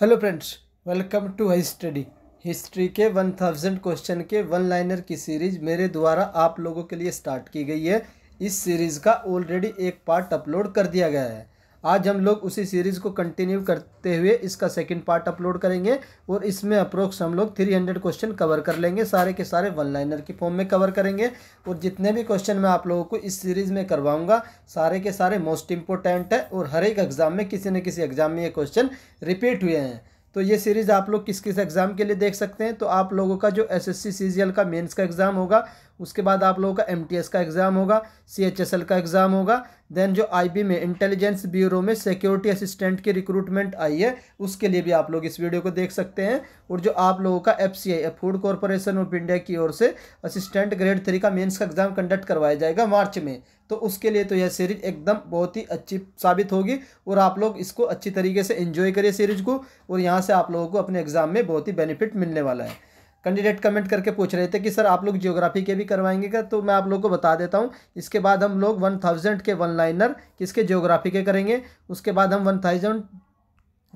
hello friends welcome to high study history के one thousand question के one liner की series मेरे द्वारा आप लोगों के लिए स्टार्ट की गई है इस सीरीज़ का ऑलरेडी एक पार्ट अपलोड कर दिया गया है आज हम लोग उसी सीरीज़ को कंटिन्यू करते हुए इसका सेकंड पार्ट अपलोड करेंगे और इसमें अप्रोक्स हम लोग 300 क्वेश्चन कवर कर लेंगे सारे के सारे वन लाइनर की फॉर्म में कवर करेंगे और जितने भी क्वेश्चन मैं आप लोगों को इस सीरीज़ में करवाऊँगा सारे के सारे मोस्ट इंपॉर्टेंट है और हर एक एग्ज़ाम में किसी न किसी एग्ज़ाम में ये क्वेश्चन रिपीट हुए हैं तो ये सीरीज़ आप लोग किस किस एग्ज़ाम के लिए देख सकते हैं तो आप लोगों का जो एस एस सी का मेंस का एग्ज़ाम होगा उसके बाद आप लोगों का एम का एग्ज़ाम होगा सी का एग्ज़ाम होगा देन जो आई में इंटेलिजेंस ब्यूरो में सिक्योरिटी असिस्टेंट की रिक्रूटमेंट आई है उसके लिए भी आप लोग इस वीडियो को देख सकते हैं और जो आप लोगों का F C I Food Corporation of India की ओर से असिस्टेंट ग्रेड थ्री का मेन्स का एग्ज़ाम कंडक्ट करवाया जाएगा मार्च में तो उसके लिए तो यह सीरीज एकदम बहुत ही अच्छी साबित होगी और आप लोग इसको अच्छी तरीके से इन्जॉय करिए सीरीज को और यहाँ से आप लोगों को अपने एग्ज़ाम में बहुत ही बेनिफिट मिलने वाला है कैंडिडेट कमेंट करके पूछ रहे थे कि सर आप लोग जियोग्राफी के भी करवाएंगे क्या तो मैं आप लोग को बता देता हूँ इसके बाद हम लोग वन थाउजेंड के वन लाइनर किसके जियोग्राफी के करेंगे उसके बाद हम वन थाउजेंड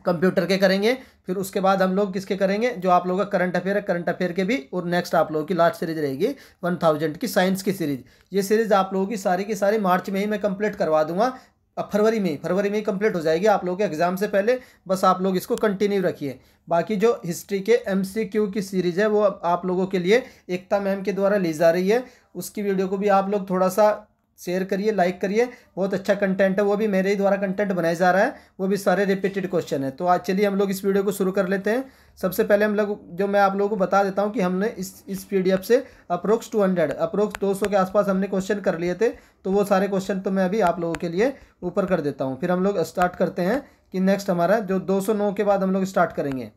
कंप्यूटर के करेंगे फिर उसके बाद हम लोग किसके करेंगे जो आप लोगों का करंट अफेयर है करंट अफेयर के भी और नेक्स्ट आप लोगों की लास्ट सीरीज रहेगी वन थाउजेंड की साइंस की सीरीज ये सीरीज आप लोगों की सारी की सारी मार्च में ही मैं कंप्लीट करवा दूंगा अब फरवरी में फरवरी में ही कंप्लीट हो जाएगी आप लोगों के एग्ज़ाम से पहले बस आप लोग इसको कंटिन्यू रखिए बाकी जो हिस्ट्री के एम की सीरीज़ है वो आप लोगों के लिए एकता मैम के द्वारा ली जा रही है उसकी वीडियो को भी आप लोग थोड़ा सा शेयर करिए लाइक करिए बहुत अच्छा कंटेंट है वो भी मेरे ही द्वारा कंटेंट बनाया जा रहा है वो भी सारे रिपीटेड क्वेश्चन है तो आज चलिए हम लोग इस वीडियो को शुरू कर लेते हैं सबसे पहले हम लोग जो मैं आप लोगों को बता देता हूँ कि हमने इस इस पी से अप्रोक्स टू हंड्रेड अप्रोक्स दो सौ के आसपास हमने क्वेश्चन कर लिए थे तो वो सारे क्वेश्चन तो मैं अभी आप लोगों के लिए ऊपर कर देता हूँ फिर हम लोग स्टार्ट करते हैं कि नेक्स्ट हमारा जो दो सौ नौ के बाद हम लोग स्टार्ट करेंगे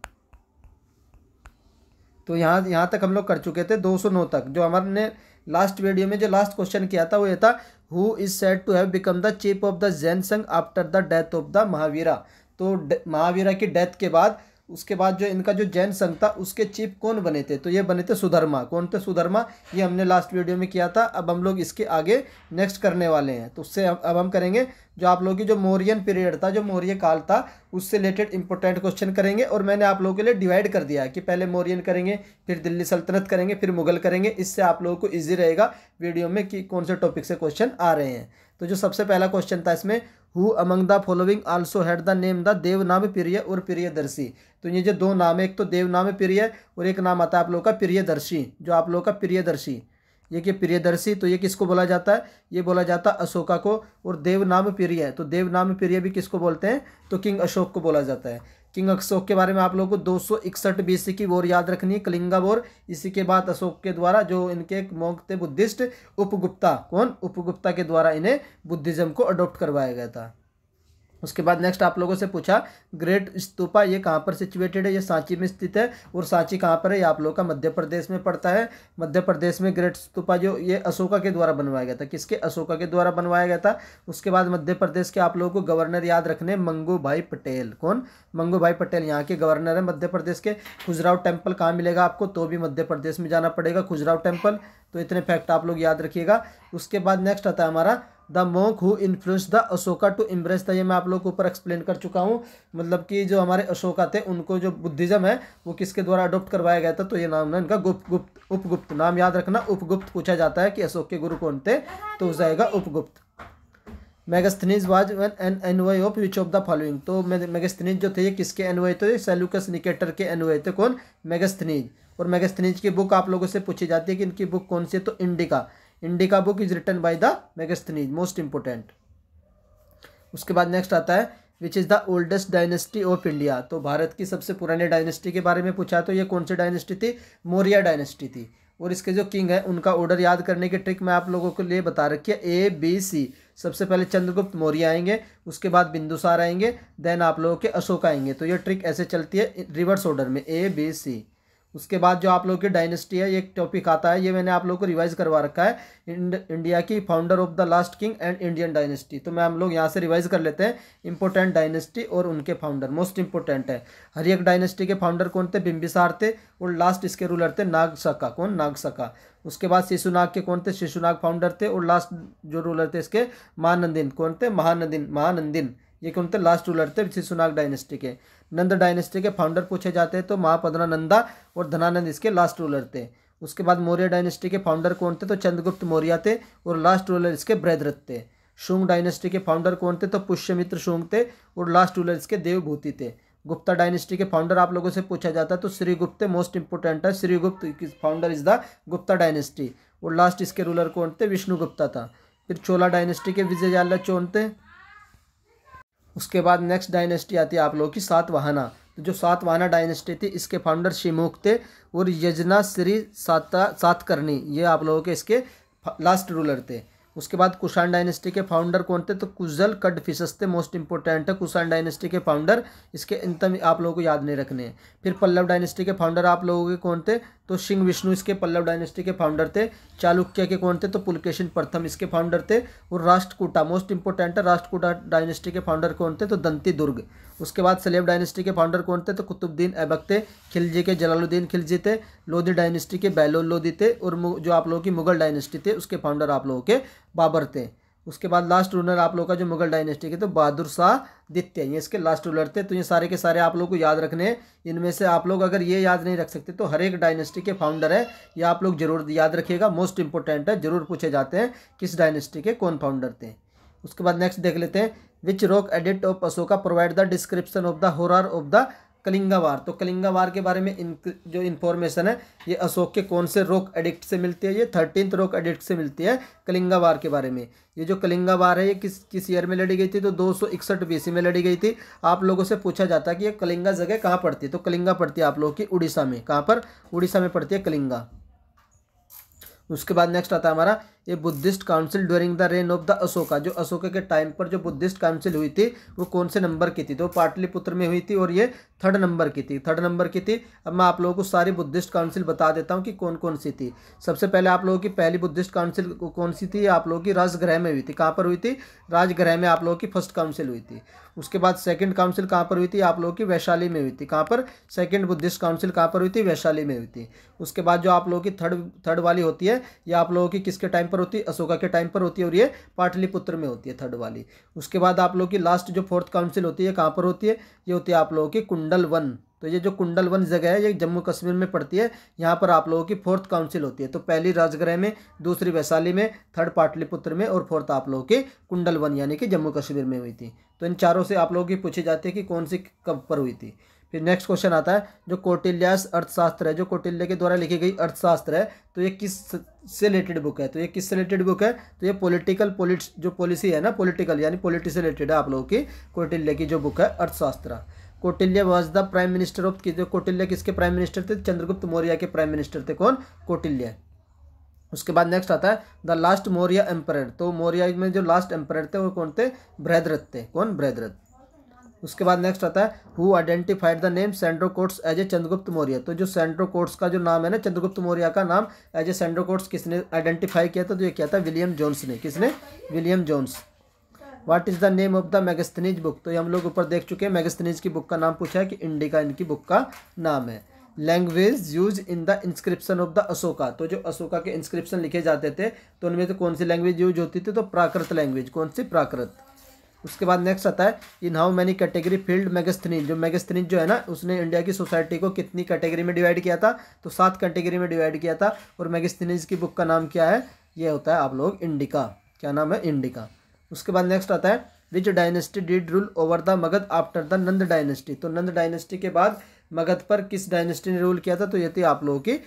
तो यहाँ यहाँ तक हम लोग कर चुके थे दो सौ नौ तक जो हमारे लास्ट वीडियो में जो लास्ट क्वेश्चन किया था वो ये था who is said to have become the chief of the Jain Sangh after the death of the Mahavira तो महावीरा की डेथ के बाद उसके बाद जो इनका जो जैन संघ था उसके चीफ कौन बने थे तो ये बने थे सुधर्मा कौन थे सुधर्मा ये हमने लास्ट वीडियो में किया था अब हम लोग इसके आगे नेक्स्ट करने वाले हैं तो उससे अब हम करेंगे जो आप लोगों की जो मौर्यन पीरियड था जो मौर्य काल था उससे रिलेटेड इंपॉर्टेंट क्वेश्चन करेंगे और मैंने आप लोगों के लिए डिवाइड कर दिया है कि पहले मौर्यन करेंगे फिर दिल्ली सल्तनत करेंगे फिर मुगल करेंगे इससे आप लोगों को ईजी रहेगा वीडियो में कि कौन से टॉपिक से क्वेश्चन आ रहे हैं तो जो सबसे पहला क्वेश्चन था इसमें who among the following also had the name the Devanampriya और प्रियदर्शी तो ये जो दो नाम है एक तो देवनाम प्रिय और एक नाम आता है आप लोगों का प्रियदर्शी जो आप लोगों का प्रियदर्शी ये कि प्रियदर्शी तो ये किसको बोला जाता है ये बोला जाता है अशोका को और देवनाम प्रिय तो देवनाम प्रिय भी किसको बोलते हैं तो किंग अशोक को बोला जाता है किंग अशोक के बारे में आप लोगों को दो सौ इकसठ बीसी की वोर याद रखनी है कलिंगा वोर इसी के बाद अशोक के द्वारा जो इनके एक मौक थे बुद्धिस्ट उपगुप्ता कौन उपगुप्ता के द्वारा इन्हें बुद्धिज्म को अडोप्ट करवाया गया था उसके बाद नेक्स्ट आप लोगों से पूछा ग्रेट स्तूपा ये कहाँ पर सिचुएटेड है ये सांची में स्थित है और सांची कहाँ पर है ये आप लोगों का मध्य प्रदेश में पड़ता है मध्य प्रदेश में ग्रेट स्तूपा जो ये अशोका के द्वारा बनवाया गया था किसके अशोका के द्वारा बनवाया गया था उसके बाद मध्य प्रदेश के आप लोगों को गवर्नर याद रखने मंगू भाई पटेल कौन मंगू भाई पटेल यहाँ के गवर्नर है मध्य प्रदेश के खुजराव टेम्पल कहाँ मिलेगा आपको तो भी मध्य प्रदेश में जाना पड़ेगा खुजराव टेम्पल तो इतने फैक्ट आप लोग याद रखिएगा उसके बाद नेक्स्ट आता है हमारा the monk who influence the Ashoka to impress the ये मैं आप लोगों के ऊपर एक्सप्लेन कर चुका हूँ मतलब कि जो हमारे अशोका थे उनको जो बुद्धिज्म है वो किसके द्वारा अडोप्ट करवाया गया था तो ये नाम ना इनका गुप्त गुप्त उपगुप्त नाम याद रखना उपगुप्त पूछा जाता है कि अशोक के गुरु कौन थे तो हो जाएगा Upagupta Megasthenes was one envoy of which of the following तो मेगास्थनीज जो थे ये किसके वाई थे सेल्यूकस निकेटर के वाई थे कौन मेगास्थनीज और मेगास्थनीज की बुक आप लोगों से पूछी जाती है कि इनकी बुक कौन सी है तो Indica Indica book is written by the Megasthenes most important उसके बाद नेक्स्ट आता है which is the oldest dynasty of India तो भारत की सबसे पुरानी डायनेस्टी के बारे में पूछा तो ये कौन सी डायनेस्टी थी मौर्या डायनेस्टी थी और इसके जो किंग है उनका ऑर्डर याद करने की ट्रिक मैं आप लोगों के लिए बता रखी है ए बी सी सबसे पहले चंद्रगुप्त मौर्य आएंगे उसके बाद बिंदुसार आएंगे देन आप लोगों के अशोक आएंगे तो ये ट्रिक ऐसे चलती है रिवर्स ऑर्डर में ए बी सी उसके बाद जो आप लोगों की डायनेस्टी है एक टॉपिक आता है ये मैंने आप लोग को रिवाइज करवा रखा है इंड, इंडिया की founder of the last king and Indian dynasty तो मैं हम लोग यहाँ से रिवाइज कर लेते हैं इंपॉर्टेंट डायनेस्टी और उनके फाउंडर मोस्ट इंपॉर्टेंट है हर एक डायनेस्टी के फाउंडर कौन थे बिम्बिसार थे और लास्ट इसके रूलर थे नागसका कौन नागसका उसके बाद शिशुनाग के कौन थे शिशुनाग फाउंडर थे और लास्ट जो रूलर थे इसके महानंदिन कौन थे महानंदिन महानंदिन ये कौन थे लास्ट रूलर थे शिशुनाग डायनेस्टी के नंद डायनेस्टी के फाउंडर पूछे जाते हैं तो महापद्रा नंदा और धनानंद इसके लास्ट रूलर थे उसके बाद मौर्य डायनेस्टी के फाउंडर कौन थे तो चंद्रगुप्त मौर्य थे और लास्ट रूलर इसके ब्रैदरथ थे शुंग डायनेस्टी के फाउंडर कौन थे तो पुष्यमित्र शुंग थे और लास्ट रूलर इसके देवभूति थे गुप्ता डायनेस्टी के फाउंडर आप लोगों से पूछा जाता है तो श्रीगुप्त मोस्ट इंपोर्टेंट है Srigupta founder is the Gupta dynasty और लास्ट इसके रूलर कौन थे विष्णुगुप्ता था फिर चोला डायनेस्टी के विजय चोन थे उसके बाद नेक्स्ट डायनेस्टी आती है आप लोगों की सातवाहना तो जो सातवाहना डायनेस्टी थी इसके फाउंडर शिमुख थे और यजना श्री साता सातकर्णी ये आप लोगों के इसके लास्ट रूलर थे उसके बाद कुषाण डायनेस्टी के फाउंडर कौन थे तो कुजल कड फिशस थे मोस्ट इंपॉर्टेंट है कुषाण डायनेस्टी के फाउंडर इसके इंतम आप लोगों को याद नहीं रखने हैं फिर पल्लव डायनेस्टी के फाउंडर आप लोगों के कौन थे तो सिंह विष्णु इसके पल्लव डायनेस्टी के फाउंडर थे चालुक्य के कौन थे तो पुलकेशन प्रथम इसके फाउंडर थे और राष्ट्रकूटा मोस्ट इंपोर्टेंट है राष्ट्रकूटा डायनेस्टी के फाउंडर कौन थे तो दंती दुर्ग उसके बाद सलेब डायनेस्टी के फाउंडर कौन थे तो कुतुबुद्दीन ऐबक थे खिलजी के जलालुद्दीन खिलजी थे लोधी डायनेस्टी के बैलोल लोधी थे और जो आप लोगों की मुगल डायनेस्टी थे उसके फाउंडर आप लोगों के बाबर थे उसके बाद लास्ट रूलर आप लोग का जो मुगल डायनेस्टी के तो बहादुर शाह दित्य ये इसके लास्ट रूलर थे तो ये सारे के सारे आप लोग को याद रखने इनमें से आप लोग अगर ये याद नहीं रख सकते तो हर एक डायनेस्टी के फाउंडर है ये आप लोग जरूर याद रखिएगा मोस्ट इंपॉर्टेंट है जरूर पूछे जाते हैं किस डायनेस्टी के कौन फाउंडर थे उसके बाद नेक्स्ट देख लेते हैं विच रॉक एडिट of Ashoka provide the description of the horror of the Kalinga war तो कलिंगा वार के बारे में इन जो इन्फॉर्मेशन है ये अशोक के कौन से रोक एडिक्ट से मिलती है ये थर्टींथ रोक एडिक्ट से मिलती है कलिंगा वार के बारे में ये जो कलिंगा वार है ये किस किस ईयर में लड़ी गई थी तो दो सौ इकसठ बीसी में लड़ी गई थी आप लोगों से पूछा जाता है कि ये कलिंगा जगह कहाँ पड़ती है तो कलिंगा पड़ती है आप लोगों की उड़ीसा में कहाँ पर उड़ीसा में पड़ती है कलिंगा उसके बाद नेक्स्ट आता है हमारा ये Buddhist council during the reign of the Ashoka जो अशोका के टाइम पर जो बुद्धिस्ट काउंसिल हुई थी वो कौन से नंबर की थी तो पाटलिपुत्र में हुई थी और ये थर्ड नंबर की थी थर्ड नंबर की थी अब मैं आप लोगों को सारी बुद्धिस्ट काउंसिल बता देता हूँ कि कौन कौन सी थी सबसे पहले आप लोगों की पहली बुद्धिस्ट काउंसिल कौन सी थी आप लोगों की राजगृह में हुई थी कहाँ पर हुई थी राजगृह में आप लोगों की फर्स्ट काउंसिल हुई थी उसके बाद सेकंड काउंसिल कहाँ पर हुई थी आप लोगों की वैशाली में हुई थी कहाँ पर सेकंड बुद्धिस्ट काउंसिल कहाँ पर हुई थी वैशाली में हुई थी उसके बाद जो आप लोगों की थर्ड थर्ड वाली होती है ये आप लोगों की किसके टाइम पर होती है अशोका के टाइम पर होती है और ये पाटलिपुत्र में होती है थर्ड वाली उसके बाद आप लोगों की लास्ट जो फोर्थ काउंसिल होती है कहाँ पर होती है ये होती है आप लोगों की कुंडल वन तो ये जो कुंडल वन जगह है ये जम्मू कश्मीर में पड़ती है यहाँ पर आप लोगों की फोर्थ काउंसिल होती है तो पहली राजगृह में दूसरी वैशाली में थर्ड पाटलिपुत्र में और फोर्थ आप लोगों की कुंडल वन यानी कि जम्मू कश्मीर में हुई थी तो इन चारों से आप लोगों की पूछी जाती है कि कौन सी कब पर हुई थी फिर नेक्स्ट क्वेश्चन आता है जो कौटिल्यास अर्थशास्त्र है जो कौटिल्य के द्वारा लिखी गई अर्थशास्त्र है तो ये किस से रिलेटेड बुक है तो ये किस से रिलेटेड बुक है तो ये पॉलिटिकल पोलिट जो पॉलिसी है ना पॉलिटिकल यानी पॉलिटी से रिलेटेड है आप लोगों की कौटिल्य की जो बुक है Arthashastra Kautilya was the prime minister of जो कौटिल्य किसके प्राइम मिनिस्टर थे चंद्रगुप्त मौर्य के प्राइम मिनिस्टर थे कौन कौटिल्य उसके बाद नेक्स्ट आता है द लास्ट मौर्य एम्पर तो मौर्य में जो लास्ट एम्पर थे वो कौन थे ब्रहदरथ थे कौन बृहद्रथ उसके बाद नेक्स्ट आता है who identified the name Sandro as a Chandragupta Maurya तो जो सेंड्रो कोर्ट्स का जो नाम है ना चंद्रगुप्त मौर्य का नाम एज ए सेंड्रो किसने आइडेंटिफाई किया था तो ये क्या था विलियम जोन्स ने किसने William Jones what is the name of the Megasthenes book तो ये हम लोग ऊपर देख चुके हैं मैगस्थनीज की बुक का नाम पूछा है कि इंडिका इनकी बुक का नाम है language use in the inscription of the Ashoka तो जो अशोका के इंस्क्रिप्शन लिखे जाते थे तो उनमें से कौन सी लैंग्वेज यूज होती थी तो प्राकृत लैंग्वेज कौन सी प्राकृत उसके बाद नेक्स्ट आता है in how many category field Megasthenes जो मैगस्थनीन जो है ना उसने इंडिया की सोसाइटी को कितनी कैटेगरी में डिवाइड किया था तो सात कैटेगरी में डिवाइड किया था और मैगस्थनीज की बुक का नाम क्या है ये होता है आप लोग इंडिका क्या नाम है इंडिका उसके बाद नेक्स्ट आता है which dynasty did rule over the Magadh after the Nanda dynasty तो नंद डायनेस्टी के बाद मगध पर किस डायनेस्टी ने रूल किया था तो ये थी आप लोगों की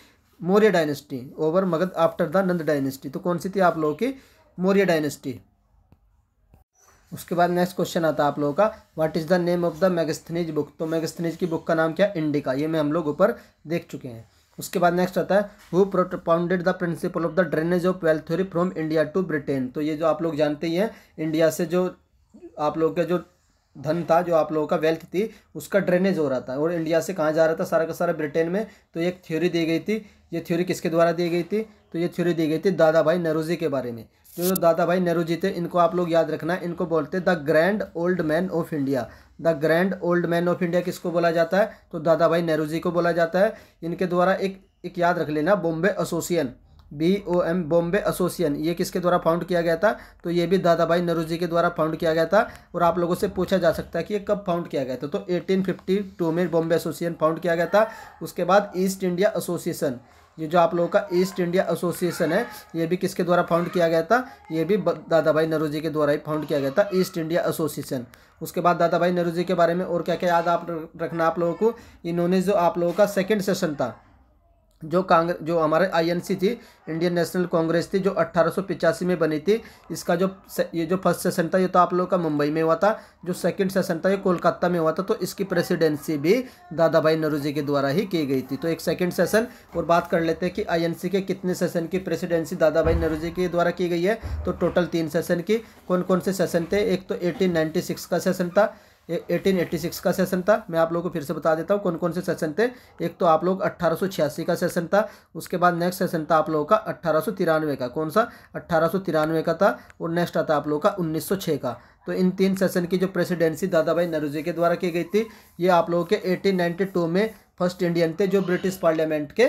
Maurya dynasty over Magadh after the Nanda dynasty तो कौन सी थी आप लोगों की मौर्य डायनेस्टी उसके बाद नेक्स्ट क्वेश्चन आता है आप लोगों का what is the name of the Megasthenes book तो मैगस्थनीज की बुक का नाम क्या इंडिका ये मैं हम लोग ऊपर देख चुके हैं उसके बाद नेक्स्ट आता है who propounded the principle of the drainage of wealth theory from India to Britain तो ये जो आप लोग जानते ही हैं इंडिया से जो आप लोग का जो धन था जो आप लोगों का वेल्थ थी उसका ड्रेनेज हो रहा था और इंडिया से कहाँ जा रहा था सारा का सारा ब्रिटेन में तो एक थ्योरी दी गई थी ये थ्योरी किसके द्वारा दी गई थी तो ये थ्योरी दी गई थी दादा भाई नरोजी के बारे में जो दादा भाई नेहरू जी थे इनको आप लोग याद रखना इनको बोलते the grand old man of India the grand old man of India किसको बोला जाता है तो दादा भाई नेहरू जी को बोला जाता है इनके द्वारा एक एक याद रख लेना Bombay association B O M Bombay association ये किसके द्वारा फाउंड किया गया था तो ये भी दादा भाई नेहरू जी के द्वारा फाउंड किया गया था और आप लोगों से पूछा जा सकता है कि ये कब फाउंड किया गया था तो 1852 में बॉम्बे एसोसिएशन फाउंड किया गया था उसके बाद ईस्ट इंडिया एसोसिएशन ये जो आप लोगों का ईस्ट इंडिया एसोसिएशन है ये भी किसके द्वारा फाउंड किया गया था ये भी दादा भाई नेहरू जी के द्वारा ही फाउंड किया गया था ईस्ट इंडिया एसोसिएशन उसके बाद दादा भाई नेहरू जी के बारे में और क्या क्या याद आप रखना आप लोगों को इन्होंने जो आप लोगों का सेकेंड सेशन था जो कांग्रेस जो हमारे आईएनसी थी इंडियन नेशनल कांग्रेस थी जो अट्ठारह में बनी थी इसका जो ये जो फर्स्ट सेशन था ये तो आप लोगों का मुंबई में हुआ था जो सेकंड सेशन था ये कोलकाता में हुआ था तो इसकी प्रेसिडेंसी भी दादा भाई नरूजी के द्वारा ही की गई थी तो एक सेकंड सेशन और बात कर लेते हैं कि आई के कितने सेशन की प्रेसिडेंसी दादा भाई नरूजी के द्वारा की गई है तो टोटल तीन सेशन की कौन कौन से सेशन थे एक तो एटीन का सेशन था 1886 का सेशन था मैं आप लोगों को फिर से बता देता हूँ कौन कौन से सेशन थे एक तो आप लोग छियासी का सेशन था उसके बाद नेक्स्ट सेशन था आप लोगों का अट्ठारह का कौन सा अट्ठारह का था और नेक्स्ट आता आप लोगों का छः का तो इन तीन सेशन की जो प्रेसिडेंसी दादा भाई नरोजी के द्वारा की गई थी ये आप लोगों के एटीन में फर्स्ट इंडियन थे जो ब्रिटिश पार्लियामेंट के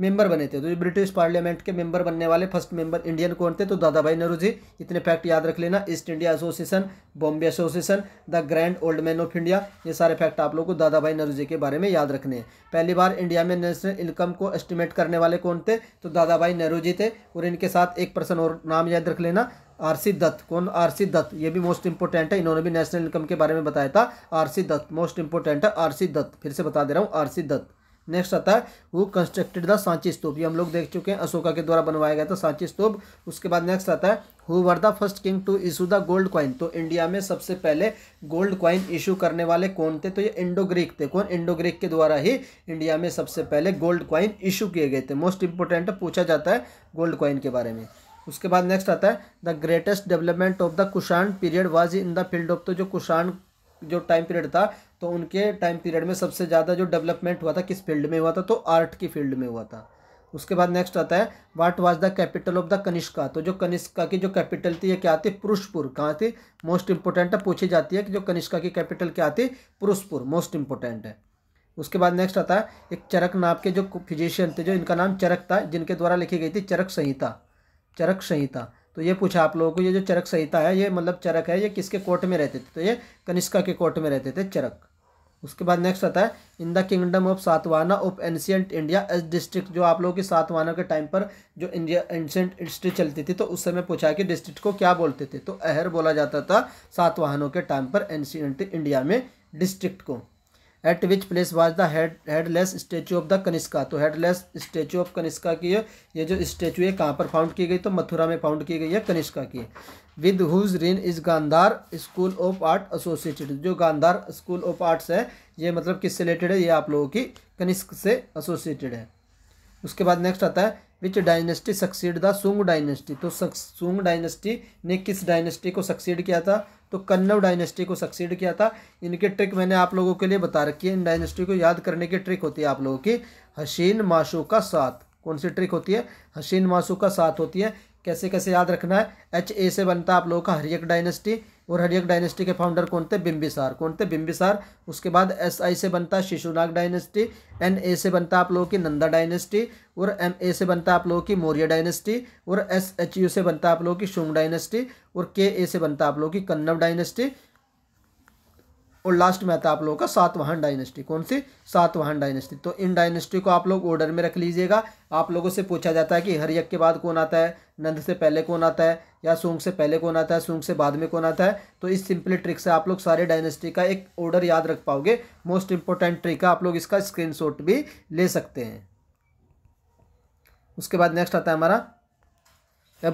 मेंबर बने थे तो ये ब्रिटिश पार्लियामेंट के मेंबर बनने वाले फर्स्ट मेंबर इंडियन कौन थे तो दादा भाई नेहरू जी इतने फैक्ट याद रख लेना East India association Bombay association the grand old man of India ये सारे फैक्ट आप लोग को दादा भाई नेहरू जी के बारे में याद रखने हैं पहली बार इंडिया में नेशनल इनकम को एस्टिमेट करने वाले कौन थे तो दादा भाई नेहरू जी थे और इनके साथ एक पर्सन और नाम याद रख लेना आरसी दत्त कौन आर सी दत्त ये भी मोस्ट इंपॉर्टेंट है इन्होंने भी नेशनल इनकम के बारे में बताया था आरसी दत्त मोस्ट इंपॉर्टेंट है आरसी दत्त फिर से बता दे रहा हूँ आरसी दत्त नेक्स्ट आता है वो कंस्ट्रक्टेड द सांची स्तूप ये हम लोग देख चुके हैं अशोका के द्वारा बनवाया गया था सांची स्तूप उसके बाद नेक्स्ट आता है who were the first king to issue the gold coin तो इंडिया में सबसे पहले गोल्ड क्वाइन इशू करने वाले कौन थे तो ये इंडो ग्रीक थे कौन इंडो ग्रीक के द्वारा ही इंडिया में सबसे पहले गोल्ड क्वाइन इशू किए गए थे मोस्ट इंपोर्टेंट पूछा जाता है गोल्ड क्वाइन के बारे में उसके बाद नेक्स्ट आता है the greatest development of the Kushan period was in the field of तो जो कुषाण जो टाइम पीरियड था तो उनके टाइम पीरियड में सबसे ज़्यादा जो डेवलपमेंट हुआ था किस फील्ड में हुआ था तो आर्ट की फील्ड में हुआ था उसके बाद नेक्स्ट आता है what was the capital of the Kanishka तो जो कनिष्का की जो कैपिटल थी ये क्या थी पुरुषपुर कहाँ थी मोस्ट इंपोर्टेंट पूछी जाती है कि जो कनिष्का की कैपिटल क्या थी पुरुषपुर मोस्ट इंपोर्टेंट है उसके बाद नेक्स्ट आता है एक चरक नाम के जो फिजिशियन थे जो इनका नाम चरक था जिनके द्वारा लिखी गई थी चरक संहिता चरक संहिता तो ये पूछा आप लोगों को ये जो चरक संहिता है ये मतलब चरक है ये किसके कोर्ट में रहते थे तो ये कनिष्का के कोर्ट में रहते थे चरक उसके बाद नेक्स्ट आता है in the kingdom of Satavahana of ancient India as district जो आप लोगों की सातवाना के टाइम पर जो इंडिया एंशियंट हिस्ट्री चलती थी तो उस समय पूछा कि डिस्ट्रिक्ट को क्या बोलते थे तो अहर बोला जाता था सातवाहनों के टाइम पर एंशियंट इंडिया में डिस्ट्रिक्ट को at which place was the head headless statue of the Kanishka तो हेडलेस स्टेचू ऑफ कनिष्का की है ये जो स्टेचू है कहाँ पर फाउंड की गई तो मथुरा में फाउंड की गई है कनिष्का की with whose reign is Gandhara school of art associated जो गांधार स्कूल ऑफ आर्ट्स है ये मतलब किससे रिलेटेड है ये आप लोगों की कनिष्क से एसोसिएटेड है उसके बाद नेक्स्ट आता है which dynasty succeed the Sunga dynasty तो सुंग डायनेस्टी ने किस डायनेस्टी को सक्सीड किया था तो कन्नव डायनेस्टी को सक्सीड किया था इनके ट्रिक मैंने आप लोगों के लिए बता रखी है इन डायनेस्टी को याद करने की ट्रिक होती है आप लोगों की हसीन माशू का साथ कौन सी ट्रिक होती है हसीन माशू का साथ होती है कैसे कैसे याद रखना है एच ए से बनता है आप लोगों का हरियक डायनेस्टी और हरियक डायनेस्टी के फाउंडर कौन थे बिम्बिसार कौन थे बिम्बिसार उसके बाद एस आई से बनता शिशुनाग डायनेस्टी एन ए से बनता आप लोगों की नंदा डायनेस्टी और एम ए से बनता आप लोगों की मौर्य डायनेस्टी और एस एच यू से बनता आप लोगों की शुंग डायनेस्टी और के ए से बनता आप लोगों की कन्नव डायनेस्टी और लास्ट में आता है आप लोगों का सातवाहन डायनेस्टी कौन सी सातवाहन डायनेस्टी तो इन डायनेस्टी को आप लोग ऑर्डर में रख लीजिएगा आप लोगों से पूछा जाता है कि हरियक के बाद कौन आता है नंद से पहले कौन आता है या सूंग से पहले कौन आता है सूंग से बाद में कौन आता है तो इस सिंपल ट्रिक से आप लोग सारे डायनेस्टी का एक ऑर्डर याद रख पाओगे मोस्ट इंपॉर्टेंट ट्रिक है आप लोग इसका स्क्रीन भी ले सकते हैं उसके बाद नेक्स्ट आता है हमारा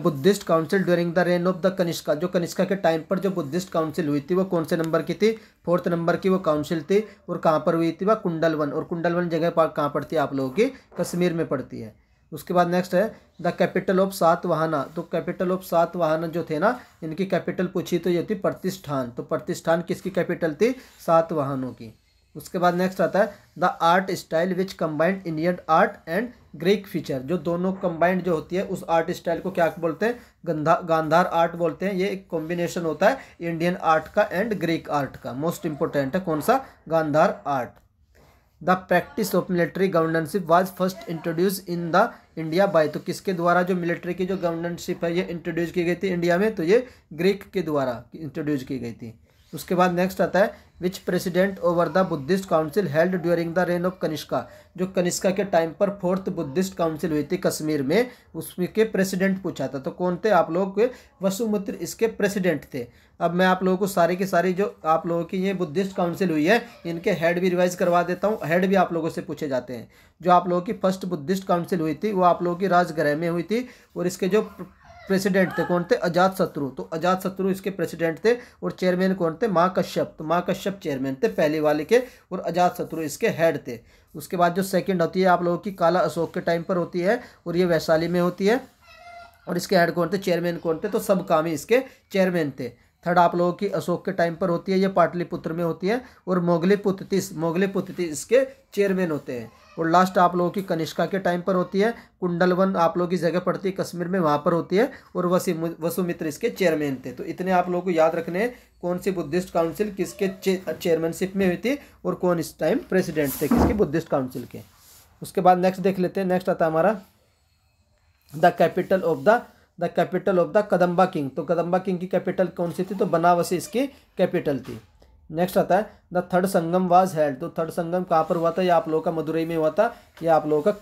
Buddhist council during the reign of the Kanishka जो कनिष्का के टाइम पर जो बुद्धिस्ट काउंसिल हुई थी वो कौन से नंबर की थी फोर्थ नंबर की वो काउंसिल थी और कहाँ पर हुई थी वह कुंडलवन और कुंडलवन जगह पर कहाँ पड़ती है आप लोगों की कश्मीर में पड़ती है उसके बाद नेक्स्ट है द कैपिटल ऑफ सात वाहना तो कैपिटल ऑफ सात वाहना जो थे ना इनकी कैपिटल पूछी तो ये थी प्रतिष्ठान तो प्रतिष्ठान किसकी कैपिटल थी सात वाहनों की उसके बाद नेक्स्ट आता है the art style which combined Indian art and Greek feature जो दोनों कम्बाइंड जो होती है उस आर्ट स्टाइल को क्या बोलते हैं गंधा गांधार आर्ट बोलते हैं ये एक कॉम्बिनेशन होता है इंडियन आर्ट का एंड ग्रीक आर्ट का मोस्ट इंपॉर्टेंट है कौन सा Gandhara art the practice of military governorship was first introduce in the India by तो किसके द्वारा जो मिलिट्री की जो गवर्नेंशिप है ये इंट्रोड्यूस की गई थी इंडिया में तो ये ग्रीक के द्वारा इंट्रोड्यूस की गई थी उसके बाद नेक्स्ट आता है which president over the Buddhist council held during the reign of Kanishka जो कनिष्का के टाइम पर फोर्थ बुद्धिस्ट काउंसिल हुई थी कश्मीर में उसमें के प्रेसिडेंट पूछा था तो कौन थे आप लोग वसुमित्र इसके प्रेसिडेंट थे अब मैं आप लोगों को सारी की सारी जो आप लोगों की ये बुद्धिस्ट काउंसिल हुई है इनके हेड भी रिवाइज करवा देता हूँ हेड भी आप लोगों से पूछे जाते हैं जो आप लोगों की फर्स्ट बुद्धिस्ट काउंसिल हुई थी वो आप लोगों की राजगृह में हुई थी और इसके जो प्रेसिडेंट थे कौन थे अजात शत्रु तो अजात शत्रु इसके प्रेसिडेंट थे और चेयरमैन कौन थे माँ कश्यप तो माँ कश्यप चेयरमैन थे पहले वाले के और अजात शत्रु इसके हेड थे उसके बाद जो सेकंड होती है आप लोगों की काला अशोक के टाइम पर होती है और ये वैशाली में होती है और इसके हेड कौन थे चेयरमैन कौन थे तो सब काम इसके चेयरमैन थे थर्ड आप लोगों की अशोक के टाइम पर होती है ये पाटलिपुत्र में होती है और मोगली पुत्र मोगली पुत्र इसके चेयरमैन होते हैं और लास्ट आप लोगों की कनिष्का के टाइम पर होती है कुंडल वन आप लोगों की जगह पड़ती है कश्मीर में वहाँ पर होती है और वसी वसुमित्र इसके चेयरमैन थे तो इतने आप लोगों को याद रखने कौन सी बुद्धिस्ट काउंसिल किसके चेयरमैनशिप में हुई थी और कौन इस टाइम प्रेसिडेंट थे किसके बुद्धिस्ट काउंसिल के उसके बाद नेक्स्ट देख लेते हैं नेक्स्ट आता हमारा the capital of the the capital of the Kadamba king तो कदम्बा किंग की कैपिटल कौन सी थी तो बनावसी इसकी कैपिटल थी नेक्स्ट आता है the third Sangam was held तो थर्ड संगम कहाँ पर हुआ था यह आप लोगों का मदुरई में हुआ था यह आप लोगों का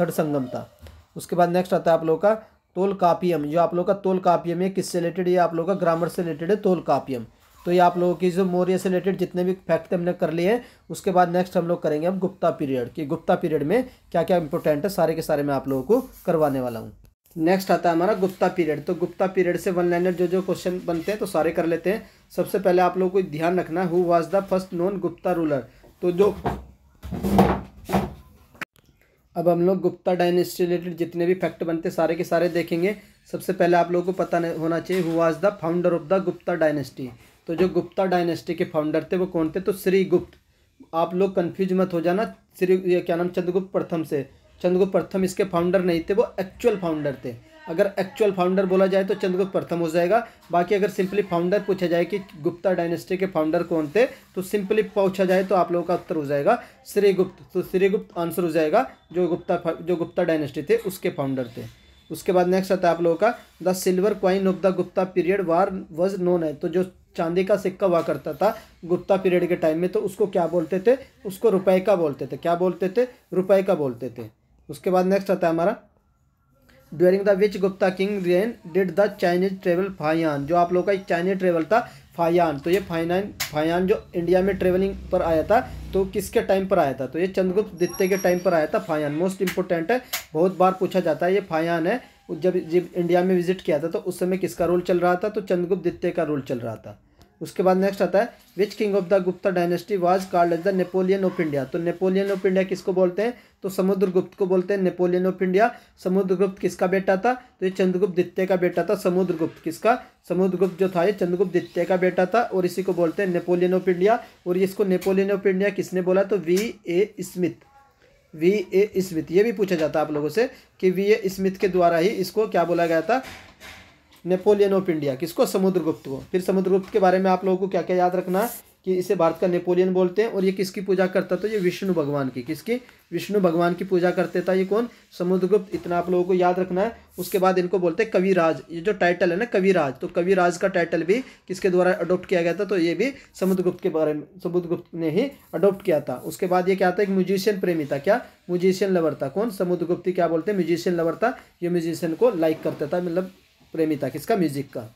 थर्ड संगम था उसके बाद नेक्स्ट आता है आप लोगों का तोल कापियम जो आप लोग का तोल कापियम है किससे रिलेटेड या आप लोग का ग्रामर से रिलेटेड है तोल कापियम तो ये आप लोगों की जो मौर्य से रिलेटेड जितने भी फैक्ट हमने कर लिए हैं उसके बाद नेक्स्ट हम लोग करेंगे अब गुप्ता पीरियड कि गुप्ता पीरियड में क्या क्या इंपॉर्टेंट है सारे के सारे मैं आप लोगों को करवाने वाला हूँ नेक्स्ट आता है हमारा गुप्ता पीरियड तो गुप्ता पीरियड से वन लाइनर जो जो क्वेश्चन बनते हैं तो सारे कर लेते हैं सबसे पहले आप लोगों को ध्यान रखना who was the first non Gupta ruler तो जो अब हम लोग गुप्ता डायनेस्टी रिलेटेड जितने भी फैक्ट बनते सारे के सारे देखेंगे सबसे पहले आप लोगों को पता होना चाहिए who was the founder of the Gupta dynasty तो जो गुप्ता डायनेस्टी के फाउंडर थे वो कौन थे तो श्री गुप्त आप लोग कन्फ्यूज मत हो जाना श्री क्या नाम चंद्रगुप्त प्रथम से चंद्रगुप्त प्रथम इसके फाउंडर नहीं थे वो एक्चुअल फाउंडर थे अगर एक्चुअल फाउंडर बोला जाए तो चंद्रगुप्त प्रथम हो जाएगा बाकी अगर सिंपली फाउंडर पूछा जाए कि गुप्ता डायनेस्टी के फाउंडर कौन थे तो सिंपली पूछा जाए तो आप लोगों का उत्तर हो जाएगा श्रीगुप्त तो श्रीगुप्त आंसर हो जाएगा जो गुप्ता जो गुप्ता डायनेस्टी थे उसके फाउंडर थे उसके बाद नेक्स्ट आता है आप लोगों का the silver coin of the Gupta period were was known है तो जो चांदी का सिक्का हुआ करता था गुप्ता पीरियड के टाइम में तो उसको क्या बोलते थे उसको रुपए का बोलते थे क्या बोलते थे रुपए का बोलते थे उसके बाद नेक्स्ट आता है हमारा during the which Gupta king reign did the Chinese travel Fa Hien जो आप लोग का चाइनीज ट्रेवल था फायान तो ये फाइनान फायान जो इंडिया में ट्रेवलिंग पर आया था तो किसके टाइम पर आया था तो ये चंद्रगुप्त द्वितीय के टाइम पर आया था फायान मोस्ट इंपॉर्टेंट है बहुत बार पूछा जाता है ये फायान है जब जब इंडिया में विजिट किया था तो उस समय किसका रोल चल रहा था तो चंद्रगुप्त द्वितीय का रोल चल रहा था उसके बाद नेक्स्ट आता है which king of the Gupta dynasty was called as the Napoleon of India तो नेपोलियन ऑफ इंडिया किसको बोलते हैं तो समुद्रगुप्त को बोलते हैं नेपोलियन ऑफ इंडिया समुद्रगुप्त किसका बेटा था तो ये चंद्रगुप्त द्वितीय का बेटा था समुद्रगुप्त किसका समुद्रगुप्त जो था ये चंद्रगुप्त द्वितीय का बेटा था और इसी को बोलते हैं नेपोलियन ऑफ इंडिया और इसको नेपोलियन ऑफ इंडिया किसने बोला तो V A Smith V A Smith ये भी पूछा जाता है आप लोगों से कि वी ए स्मिथ के द्वारा ही इसको क्या बोला गया था नेपोलियन ऑफ इंडिया किसको समुद्रगुप्त को फिर समुद्रगुप्त के बारे में आप लोगों को क्या क्या याद रखना है कि इसे भारत का नेपोलियन बोलते हैं और ये किसकी पूजा करता तो ये विष्णु भगवान की किसकी विष्णु भगवान की पूजा करते था ये कौन समुद्रगुप्त इतना आप लोगों को याद रखना है उसके बाद इनको बोलते हैं कविराज ये जो टाइटल है ना कविराज तो कविराज का टाइटल भी किसके द्वारा अडोप्ट किया गया था तो ये भी समुद्रगुप्त के बारे में समुद्रगुप्त ने ही अडोप्ट किया था उसके बाद ये क्या था एक म्यूजिशियन प्रेमी था क्या म्यूजिशियन लवर था कौन समुद्रगुप्त क्या बोलते हैं म्यूजिशियन लवर था ये म्यूजिशियन को लाइक करता था मतलब प्रेमिता किसका म्यूजिक का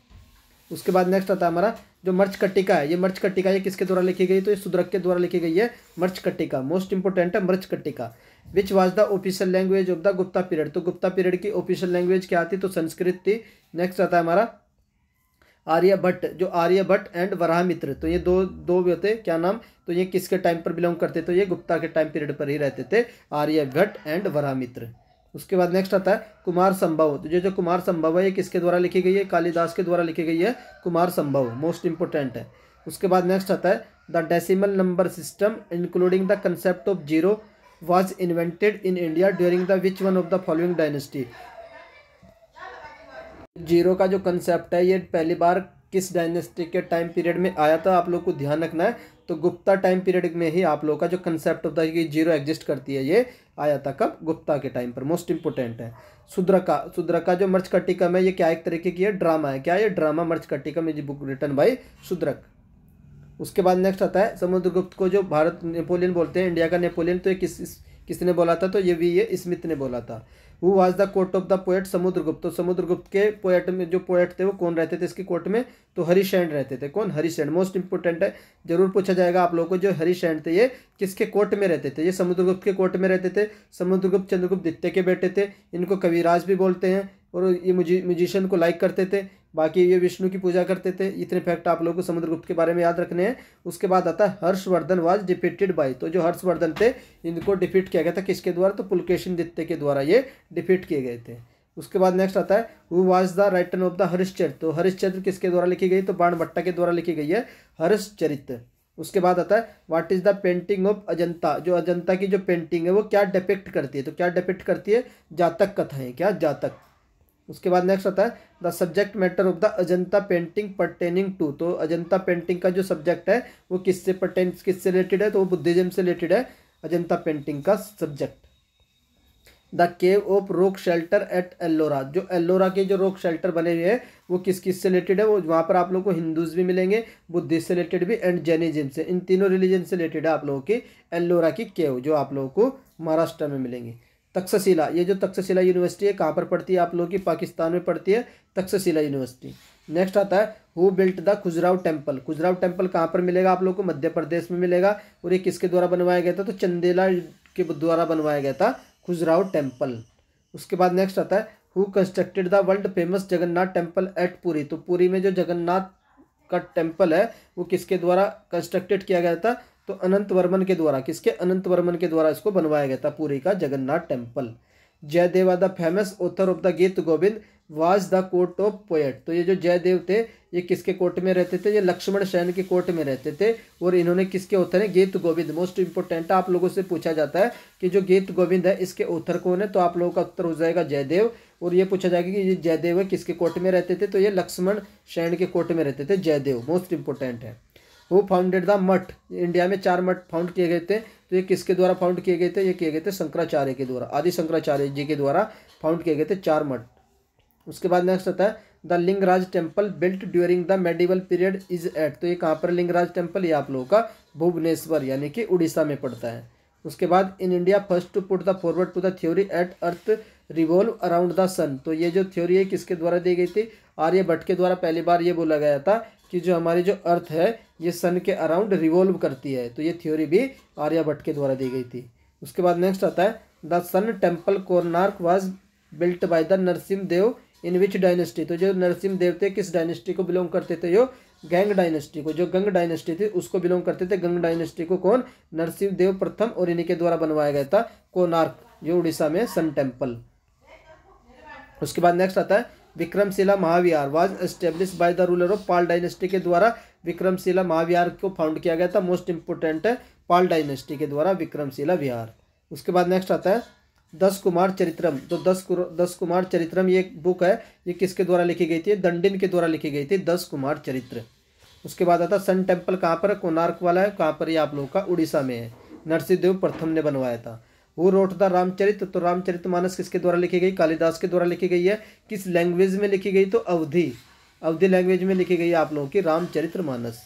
उसके बाद नेक्स्ट आता है हमारा जो मर्च कट्टिका है ये मर्च कट्टिका ये किसके द्वारा लिखी गई तो ये सुद्रक के द्वारा लिखी गई है मर्च कट्टिका मोस्ट इंपोर्टेंट है Mrichchhakatika which was the official language of the Gupta period तो गुप्ता पीरियड की ऑफिशियल लैंग्वेज क्या आती तो संस्कृत थी नेक्स्ट आता है हमारा आर्यभट्ट जो आर्यभट्ट एंड वराहमित्र तो ये दो दो होते क्या नाम तो ये किसके टाइम पर बिलोंग करते तो ये गुप्ता के टाइम पीरियड पर ही रहते थे आर्यभट्ट एंड वराहमित्र उसके बाद नेक्स्ट आता है कुमार संभव तो ये जो कुमार संभव है ये किसके द्वारा लिखी गई है कालिदास के द्वारा लिखी गई है कुमार संभव मोस्ट इंपोर्टेंट है उसके बाद नेक्स्ट आता है the decimal number system including the concept of zero was invented in India during the which one of the following dynasty zero का जो कंसेप्ट है ये पहली बार किस डायनेस्टी के टाइम पीरियड में आया था आप लोग को ध्यान रखना है तो गुप्ता टाइम पीरियड में ही आप लोगों का जो कंसेप्ट होता है कि जीरो एग्जिस्ट करती है ये आया था कब गुप्ता के टाइम पर मोस्ट इंपोर्टेंट है सुद्रका सुद्रका जो मर्च कटिकम है ये क्या एक तरीके की है ड्रामा है क्या ये drama Mrichchhakatikam is book written by Shudraka उसके बाद नेक्स्ट आता है समुद्रगुप्त को जो भारत नेपोलियन बोलते हैं इंडिया का नेपोलियन तो ये किस किसने बोला था तो ये भी ये स्मिथ ने बोला था who was the court of the poet Samudragupta तो समुद्रगुप्त के पोएट में जो पोएट थे वो कौन रहते थे इसकी कोर्ट में तो शैंड रहते थे कौन शैंड मोस्ट इंपोर्टेंट है जरूर पूछा जाएगा आप लोगों को जो शैंड थे ये किसके कोर्ट में रहते थे ये समुद्रगुप्त के कोर्ट में रहते थे समुद्रगुप्त चंद्रगुप्त द्वितीय के बेटे थे इनको कविराज भी बोलते हैं और ये म्यूजिशियन को लाइक करते थे बाकी ये विष्णु की पूजा करते थे इतने फैक्ट आप लोगों को समुद्रगुप्त के बारे में याद रखने हैं उसके बाद आता है हर्षवर्धन वाज डिफीटेड बाई तो जो हर्षवर्धन थे इनको डिफीट किया गया था किसके द्वारा तो पुलकेशन दित्य के द्वारा ये डिफीट किए गए थे उसके बाद नेक्स्ट आता है वो was the written of the Harshacharita तो हरिश्चरित्र किसके द्वारा लिखी गई तो बाण भट्टा के द्वारा लिखी गई है हर्षचरित उसके बाद आता है what is the painting of Ajanta जो अजंता की जो पेंटिंग है वो क्या डिपेक्ट करती है तो क्या डिपेक्ट करती है जातक कथाएं क्या जातक उसके बाद नेक्स्ट आता है the subject matter of the Ajanta painting pertaining to तो अजंता पेंटिंग का जो सब्जेक्ट है वो किससे परटेन किससे रिलेटेड है तो वो बुद्धिज्म से रिलेटेड है अजंता पेंटिंग का subject the cave of rock shelter at Ellora जो एल्लोरा के जो रॉक शेल्टर बने हुए हैं वो किस किस से रिलेटेड है वो वहाँ पर आप लोग को हिंदूज भी मिलेंगे बुद्धिस्ट से रिलेटेड भी एंड जैनिज्म से इन तीनों रिलीजन से रिलेटेड है आप लोगों के एल्लोरा की केव जो आप लोगों को महाराष्ट्र में मिलेंगे तक्षशिला ये जो तक्षशिला यूनिवर्सिटी है कहाँ पर पड़ती है आप लोगों की पाकिस्तान में पड़ती है तक्षशिला यूनिवर्सिटी नेक्स्ट आता है who built the Khajuraho temple Khajuraho temple कहाँ पर मिलेगा आप लोग को मध्य प्रदेश में मिलेगा और ये किसके द्वारा बनवाया गया था तो चंदेला के द्वारा बनवाया गया था खुजराव टेम्पल उसके बाद नेक्स्ट आता है who constructed the world famous Jagannath temple at Puri तो पुरी में जो जगन्नाथ का टेम्पल है वो किसके द्वारा कंस्ट्रक्टेड किया गया था तो अनंत वर्मन के द्वारा किसके अनंत वर्मन के द्वारा इसको बनवाया गया था पुरी का Jagannath temple Jayadev are the famous author of the Geet Govind was the court of poet तो ये जो जयदेव थे ये किसके कोर्ट में रहते थे ये लक्ष्मण सेन के कोर्ट में रहते थे और इन्होंने किसके ऑथर हैं गीत गोविंद मोस्ट इंपॉर्टेंट आप लोगों से पूछा जाता है कि जो गीत गोविंद है इसके ऑथर कौन है तो आप लोगों का उत्तर हो जाएगा जयदेव और ये पूछा जाएगा कि ये जयदेव है किसके कोर्ट में रहते थे तो ये लक्ष्मण सेन के कोर्ट में रहते थे जयदेव मोस्ट इंपॉर्टेंट है वो फाउंडेड द मठ इंडिया में चार मठ फाउंड किए गए थे तो ये किसके द्वारा फाउंड किए गए थे ये किए गए थे शंकराचार्य के द्वारा आदि शंकराचार्य जी के द्वारा फाउंड किए गए थे चार मठ उसके बाद नेक्स्ट होता है the Lingaraj temple built during the medieval period is at तो ये कहाँ पर लिंगराज टेम्पल ये आप लोगों का भुवनेश्वर यानी कि उड़ीसा में पड़ता है उसके बाद in India first to put the forward to the theory at earth revolve around the sun तो ये जो थ्योरी है किसके द्वारा दी गई थी आर्यभट्ट के द्वारा पहली बार ये बोला गया था कि जो हमारी जो अर्थ है ये सन के अराउंड रिवॉल्व करती है तो ये थ्योरी भी आर्यभट्ट के द्वारा दी गई थी उसके बाद नेक्स्ट आता है the sun temple Konark was built by the Narasimha Dev in which dynasty तो जो नरसिम देव थे किस डायनेस्टी को बिलोंग करते थे जो गैंग डायनेस्टी को जो गंग डायनेस्टी थी उसको बिलोंग करते थे गंग डायनेस्टी को कौन नरसिम देव प्रथम और इन्हीं के द्वारा बनवाया गया था कोनार्क जो उड़ीसा में सन टेम्पल उसके बाद नेक्स्ट आता है Vikramshila Mahavihara was establish by the ruler of Pala dynasty के द्वारा विक्रमशिला महाविहार को फाउंड किया गया था मोस्ट इंपोर्टेंट है पाल डायनेस्टी के द्वारा विक्रमशिला विहार उसके बाद नेक्स्ट आता है दस कुमार चरित्रम तो दस दस कुमार चरित्रम ये बुक है ये किसके द्वारा लिखी गई थी दंडिन के द्वारा लिखी गई थी दस कुमार चरित्र उसके बाद आता सन टेम्पल कहाँ पर है कोनार्क वाला है कहाँ पर ये आप लोगों का उड़ीसा में है नरसिंहदेव प्रथम ने बनवाया था हु रोट द रामचरित तो रामचरित मानस किसके द्वारा लिखी गई कालिदास के द्वारा लिखी गई है किस लैंग्वेज में लिखी गई तो अवधि अवधि लैंग्वेज में लिखी गई है आप लोगों की रामचरित्र मानस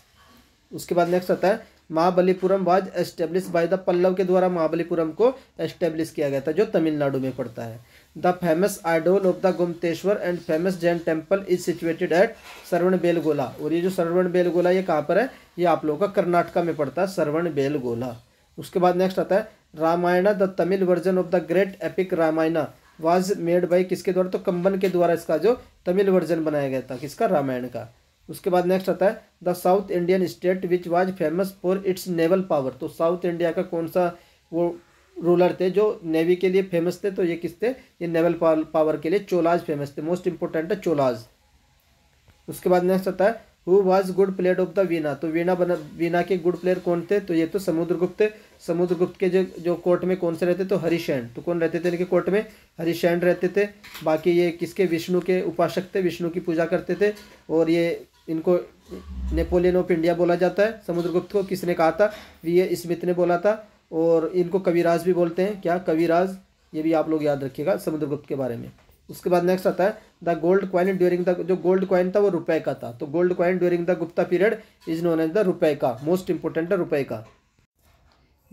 उसके बाद नेक्स्ट आता है Mahabalipuram was establish by the Pallava के द्वारा महाबलीपुरम को एस्टेब्लिश किया गया था जो तमिलनाडु में पड़ता है the famous idol of the Gomateshwara and famous Jain temple is situated at Shravanabelagola और ये जो सरवण बेलगोला ये कहाँ पर है ये आप लोगों का कर्नाटका में पड़ता है सरवण बेलगोला उसके बाद नेक्स्ट आता है Ramayan the Tamil version of the great epic Ramayana was made by किसके द्वारा तो कंबन के द्वारा इसका जो तमिल वर्जन बनाया गया था किसका रामायण का उसके बाद नेक्स्ट आता है the south Indian state which was famous for its naval power तो साउथ इंडिया का कौन सा वो रूलर थे जो नेवी के लिए फेमस थे तो ये किस थे ये नेवल पावर के लिए चोलाज फेमस थे मोस्ट इंपोर्टेंट है चोलाज उसके बाद नेक्स्ट आता है who was good player of the veena तो वीना बना वीना के गुड प्लेयर कौन थे तो ये तो समुद्रगुप्त समुद्रगुप्त के जो जो कोर्ट में कौन से रहते तो हरिशैन तो कौन रहते थे इनके कोर्ट में हरिशैन रहते थे बाकी ये किसके विष्णु के उपासक थे विष्णु की पूजा करते थे और ये इनको नेपोलियन ऑफ इंडिया बोला जाता है समुद्रगुप्त को किसने कहा था वी ए स्मिथ ने बोला था और इनको कविराज भी बोलते हैं क्या कविराज ये भी आप लोग याद रखिएगा समुद्रगुप्त के बारे में उसके बाद नेक्स्ट आता है the gold coin during the जो गोल्ड क्वाइन था वो रुपए का था तो gold coin during the Gupta period is known as the रुपए का मोस्ट इंपॉर्टेंट है रुपए का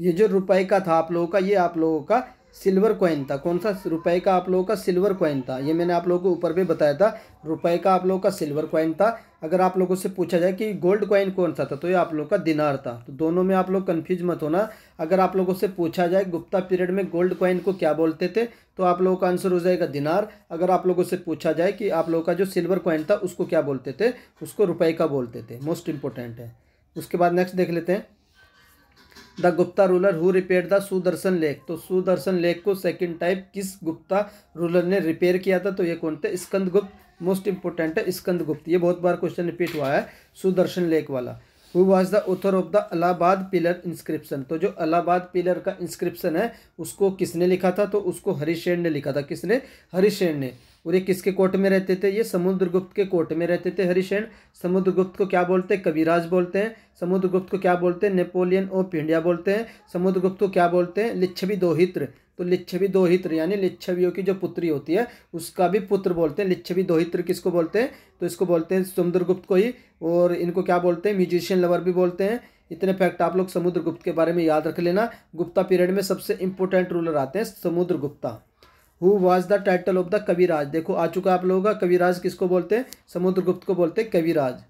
ये जो रुपए का था आप लोगों का ये आप लोगों का सिल्वर कॉइन था कौन सा रुपए का आप लोगों का सिल्वर कॉइन था ये मैंने आप लोगों को ऊपर भी बताया था रुपए का आप लोगों का सिल्वर कॉइन था अगर आप लोगों से पूछा जाए कि गोल्ड कॉइन कौन सा था तो ये आप लोगों का दिनार था तो दोनों में आप लोग कन्फ्यूज मत होना अगर आप लोगों से पूछा जाए गुप्ता पीरियड में गोल्ड कॉइन को क्या बोलते थे तो आप लोगों का आंसर हो जाएगा दिनार अगर आप लोगों से पूछा जाए कि आप लोगों का जो सिल्वर कॉइन था उसको क्या बोलते थे उसको रुपए का बोलते थे मोस्ट इंपॉर्टेंट है उसके बाद नेक्स्ट देख लेते हैं the Gupta ruler who repair the Sudarshan lake तो सुदर्शन लेक को सेकंड टाइप किस गुप्ता रूलर ने रिपेयर किया था तो ये कौन थे स्कंद गुप्त मोस्ट इंपॉर्टेंट है स्कंद गुप्त ये बहुत बार क्वेश्चन रिपीट हुआ है सुदर्शन लेक वाला who was the author of the Allahabad pillar inscription तो जो अलाहाबाद पिलर का इंस्क्रिप्शन है उसको किसने लिखा था तो उसको हरीशेन ने लिखा था किसने हरिशेण ने और ये किसके कोट में रहते थे ये समुद्रगुप्त के कोट में रहते थे हरिशैन समुद्रगुप्त को क्या बोलते हैं कविराज बोलते हैं समुद्रगुप्त को क्या बोलते हैं नेपोलियन ऑफ इंडिया बोलते हैं समुद्रगुप्त को क्या बोलते हैं लिच्छवी दोहित्र तो लिच्छवी दोहित्र यानी लिच्छवियों की जो पुत्री होती है उसका भी पुत्र बोलते हैं लिच्छवी दोहित्र किसको बोलते हैं तो इसको बोलते हैं समुद्रगुप्त को ही और इनको क्या बोलते हैं म्यूजिशियन लवर भी बोलते हैं इतने फैक्ट आप लोग समुद्रगुप्त के बारे में याद रख लेना गुप्ता पीरियड में सबसे इंपॉर्टेंट रूलर आते हैं Samudragupta who was the title of the Kaviraj देखो आ चुका आप लोगों का कविराज किसको बोलते हैं समुद्रगुप्त को बोलते हैं कविराज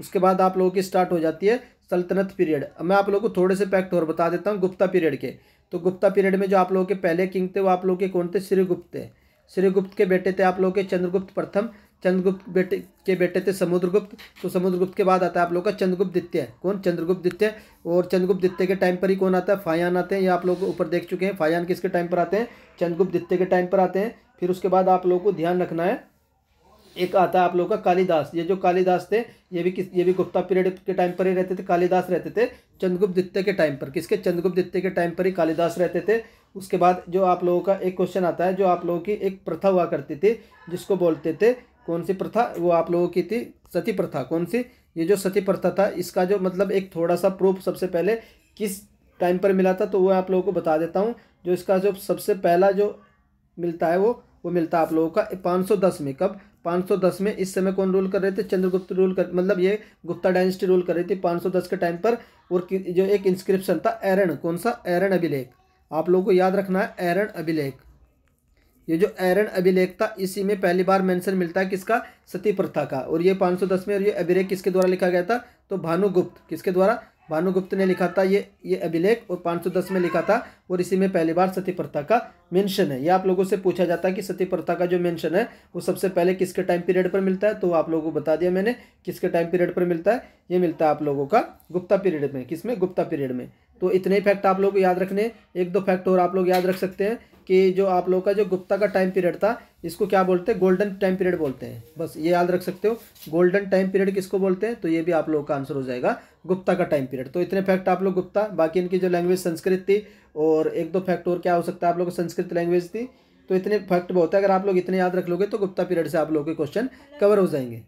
उसके बाद आप लोगों की स्टार्ट हो जाती है सल्तनत पीरियड मैं आप लोगों को थोड़े से फैक्ट और बता देता हूँ गुप्ता पीरियड के तो गुप्ता पीरियड में जो आप लोगों के पहले किंग थे वो आप लोगों के कौन थे श्रीगुप्त थे श्रीगुप्त के बेटे थे आप लोगों के चंद्रगुप्त प्रथम चंद्रगुप्त बेटे के बेटे थे समुद्रगुप्त तो समुद्रगुप्त के बाद आता है आप लोग का चंद्रगुप्त द्वितीय कौन चंद्रगुप्त द्वितीय और चंद्रगुप्त द्वितीय के टाइम पर ही कौन आता है फायान आते हैं ये आप लोग ऊपर देख चुके हैं फायान किसके टाइम पर आते हैं चंद्रगुप्त द्वितीय के टाइम पर आते हैं फिर उसके बाद आप लोग को ध्यान रखना है एक आता है आप लोग का कालिदास ये जो कालिदास थे ये भी किस ये भी गुप्ता पीरियड के टाइम पर ही रहते थे कालिदास रहते थे चंद्रगुप्त द्वितीय के टाइम पर किसके चंद्रगुप्त द्वितीय के टाइम पर ही कालिदास रहते थे उसके बाद जो आप लोगों का एक क्वेश्चन आता है जो आप लोगों की एक प्रथा हुआ करती थी जिसको बोलते थे कौन सी प्रथा वो आप लोगों की थी सती प्रथा कौन सी ये जो सती प्रथा था इसका जो मतलब एक थोड़ा सा प्रूफ सबसे पहले किस टाइम पर मिला था तो वो आप लोगों को बता देता हूँ जो इसका जो सबसे पहला जो मिलता है वो वो मिलता है आप लोगों का पाँच सौ दस में कब पाँच सौ दस में इस समय कौन रूल कर रहे थे चंद्रगुप्त रूल कर मतलब ये गुप्ता डायनेस्टी रूल कर रही थी पाँच सौ दस के टाइम पर और जो एक इंस्क्रिप्शन था एरन कौन सा एरन अभिलेख आप लोगों को याद रखना है एरन अभिलेख ये जो एरन अभिलेख था इसी में पहली बार मेंशन मिलता है किसका सती प्रथा का और ये 510 में और ये अभिलेख किसके द्वारा लिखा गया था तो भानुगुप्त किसके द्वारा भानुगुप्त ने लिखा था ये ये अभिलेख और 510 में लिखा था और इसी में पहली बार सती प्रथा का मेंशन है ये आप लोगों से पूछा जाता है कि सती प्रथा का जो मैंशन है वो सबसे पहले किसके टाइम पीरियड पर मिलता है तो आप लोगों को बता दिया मैंने किसके टाइम पीरियड पर मिलता है ये मिलता है आप लोगों का गुप्ता पीरियड में किस में गुप्ता पीरियड में तो इतने फैक्ट आप लोग याद रखने एक दो फैक्ट और आप लोग याद रख सकते हैं कि जो आप लोग का जो गुप्ता का टाइम पीरियड था इसको क्या बोलते हैं गोल्डन टाइम पीरियड बोलते हैं बस ये याद रख सकते हो गोल्डन टाइम पीरियड किसको बोलते हैं तो ये भी आप लोगों का आंसर हो जाएगा गुप्ता का टाइम पीरियड तो इतने फैक्ट आप लोग गुप्ता बाकी इनकी जो लैंग्वेज संस्कृत थी और एक दो फैक्ट और क्या हो सकता है आप लोग संस्कृत लैंग्वेज थी तो इतने फैक्ट बहुत है अगर आप लोग इतने याद रख लोगे तो गुप्ता पीरियड से आप लोग के क्वेश्चन कवर हो जाएंगे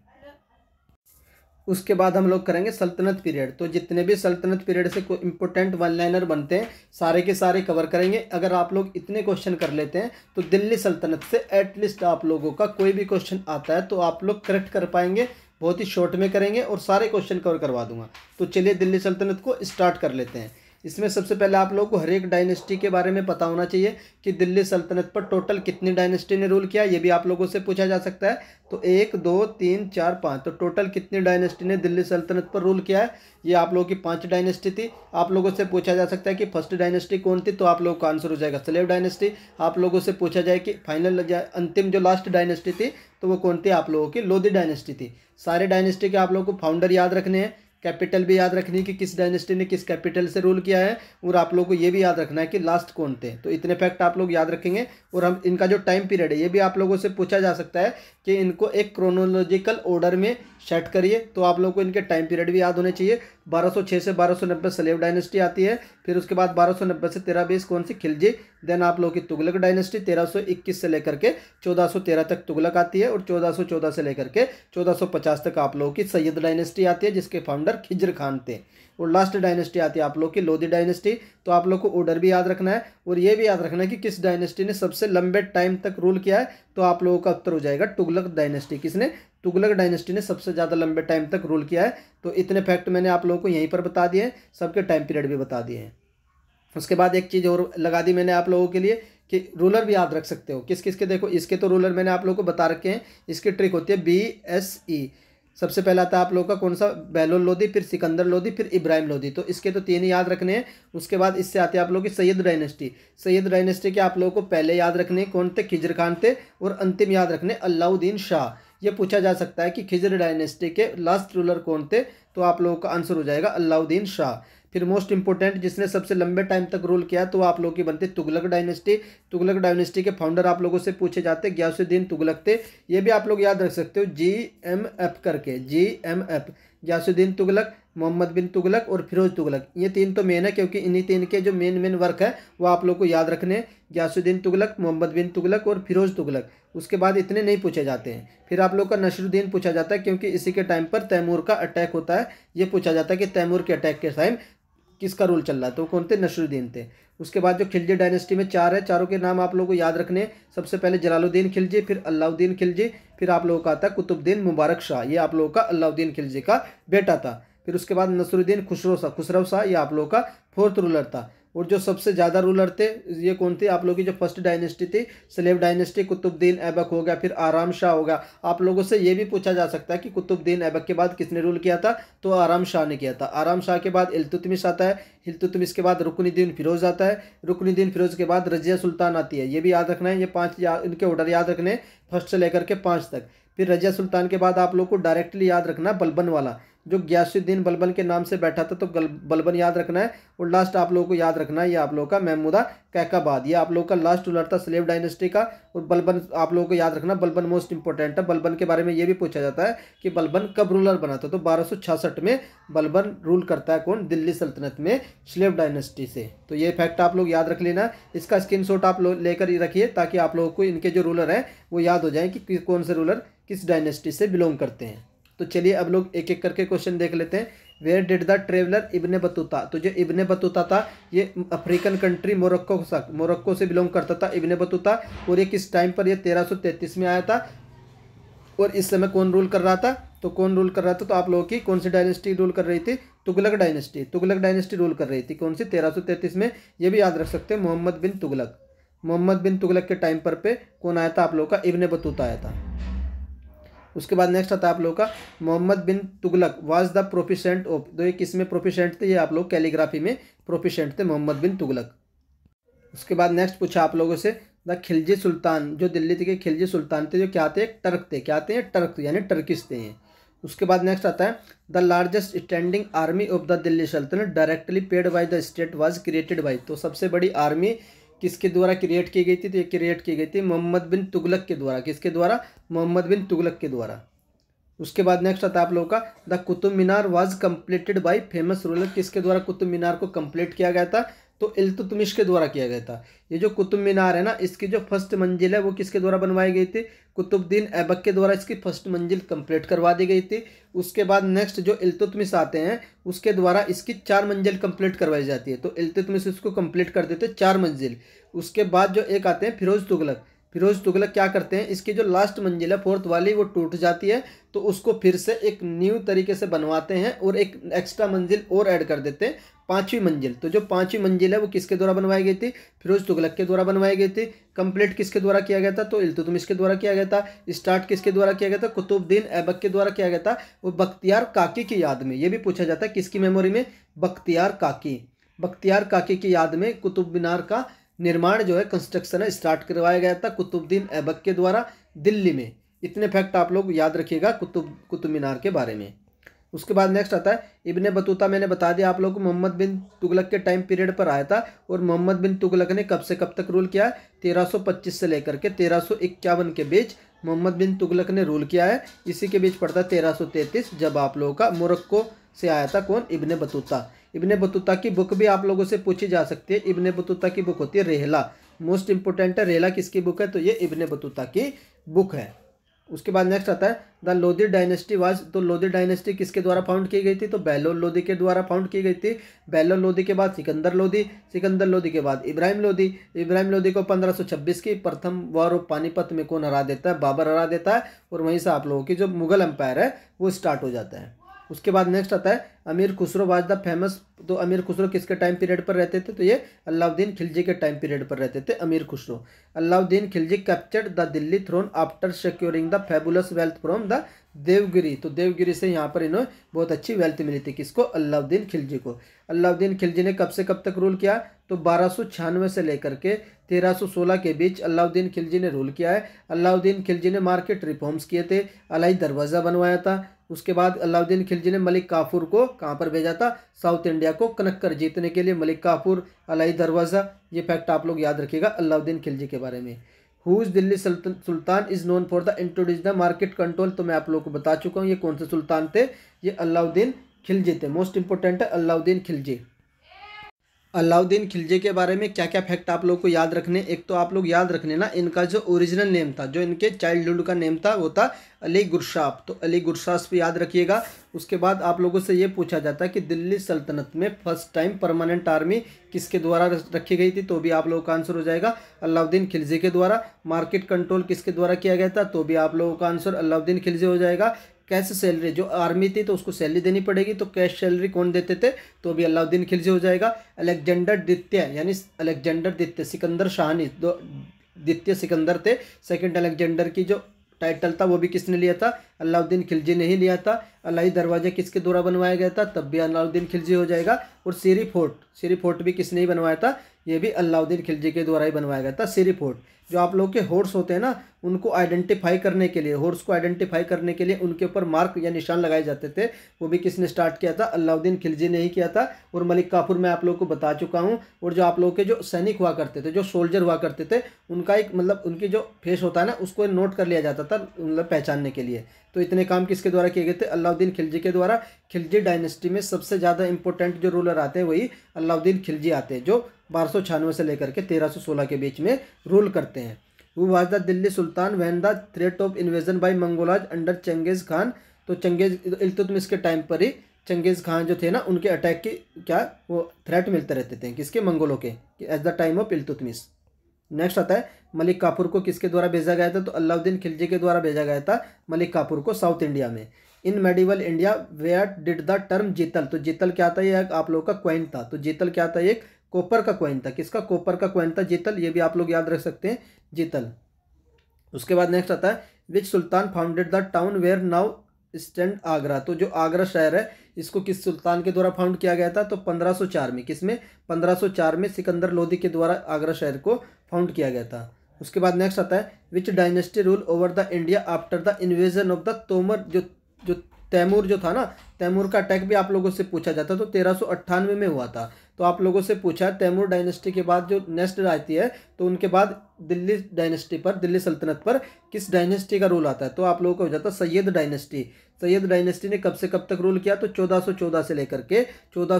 उसके बाद हम लोग करेंगे सल्तनत पीरियड तो जितने भी सल्तनत पीरियड से कोई इंपॉर्टेंट वन लाइनर बनते हैं सारे के सारे कवर करेंगे अगर आप लोग इतने क्वेश्चन कर लेते हैं तो दिल्ली सल्तनत से एटलीस्ट आप लोगों का कोई भी क्वेश्चन आता है तो आप लोग करेक्ट कर पाएंगे बहुत ही शॉर्ट में करेंगे और सारे क्वेश्चन कवर करवा दूंगा तो चलिए दिल्ली सल्तनत को स्टार्ट कर लेते हैं इसमें सबसे पहले आप लोगों को हर एक डायनेस्टी के बारे में पता होना चाहिए कि दिल्ली सल्तनत पर टोटल कितनी डायनेस्टी ने रूल किया ये भी आप लोगों से पूछा जा सकता है तो एक दो तीन चार पाँच तो टोटल कितनी डायनेस्टी ने दिल्ली सल्तनत पर रूल किया है ये आप लोगों की पाँच डायनेस्टी थी आप लोगों से पूछा जा सकता है कि फर्स्ट डायनेस्टी कौन थी तो आप लोगों का आंसर हो जाएगा सलेव डायनेस्टी आप लोगों से पूछा जाए कि फाइनल अंतिम जो लास्ट डायनेस्टी थी तो वो कौन थी आप लोगों की लोधी डायनेस्टी थी सारे डायनेस्टी के आप लोगों को फाउंडर याद रखने हैं कैपिटल भी याद रखनी है कि किस डायनेस्टी ने किस कैपिटल से रूल किया है और आप लोग को ये भी याद रखना है कि लास्ट कौन थे तो इतने फैक्ट आप लोग याद रखेंगे और हम इनका जो टाइम पीरियड है ये भी आप लोगों से पूछा जा सकता है कि इनको एक क्रोनोलॉजिकल ऑर्डर में सेट करिए तो आप लोगों को इनके टाइम पीरियड भी याद होने चाहिए 1206 से 1290 सलेब डायनेस्टी आती है फिर उसके बाद 1290 से तेरह कौन सी खिलजी देन आप लोगों की तुगलक डायनेस्टी 1321 से लेकर के 1413 तक तुगलक आती है और 1414 से लेकर के 1450 तक आप लोगों की सैयद डायनेस्टी आती है जिसके फाउंडर खिजर खान थे और लास्ट डायनेस्टी आती है आप लोग की लोधी डायनेस्टी तो आप लोग को ऑर्डर भी याद रखना है और ये भी याद रखना है कि किस डायनेस्टी ने सबसे लंबे टाइम तक रूल किया है तो आप लोगों का उत्तर हो जाएगा तुगलक डायनेस्टी किसने तुगलक डायनेस्टी ने सबसे ज़्यादा लंबे टाइम तक रूल किया है तो इतने फैक्ट मैंने आप लोगों को यहीं पर बता दिए हैं सबके टाइम पीरियड भी बता दिए हैं उसके बाद एक चीज़ और लगा दी मैंने आप लोगों के लिए कि रूलर भी याद रख सकते हो किस किस के देखो इसके तो रूलर मैंने आप लोगों को बता रखे हैं इसकी ट्रिक होती है बी एस ई सबसे पहला आता है आप लोगों का कौन सा बहलोल लोधी फिर सिकंदर लोधी फिर इब्राहिम लोधी तो इसके तो तीन ही याद रखने हैं उसके बाद इससे आते हैं आप लोग की सैयद डायनेस्टी सैयद डायनेस्टी के आप लोगों को पहले याद रखने कौन थे खिजर खान थे और अंतिम याद रखने अलाउद्दीन शाह ये पूछा जा सकता है कि खिजर डायनेस्टी के लास्ट रूलर कौन थे तो आप लोगों का आंसर हो जाएगा अलाउद्दीन शाह फिर मोस्ट इंपॉर्टेंट जिसने सबसे लंबे टाइम तक रूल किया तो आप लोगों की बनती तुगलक डायनेस्टी तुगलक डायनेस्टी के फाउंडर आप लोगों से पूछे जाते ग्यासुद्दीन तुगलक थे ये भी आप लोग याद रख सकते हो जी एम एफ करके G M F Ghiyasuddin Tughlaq Muhammad bin Tughlaq और फिरोज तुगलक ये तीन तो मेन है क्योंकि इन्हीं तीन के जो मेन मेन वर्क है वो आप लोग को याद रखने ग्यासुद्दीन तुगलक मोहम्मद बिन तुगलक और फिरोज तुगलक उसके बाद इतने नहीं पूछे जाते हैं फिर आप लोग का नशरुद्दीन पूछा जाता है क्योंकि इसी के टाइम पर तैमूर का अटैक होता है ये पूछा जाता है कि तैमूर के अटैक के टाइम किसका रोल चल रहा है तो कौन थे नशरुद्दीन थे उसके बाद जो खिलजी डायनेस्टी में चार है चारों के नाम आप लोगों को याद रखने सबसे पहले जलालुद्दीन खिलजी फिर अलाउद्दीन खिलजी फिर आप लोगों का आता है मुबारक शाह ये आप लोगों का अलाउद्दीन खिलजी का बेटा था फिर उसके बाद नसरुद्दीन खुसरो शाह खुसरव शाह ये आप लोग का फोर्थ रूलर था और जो सबसे ज़्यादा रूलर थे ये कौन थे आप लोग की जो फर्स्ट डायनेस्टी थी सलेब डायनेस्टी कुतुबद्दीन ऐबक हो गया फिर आराम शाह होगा आप लोगों से ये भी पूछा जा सकता है कि कुतुबद्दीन ऐबक के बाद किसने रूल किया था तो आराम शाह ने किया था आराम शाह के बाद इल्तुतमिश आता है इल्तुतमिश के बाद रुकनुद्दीन फिरोज आता है रुकनुद्दीन फिरोज के बाद रजिया सुल्तान आती है ये भी याद रखना है ये पाँच इनके ऑर्डर याद रखने फर्स्ट से लेकर के पाँच तक फिर रजिया सुल्तान के बाद आप लोग को डायरेक्टली याद रखना बलबन वाला जो ग्यासुद्दीन बलबन के नाम से बैठा था तो बलबन याद रखना है और लास्ट आप लोगों को याद रखना है ये आप लोगों का महमूदा कैकाबाद ये आप लोगों का लास्ट रूलर था स्लेव डायनेस्टी का और बलबन आप लोगों को याद रखना बलबन मोस्ट इंपॉर्टेंट है बलबन के बारे में ये भी पूछा जाता है कि बलबन कब रूलर बना था तो बारह में बलबन रूल करता है कौन दिल्ली सल्तनत में स्लेव डायनेस्टी से तो ये फैक्ट आप लोग याद रख लेना इसका स्क्रीन आप लोग लेकर रखिए ताकि आप लोगों को इनके जो रूलर हैं वो याद हो जाए कि कौन से रूलर किस डायनेस्टी से बिलोंग करते हैं तो चलिए अब लोग एक एक करके क्वेश्चन देख लेते हैं where did the traveller Ibn Battuta तो जो इब्ने बतूता था ये अफ्रीकन कंट्री मोरक्को से मोरक्को से बिलोंग करता था इब्ने बतूता और ये किस टाइम पर ये 1333 में आया था और इस समय कौन रूल कर रहा था तो कौन रूल कर रहा था तो आप लोगों की कौन सी डायनेस्टी रूल कर रही थी Tughlaq dynasty Tughlaq dynasty rule कर रही थी कौन सी तेरह में ये भी याद रख सकते हैं मोहम्मद बिन तुगलक मोहम्मद बिन तुगलक के टाइम पर पे कौन आया था आप लोग का इब्ने बतूता आया था उसके बाद नेक्स्ट आता है आप लोग का Muhammad bin Tughlaq was the proficient of तो ये किस में प्रोफिशेंट थे ये आप लोग कैलीग्राफी में प्रोफिशेंट थे मोहम्मद बिन तुगलक उसके बाद नेक्स्ट पूछा आप लोगों से द खिलजी सुल्तान जो दिल्ली के खिलजी सुल्तान थे जो क्या थे टर्क थे क्या थे टर्क यानी टर्किस थे उसके बाद नेक्स्ट आता है the largest standing army of the Delhi saltanat directly paid by the state was created by तो सबसे बड़ी आर्मी किसके द्वारा क्रिएट की गई थी तो ये क्रिएट की गई थी मोहम्मद बिन तुगलक के द्वारा किसके द्वारा मोहम्मद बिन तुगलक के द्वारा उसके बाद नेक्स्ट आता है आप लोगों का the Qutub Minar was completed by famous ruler किसके द्वारा कुतुब मीनार को कंप्लीट किया गया था तो इल्तुतमिश के द्वारा किया गया था ये जो कुतुब मीनार है ना इसकी जो फर्स्ट मंजिल है वो किसके द्वारा बनवाई गई थी कुतुबद्दीन ऐबक के द्वारा इसकी फर्स्ट मंजिल कंप्लीट करवा दी गई थी उसके बाद नेक्स्ट जो इल्तुतमिश आते हैं उसके द्वारा इसकी चार मंजिल कंप्लीट करवाई जाती है तो इल्तुतमिश इसको कंप्लीट कर देते चार मंजिल उसके बाद जो एक आते हैं फिरोज तुगलक फिरोज तुगलक क्या करते हैं इसकी जो लास्ट मंजिल है फोर्थ वाली वो टूट जाती है तो उसको फिर से एक न्यू तरीके से बनवाते हैं और एक एक्स्ट्रा मंजिल और ऐड कर देते हैं पाँचवीं मंजिल तो जो पाँचवीं मंजिल है वो किसके द्वारा बनवाई गई थी फिरोज तुगलक के द्वारा बनवाई गई थी कंप्लीट किसके द्वारा किया गया था तो इल्तुतमिश इसके द्वारा किया गया था स्टार्ट किसके द्वारा किया गया था कुतुबद्दीन ऐबक के द्वारा किया गया था वो बख्तियार काकी की याद में ये भी पूछा जाता है किसकी मेमोरी में बख्तियार काकी बख्तियार काकी की याद में कुतुब मीनार का निर्माण जो है कंस्ट्रक्शन है स्टार्ट करवाया गया था कुतुबुद्दीन ऐबक के द्वारा दिल्ली में इतने फैक्ट आप लोग याद रखिएगा कुतुब कुतुब मीनार के बारे में उसके बाद नेक्स्ट आता है इबन बतूता मैंने बता दिया आप लोगों को मोहम्मद बिन तुगलक के टाइम पीरियड पर आया था और मोहम्मद बिन तुगलक ने कब से कब तक रूल किया है पच्चीस से लेकर के तेरह के बीच मोहम्मद बिन तुगलक ने रूल किया है इसी के बीच पड़ता है 1333 जब आप लोगों का मोरक्को से आया था कौन इबन बतूता इबन बतूता की बुक भी आप लोगों से पूछी जा सकती है इबन बतूता की बुक होती है रेहला मोस्ट इंपोर्टेंट है रेहला किसकी बुक है तो ये इबन बतूता की बुक है उसके बाद नेक्स्ट आता है द लोधी डायनेस्टी वाज तो लोधी डायनेस्टी किसके द्वारा फाउंड की गई थी तो बैलो लोधी के द्वारा फाउंड की गई थी बैलो लोधी के बाद सिकंदर लोधी सिकंदर लोधी के बाद इब्राहिम लोधी इब्राहिम लोधी को 1526 की प्रथम वॉर पानीपत में कौन हरा देता है बाबर हरा देता है और वहीं से आप लोगों की जो मुगल एम्पायर है वो स्टार्ट हो जाता है उसके बाद नेक्स्ट आता है Amir Khusro was the famous तो अमीर खुसरो किसके टाइम पीरियड पर रहते थे तो ये अलाउद्दीन खिलजी के टाइम पीरियड पर रहते थे Amir Khusro Alauddin Khilji captured the Delhi throne after securing the fabulous wealth from the Devagiri तो देवगिरी से यहाँ पर इन्होंने बहुत अच्छी वेल्थ मिली थी किसको अलाउद्दीन खिलजी को अलाउद्दीन खिलजी ने कब से कब तक रूल किया तो बारह से लेकर के 1316 के बीच अलाउद्दीन खिलजी ने रूल किया है अलाउद्दीन खिलजी ने मार्केट रिफॉर्म्स किए थे अलाई दरवाज़ा बनवाया था उसके बाद अलाउद्दीन खिलजी ने मलिक काफूर को कहाँ पर भेजा था साउथ इंडिया को कनक्कर जीतने के लिए मलिक काफूर अलाई दरवाज़ा ये फैक्ट आप लोग याद रखिएगा अलाउद्दीन खिलजी के बारे में whose Delhi sultan is known for the introduce the market control तो मैं आप लोगों को बता चुका हूँ ये कौन से सुल्तान थे ये अलाउद्दीन खिलजी थे मोस्ट इंपॉर्टेंट है अलाउद्दीन खिलजी अलाउद्दीन खिलजी के बारे में क्या क्या फैक्ट आप लोग को याद रखने एक तो आप लोग याद रखने ना इनका जो ओरिजिनल नेम था जो इनके चाइल्डहुड का नेम था वो था अली गुरशाप तो अली गुरशाप भी याद रखिएगा उसके बाद आप लोगों से ये पूछा जाता है कि दिल्ली सल्तनत में फर्स्ट टाइम परमानेंट आर्मी किसके द्वारा रखी गई थी तो भी आप लोगों का आंसर हो जाएगा अलाउद्दीन खिलजी के द्वारा मार्केट कंट्रोल किसके द्वारा किया गया था तो भी आप लोगों का आंसर अलाउद्दीन खिलजी हो जाएगा कैश सैलरी जो आर्मी थी तो उसको सैलरी देनी पड़ेगी तो कैश सैलरी कौन देते थे तो अभी अलाउद्दीन खिलजी हो जाएगा अलेक्जेंडर द्वितीय यानी अलेक्जेंडर द्वितीय सिकंदर शाहनी दो द्वितीय सिकंदर थे सेकंड अलेक्जेंडर की जो टाइटल था वो भी किसने लिया था अलाउद्दीन खिलजी ने ही लिया था अलाई दरवाजा किसके द्वारा बनवाया गया था तब भी अलाउद्दीन खिलजी हो जाएगा और सीरी फोर्ट सीरी फोर्ट भी किसने ही बनवाया था ये भी अलाउद्दीन खिलजी के द्वारा ही बनवाया गया था सीरी फोर्ट जो आप लोग के हॉर्स होते हैं ना उनको आइडेंटिफाई करने के लिए हॉर्स को आइडेंटिफाई करने के लिए उनके ऊपर मार्क या निशान लगाए जाते थे वो भी किसने स्टार्ट किया था अलाउद्दीन खिलजी ने ही किया था और मलिक काफूर मैं आप लोग को बता चुका हूँ और जो आप लोग के जो सैनिक हुआ करते थे जो सोल्जर हुआ करते थे उनका एक मतलब उनकी जो फेस होता है ना उसको नोट कर लिया जाता था मतलब पहचानने के लिए तो इतने काम किसके द्वारा किए गए थे अलाउद्दीन खिलजी के द्वारा खिलजी डायनेस्टी में सबसे ज़्यादा इंपॉर्टेंट जो रूलर आते हैं वही अलाउद्दीन खिलजी आते हैं जो बारह से लेकर के तेरह के बीच में रूल करते हैं वो was the Delhi sultan when the threat of invasion by Mongols under Genghis Khan तो चंगेज़ इल्तुतमिश के टाइम पर ही चंगेज़ खान जो थे ना उनके अटैक की क्या वो थ्रेट मिलते रहते थे किसके मंगोलों के at the time of Iltutmish next आता है मलिक काफूर को किसके द्वारा भेजा गया था तो अलाउद्दीन खिलजी के द्वारा भेजा गया था मलिक कापुर को साउथ इंडिया में in medieval India where did the term jital तो जीतल क्या था ये आप लोगों का क्वाइन था तो जीतल क्या था एक कॉपर का क्वाइन था किसका कॉपर का क्वाइन था जीतल ये भी आप लोग याद रख सकते हैं जीतल उसके बाद नेक्स्ट आता है which sultan founded the town where now stand Agra तो जो आगरा शहर है इसको किस सुल्तान के द्वारा फाउंड किया गया था तो 1504 में किस में 1504 में सिकंदर लोधी के द्वारा आगरा शहर को फाउंड किया गया था उसके बाद नेक्स्ट आता है which dynasty rule over the India after the invasion of the Tomar जो जो तैमूर जो था ना तैमूर का अटैक भी आप लोगों से पूछा जाता तो तेरह में हुआ था तो आप लोगों से पूछा तैमूर डायनेस्टी के बाद जो नेक्स्ट आती है तो उनके बाद दिल्ली डायनेस्टी पर दिल्ली सल्तनत पर किस डायनेस्टी का रूल आता है तो आप लोगों का हो जाता है सैयद डायनेस्टी सैयद डायनेस्टी ने कब से कब तक रूल किया तो 1414 से लेकर के चौदह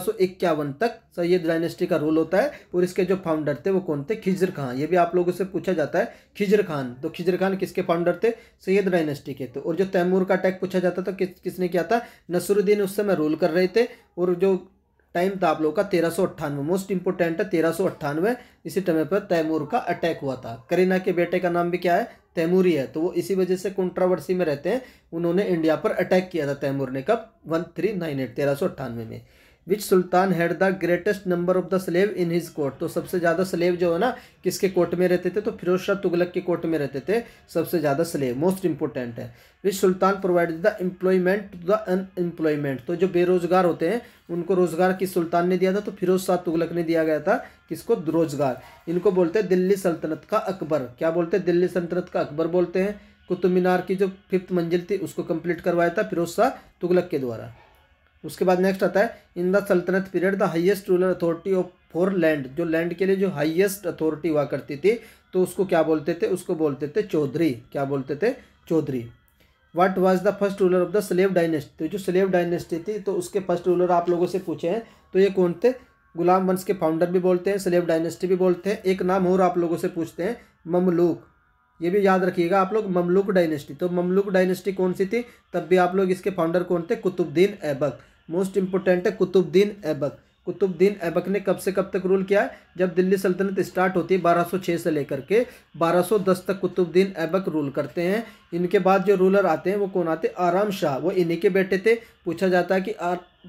तक सैयद डायनेस्टी का रूल होता है और इसके जो फाउंडर थे वो कौन थे खिजर खान ये भी आप लोगों से पूछा जाता है खिजर खान तो खिजर खान किसके फाउंडर थे सैयद डायनेस्टी के थे तो और जो तैमूर का अटैक पूछा जाता था किस किसने किया था नसरुद्दीन उस समय रूल कर रहे थे और जो टाइम था तो आप लोग का तेरह सौ अट्ठानवे मोस्ट इंपोर्टेंट है तेरह सौ अट्ठानवे इसी टाइम पर तैमूर का अटैक हुआ था करीना के बेटे का नाम भी क्या है तैमूरी है तो वो इसी वजह से कॉन्ट्रावर्सी में रहते हैं उन्होंने इंडिया पर अटैक किया था तैमूर ने कब वन थ्री नाइन एट तेरह सौ अट्ठानवे में which sultan had the greatest number of the slave in his court तो सबसे ज़्यादा स्लेव जो है ना किसके कोर्ट में रहते थे तो फिरोज शाह तुगलक के कोर्ट में रहते थे सबसे ज़्यादा स्लेव मोस्ट इंपॉर्टेंट है which sultan provide the employment to the unemployment तो जो बेरोजगार होते हैं उनको रोजगार किस सुल्तान ने दिया था तो फिरोज शाह तुगलक ने दिया गया था किसको रोजगार इनको बोलते हैं दिल्ली सल्तनत का अकबर क्या बोलते हैं दिल्ली सल्तनत का अकबर बोलते हैं कुतुब मीनार की जो फिफ्थ मंजिल थी उसको कंप्लीट करवाया था फिरोज शाह तुगलक के द्वारा उसके बाद नेक्स्ट आता है in the saltanat period the highest ruler authority of for land जो लैंड के लिए जो हाइएस्ट अथॉरिटी हुआ करती थी तो उसको क्या बोलते थे उसको बोलते थे चौधरी क्या बोलते थे Chaudhary what was the first ruler of the slave dynasty तो जो स्लेव डायनेस्टी थी तो उसके फर्स्ट रूलर आप लोगों से पूछे हैं तो ये कौन थे गुलाम वंश के फाउंडर भी बोलते हैं स्लेव डायनेस्टी भी बोलते हैं एक नाम और आप लोगों से पूछते हैं ममलूक ये भी याद रखिएगा आप लोग ममलूक डायनेस्टी तो ममलूक डायनेस्टी कौन सी थी तब भी आप लोग इसके फाउंडर कौन थे कुतुबद्दीन ऐबक मोस्ट इंपोर्टेंट है कुतुबद्दीन ऐबक कुतुबद्दीन ऐबक ने कब से कब तक रूल किया है जब दिल्ली सल्तनत स्टार्ट होती है 1206 से लेकर के 1210 तक कुतुबद्दीन ऐबक रूल करते हैं इनके बाद जो रूलर आते हैं वो कौन आते आराम शाह वो इन्हीं के बेटे थे पूछा जाता है कि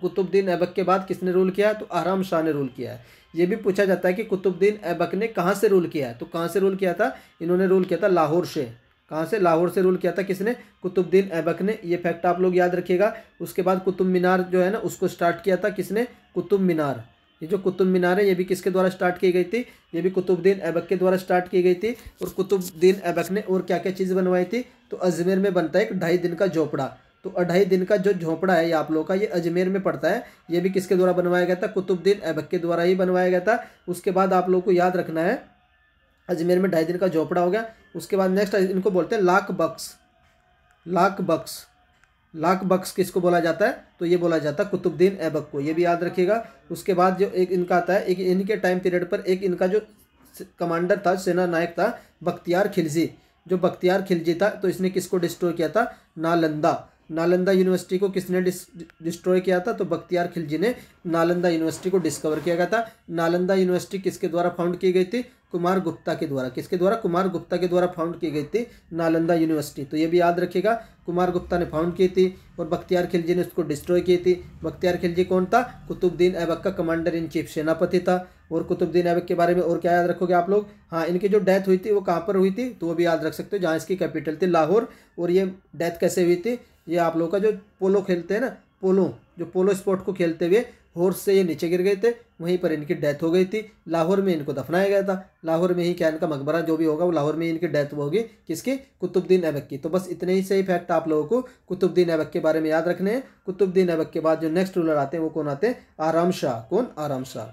कुतुबद्दीन ऐबक के बाद किसने रूल किया है तो आराम शाह ने रूल किया है ये भी पूछा जाता है कि कुतुबद्दीन ऐबक ने कहाँ से रूल किया है तो कहाँ से रूल किया था इन्होंने रूल किया था लाहौर से कहाँ से लाहौर से रूल किया था किसने कुतुबद्दीन ऐबक ने ये फैक्ट आप लोग याद रखिएगा उसके बाद कुतुब मीनार जो है ना उसको स्टार्ट किया था किसने कुतुब मीनार ये जो कुतुब मीनार है ये भी किसके द्वारा स्टार्ट की गई थी ये भी कुतुबद्दीन ऐबक के द्वारा स्टार्ट की गई थी और कुतुबद्दीन ऐबक ने और क्या क्या चीज़ बनवाई थी तो अजमेर में बनता है एक ढाई दिन का झोपड़ा तो अढ़ाई दिन का जो झोपड़ा है ये आप लोग का ये अजमेर में पड़ता है ये भी किसके द्वारा बनवाया गया था कुतुबद्दीन ऐबक के द्वारा ही बनवाया गया था उसके बाद आप लोग को याद रखना है अजमेर में ढाई दिन का झोपड़ा हो गया उसके बाद नेक्स्ट इनको बोलते हैं लाख बक्स लाख बक्स लाख बक्स किसको बोला जाता है तो ये बोला जाता है कुतुबद्दीन ऐबक को ये भी याद रखिएगा उसके बाद जो एक इनका आता है एक इनके टाइम पीरियड पर एक इनका जो कमांडर था सेना नायक था बख्तियार खिलजी जो बख्तियार खिलजी था तो इसने किसको डिस्ट्रॉय किया था नालंदा नालंदा यूनिवर्सिटी को किसने डिस्ट्रॉय किया था तो बख्तियार खिलजी ने नालंदा यूनिवर्सिटी को डिस्कवर किया गया था नालंदा यूनिवर्सिटी किसके द्वारा फाउंड की गई थी कुमार गुप्ता के द्वारा किसके द्वारा कुमार गुप्ता के द्वारा फाउंड की गई थी नालंदा यूनिवर्सिटी तो ये भी याद रखिएगा कुमार गुप्ता ने फाउंड की थी और बख्तियार खिलजी ने उसको डिस्ट्रॉय की थी बख्तियार खिलजी कौन था कुतुबद्दीन ऐबक का कमांडर इन चीफ सेनापति था और कुतुबद्दीन ऐबक के बारे में और क्या याद रखोगे आप लोग हाँ इनकी जो डेथ हुई थी वो कहाँ पर हुई थी तो वो भी याद रख सकते हो जहाँ इसकी कैपिटल थी लाहौर और ये डेथ कैसे हुई थी ये आप लोग का जो पोलो खेलते हैं ना पोलो जो पोलो स्पोर्ट को खेलते हुए हॉर्स से ये नीचे गिर गए थे वहीं पर इनकी डेथ हो गई थी लाहौर में इनको दफनाया गया था लाहौर में ही क्या इनका मकबरा जो भी होगा वो लाहौर में इनकी डेथ होगी किसकी कुतुबद्दीन ऐबक की तो बस इतने ही सही फैक्ट आप लोगों को कुतुबद्दीन ऐबक के बारे में याद रखने हैं कुतुबद्दीन ऐबक के बाद जो नेक्स्ट रूलर आते हैं वो कौन आते हैं आराम शाह कौन Aram Shah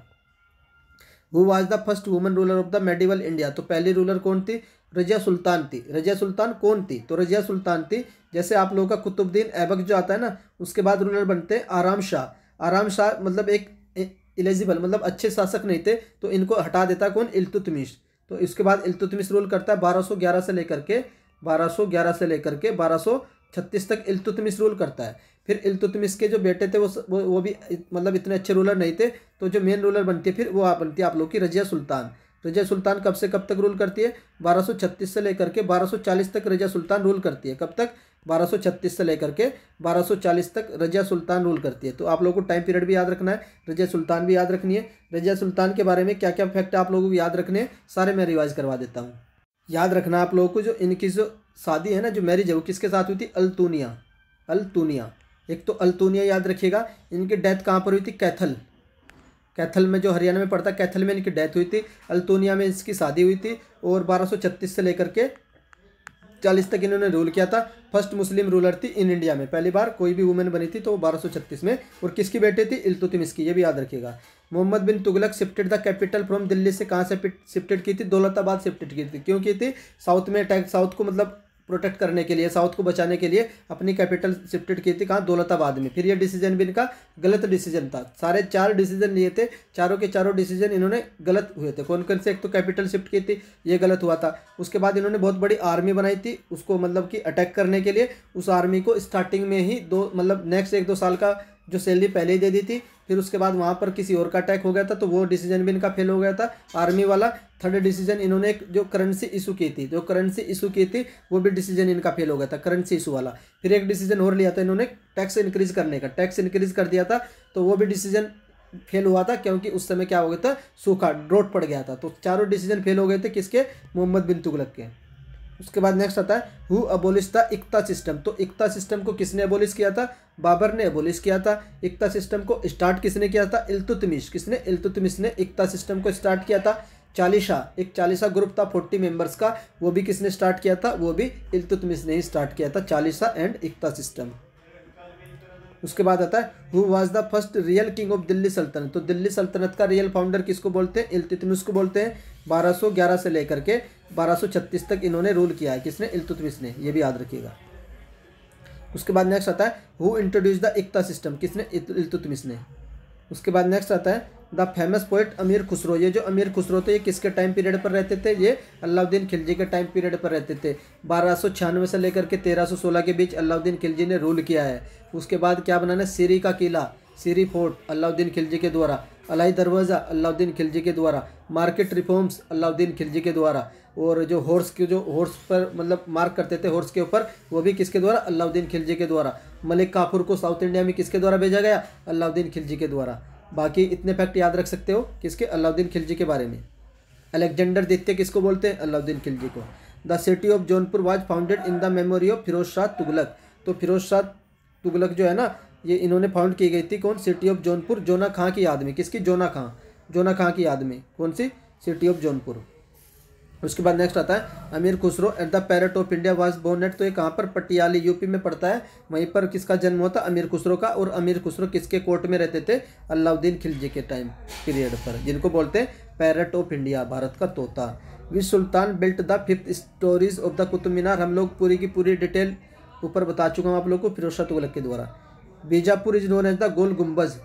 who was the first woman ruler of the medieval India तो पहली रूलर कौन थी रजिया सुल्तान थी रजिया सुल्तान कौन थी तो रजिया सुल्तान थी जैसे आप लोगों का कुतुबुद्दीन ऐबक जो आता है ना उसके बाद रूलर बनते हैं आराम शाह आराम शाह मतलब एक एलिजिबल मतलब अच्छे शासक नहीं थे तो इनको हटा देता कौन इल्तुतमिश तो इसके बाद इल्तुतमिश रूल करता है ग्यारह से लेकर के ग्यारह से लेकर के छत्तीस तक इल्तुतमिश रूल करता है फिर इल्तुतमिश के जो बेटे थे वो वो भी मतलब इतने अच्छे रूलर नहीं थे तो जो मेन रूलर बनती है फिर वो बनती है आप लोग की रजिया सुल्तान तो रजा सुल्तान कब से कब तक रूल करती है 1236 से लेकर के 1240 तक रजा सुल्तान रूल करती है कब तक 1236 से लेकर के 1240 तक रजा सुल्तान रूल करती है तो आप लोगों को टाइम पीरियड भी याद रखना है रजा सुल्तान भी याद रखनी है रजा सुल्तान के बारे में क्या क्या फैक्ट आप लोगों को याद रखने हैं सारे मैं रिवाइज करवा देता हूँ याद रखना आप लोगों को जो इनकी जो शादी है ना जो मैरिज है वो किसके साथ हुई थी अल्तूनिया अल्तूनिया एक तो अल्तूनिया याद रखिएगा इनकी डेथ कहाँ पर हुई थी कैथल कैथल में जो हरियाणा में पड़ता है कैथल में इनकी डेथ हुई थी अल्तोनिया में इसकी शादी हुई थी और 1236 से लेकर के चालीस तक इन्होंने रूल किया था फर्स्ट मुस्लिम रूलर थी इन इंडिया में पहली बार कोई भी वुमेन बनी थी तो वो 1236 में और किसकी बेटी थी इल्तुतमिश की ये भी याद रखिएगा Muhammad bin Tughlaq shifted the capital from Delhi से कहाँ से शिफ्टेड की थी दौलताबाद शिफ्टेड की थी क्यों की थी साउथ में अटैक साउथ को मतलब प्रोटेक्ट करने के लिए साउथ को बचाने के लिए अपनी कैपिटल शिफ्टेड की थी कहाँ दौलताबाद में फिर ये डिसीजन भी इनका गलत डिसीजन था सारे चार डिसीजन लिए थे चारों के चारों डिसीजन इन्होंने गलत हुए थे कौन कौन से एक तो कैपिटल शिफ्ट की थी ये गलत हुआ था उसके बाद इन्होंने बहुत बड़ी आर्मी बनाई थी उसको मतलब कि अटैक करने के लिए उस आर्मी को स्टार्टिंग में ही दो मतलब नेक्स्ट एक दो साल का जो सैलरी पहले ही दे दी थी फिर उसके बाद वहाँ पर किसी और का अटैक हो गया था तो वो डिसीजन भी इनका फेल हो गया था आर्मी वाला थर्ड डिसीजन इन्होंने जो करेंसी इशू की थी जो करेंसी इशू की थी वो भी डिसीजन इनका फेल हो गया था करेंसी इशू वाला फिर एक डिसीजन और लिया था इन्होंने टैक्स इंक्रीज करने का टैक्स इंक्रीज कर दिया था तो वो भी डिसीजन फेल हुआ था क्योंकि उस समय क्या हो गया था सूखा ड्रोट पड़ गया था तो चारों डिसीजन फेल हो गए थे किसके मोहम्मद बिन तुगलक के उसके बाद नेक्स्ट आता है हु अबोलिश था एकता सिस्टम तो एकता सिस्टम को किसने अबोलिश किया था बाबर ने अबोलिश किया था एकता सिस्टम को स्टार्ट किसने किया था इल्तुतमिश किसने इल्तुतमिश ने एकता सिस्टम को स्टार्ट किया था चालीसा एक चालीसा ग्रुप था फोर्टी मेंबर्स का वो भी किसने स्टार्ट किया था वो भी इल्तुतमिस ने ही स्टार्ट किया था चालीसा एंड इकता सिस्टम उसके बाद आता है who was the first real king of Delhi saltanat तो दिल्ली सल्तनत का रियल फाउंडर किसको बोलते हैं इल्तुतमिस को बोलते हैं ग्यारह से लेकर के छत्तीस तक इन्होंने रूल किया है किसने इल्तुतमिस ने ये भी याद रखिएगा उसके बाद नेक्स्ट आता है who introduce the iqta system किसने इल्तुतमिस ने उसके बाद नेक्स्ट आता है द फेमस पोइट अमीर खुसरो ये जो अमीर खुसरो थे ये किसके टाइम पीरियड पर रहते थे ये अलाउद्दीन खिलजी के टाइम पीरियड पर रहते थे बारह से लेकर के तेरह के बीच अलाउद्दीन खिलजी ने रूल किया है उसके बाद क्या बनाना सीरी का किला सीरी फोर्ट अलाउद्दीन खिलजी के द्वारा अलाई दरवाज़ा अलाउद्दीन खिलजी के द्वारा मार्केट रिफॉर्म्स अलाउद्दीन खिलजी के द्वारा और जो हॉर्स के जो हॉर्स पर मतलब मार्क करते थे हॉर्स के ऊपर वो भी किसके द्वारा अलाउद्दीन खिलजी के द्वारा मलिक काफूर को साउथ इंडिया में किसके द्वारा भेजा गया अलाउद्दीन खिलजी के द्वारा बाकी इतने फैक्ट याद रख सकते हो किसके अलाउद्दीन खिलजी के बारे में अलेक्जेंडर दित्य किसको बोलते हैं अलाउद्दीन खिलजी को the city of Jaunpur was founded in the memory of Firoz Shah Tughlaq तो फिरोज शाह तुगलक जो है ना ये इन्होंने फाउंड की गई थी कौन सिटी ऑफ जौनपुर जोना खां की याद में किसकी जोना खां जोना खां की याद में कौन सी सिटी ऑफ जौनपुर उसके बाद नेक्स्ट आता है Amir Khusro at the parrot of India was at तो ये कहाँ पर पटियाली यूपी में पड़ता है वहीं पर किसका जन्म होता अमीर खुसरो का और अमीर खुसरो किसके कोर्ट में रहते थे अलाउद्दीन खिलजी के टाइम पीरियड पर जिनको बोलते हैं पैरट ऑफ इंडिया भारत का तोता which sultan built the fifth stories of the Qutub Minar हम लोग पूरी की पूरी डिटेल ऊपर बता चुका हूँ आप लोग को फिरोज शाह तुगलक के द्वारा Bijapur is known as the Gol Gumbaz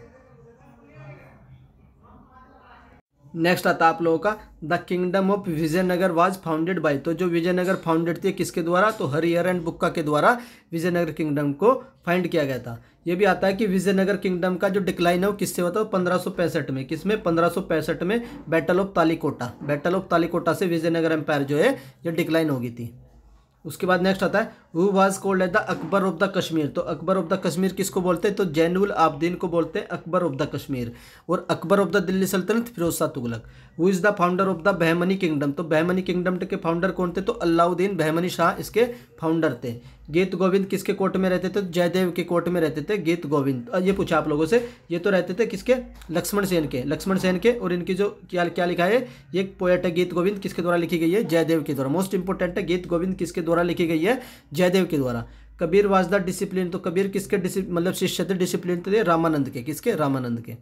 next आता आप लोगों का the kingdom of Vijayanagar was founded by तो जो विजयनगर फाउंडेड थी किसके द्वारा तो हरिहर एंड बुक्का के द्वारा विजयनगर किंगडम को फाइंड किया गया था ये भी आता है कि विजयनगर किंगडम का जो डिक्लाइन है वो किससे होता है पंद्रह में किसमें पंद्रह में battle of Talikota battle of Talikota से विजयनगर एम्पायर जो है ये डिक्लाइन होगी थी उसके बाद नेक्स्ट आता है who was called as the Akbar of the Kashmir तो अकबर ऑफ द कश्मीर किसको बोलते हैं तो जैनुल आबदीन को बोलते हैं अकबर ऑफ द कश्मीर और Akbar of the Delhi saltanat Firoz Shah Tughlaq who is the founder of the Bahmani kingdom तो बहमनी किंगडम के फाउंडर कौन थे तो अलाउद्दीन बहमनी शाह इसके फाउंडर थे गीत गोविंद किसके कोर्ट में रहते थे जयदेव के कोर्ट में रहते थे गीत गोविंद ये पूछा आप लोगों से ये तो रहते थे किसके लक्ष्मण सेन के लक्ष्मण सेन के और इनकी जो क्या क्या लिखा है ये पोएट है गीत गोविंद किसके द्वारा लिखी गई है जयदेव के द्वारा मोस्ट इंपॉर्टेंट है गीत गोविंद किसके द्वारा लिखी गई है जयदेव के द्वारा कबीर वाजदा डिसिप्लिन तो कबीर किसके मतलब शिष्य थे डिसिप्लिन थे रामानंद के किसके रामानंद के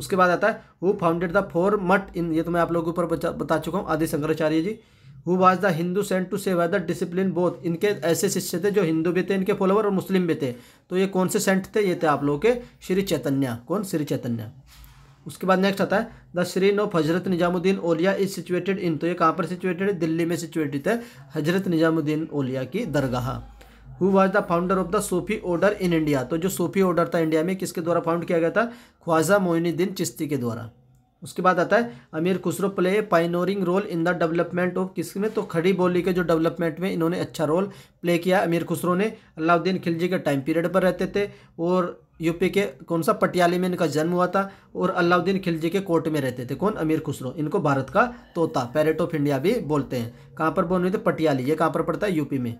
उसके बाद आता है हु फाउंडेड द फोर मठ इन ये तो मैं आप लोगों के ऊपर बता चुका हूँ Adi Shankaracharya ji who was the Hindu saint to say whether discipline both इनके ऐसे शिष्य थे जो हिंदू भी थे इनके फॉलोवर और मुस्लिम भी थे तो ये कौन से सेंट थे ये थे आप लोगों के श्री चैतन्य कौन श्री चैतन्य उसके बाद नेक्स्ट आता है द श्री नो हजरत निजामुद्दीन ओलिया इज सिचुएटेड इन तो ये कहाँ पर सिचुएटेड है दिल्ली में सिचुएटेड है हजरत निजामुद्दीन ओलिया की दरगाह who was the founder of the Sufi order in India तो जो सूफी ऑर्डर था इंडिया में किसके द्वारा फाउंड किया गया था ख्वाजा मोइनुद्दीन चिश्ती के द्वारा उसके बाद आता है Amir Khusro play pioneering role in the development of किस में तो खड़ी बोली के जो डेवलपमेंट में इन्होंने अच्छा रोल प्ले किया अमीर खुसरो ने अलाउद्दीन खिलजी के टाइम पीरियड पर रहते थे और यूपी के कौन सा पटियाली में इनका जन्म हुआ था और अलाउद्दीन खिलजी के कोर्ट में रहते थे कौन अमीर खुसरो इनको भारत का तोता पैरेट ऑफ इंडिया भी बोलते हैं कहाँ पर बोल रहे थे पटियाली ये कहाँ पर पड़ता है यूपी में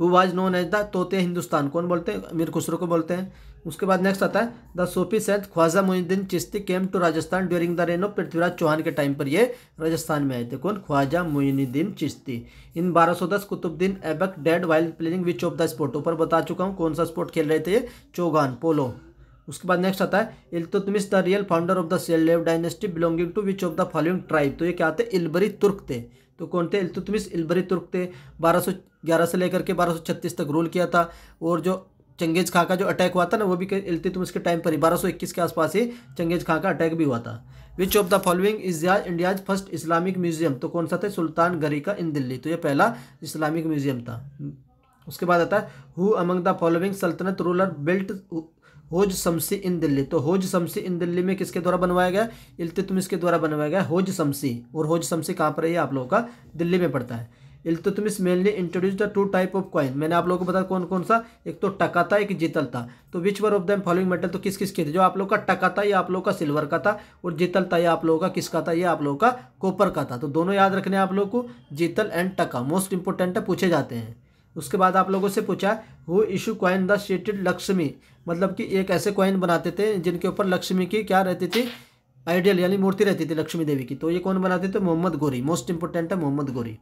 वो वाज नोन एज द तोते हिंदुस्तान कौन बोलते हैं अमीर खुसरो को बोलते हैं उसके बाद नेक्स्ट आता है the Sufi Syed Khwaja Moinuddin Chishti came to Rajasthan during the reign of Prithviraj Chauhan के टाइम पर ये राजस्थान में आए थे कौन Khwaja Moinuddin Chishti in 1210 Qutubuddin Aibak dead while playing which of the sport ऊपर बता चुका हूँ कौन सा स्पोर्ट खेल रहे थे ये चौगान पोलो उसके बाद नेक्स्ट आता है Iltutmish the real founder of the slave dynasty belonging to which of the following tribe तो ये क्या थे इल्बरी तुर्क थे तो कौन थे इल्तुतमिस इल्बरी तुर्क थे 1211 से लेकर के 1236 तक रूल किया था और जो चंगेज खां का जो अटैक हुआ था ना वो भी इल्तुतमिश के टाइम पर ही बारह के आसपास ही चंगेज खां का अटैक भी हुआ था which of the following is India's first Islamic museum तो कौन सा था सुल्तान गरी का इन दिल्ली तो ये पहला इस्लामिक म्यूजियम था उसके बाद आता है who among the following saltanat ruler built Hauz Shamsi in Delhi तो होज शमसी इन दिल्ली में किसके द्वारा बनवाया गया इल्तुतमिश के द्वारा बनवाया गया होज शमसी और होज शमसी कहाँ पर है आप लोगों का दिल्ली में पड़ता है Iltutmish mainly introduce the two type of coin मैंने आप लोगों को बताया कौन कौन सा एक तो टका था एक जीतल था तो which were of them following metal तो किस किस के थे जो आप लोग का टका था ये आप लोग का सिल्वर का था और जीतल था या आप लोगों का किसका था या आप लोगों का कॉपर का था तो दोनों याद रखने आप लोग को जीतल एंड टका मोस्ट इंपॉर्टेंट है पूछे जाते हैं उसके बाद आप लोगों से पूछा who issue coin the seated Lakshmi मतलब कि एक ऐसे कॉइन बनाते थे जिनके ऊपर लक्ष्मी की क्या रहती थी आइडियल यानी मूर्ति रहती थी लक्ष्मी देवी की तो ये कौन बनाते थे मोहम्मद गोरी मोस्ट इंपोर्टेंट है मोहम्मद गोरी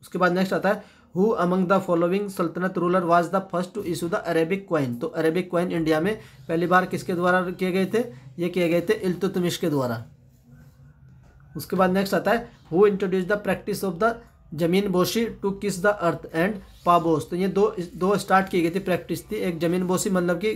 उसके बाद नेक्स्ट आता है who among the following saltanat ruler was the first to issue the Arabic coin तो अरेबिक क्वाइन इंडिया में पहली बार किसके द्वारा किए गए थे ये किए गए थे इल्तुतमिश के द्वारा उसके बाद नेक्स्ट आता है who introduce the practice of the zaminbosi to kiss the earth and paibos तो ये दो दो स्टार्ट की गई थी प्रैक्टिस थी एक जमीन बोशी मतलब कि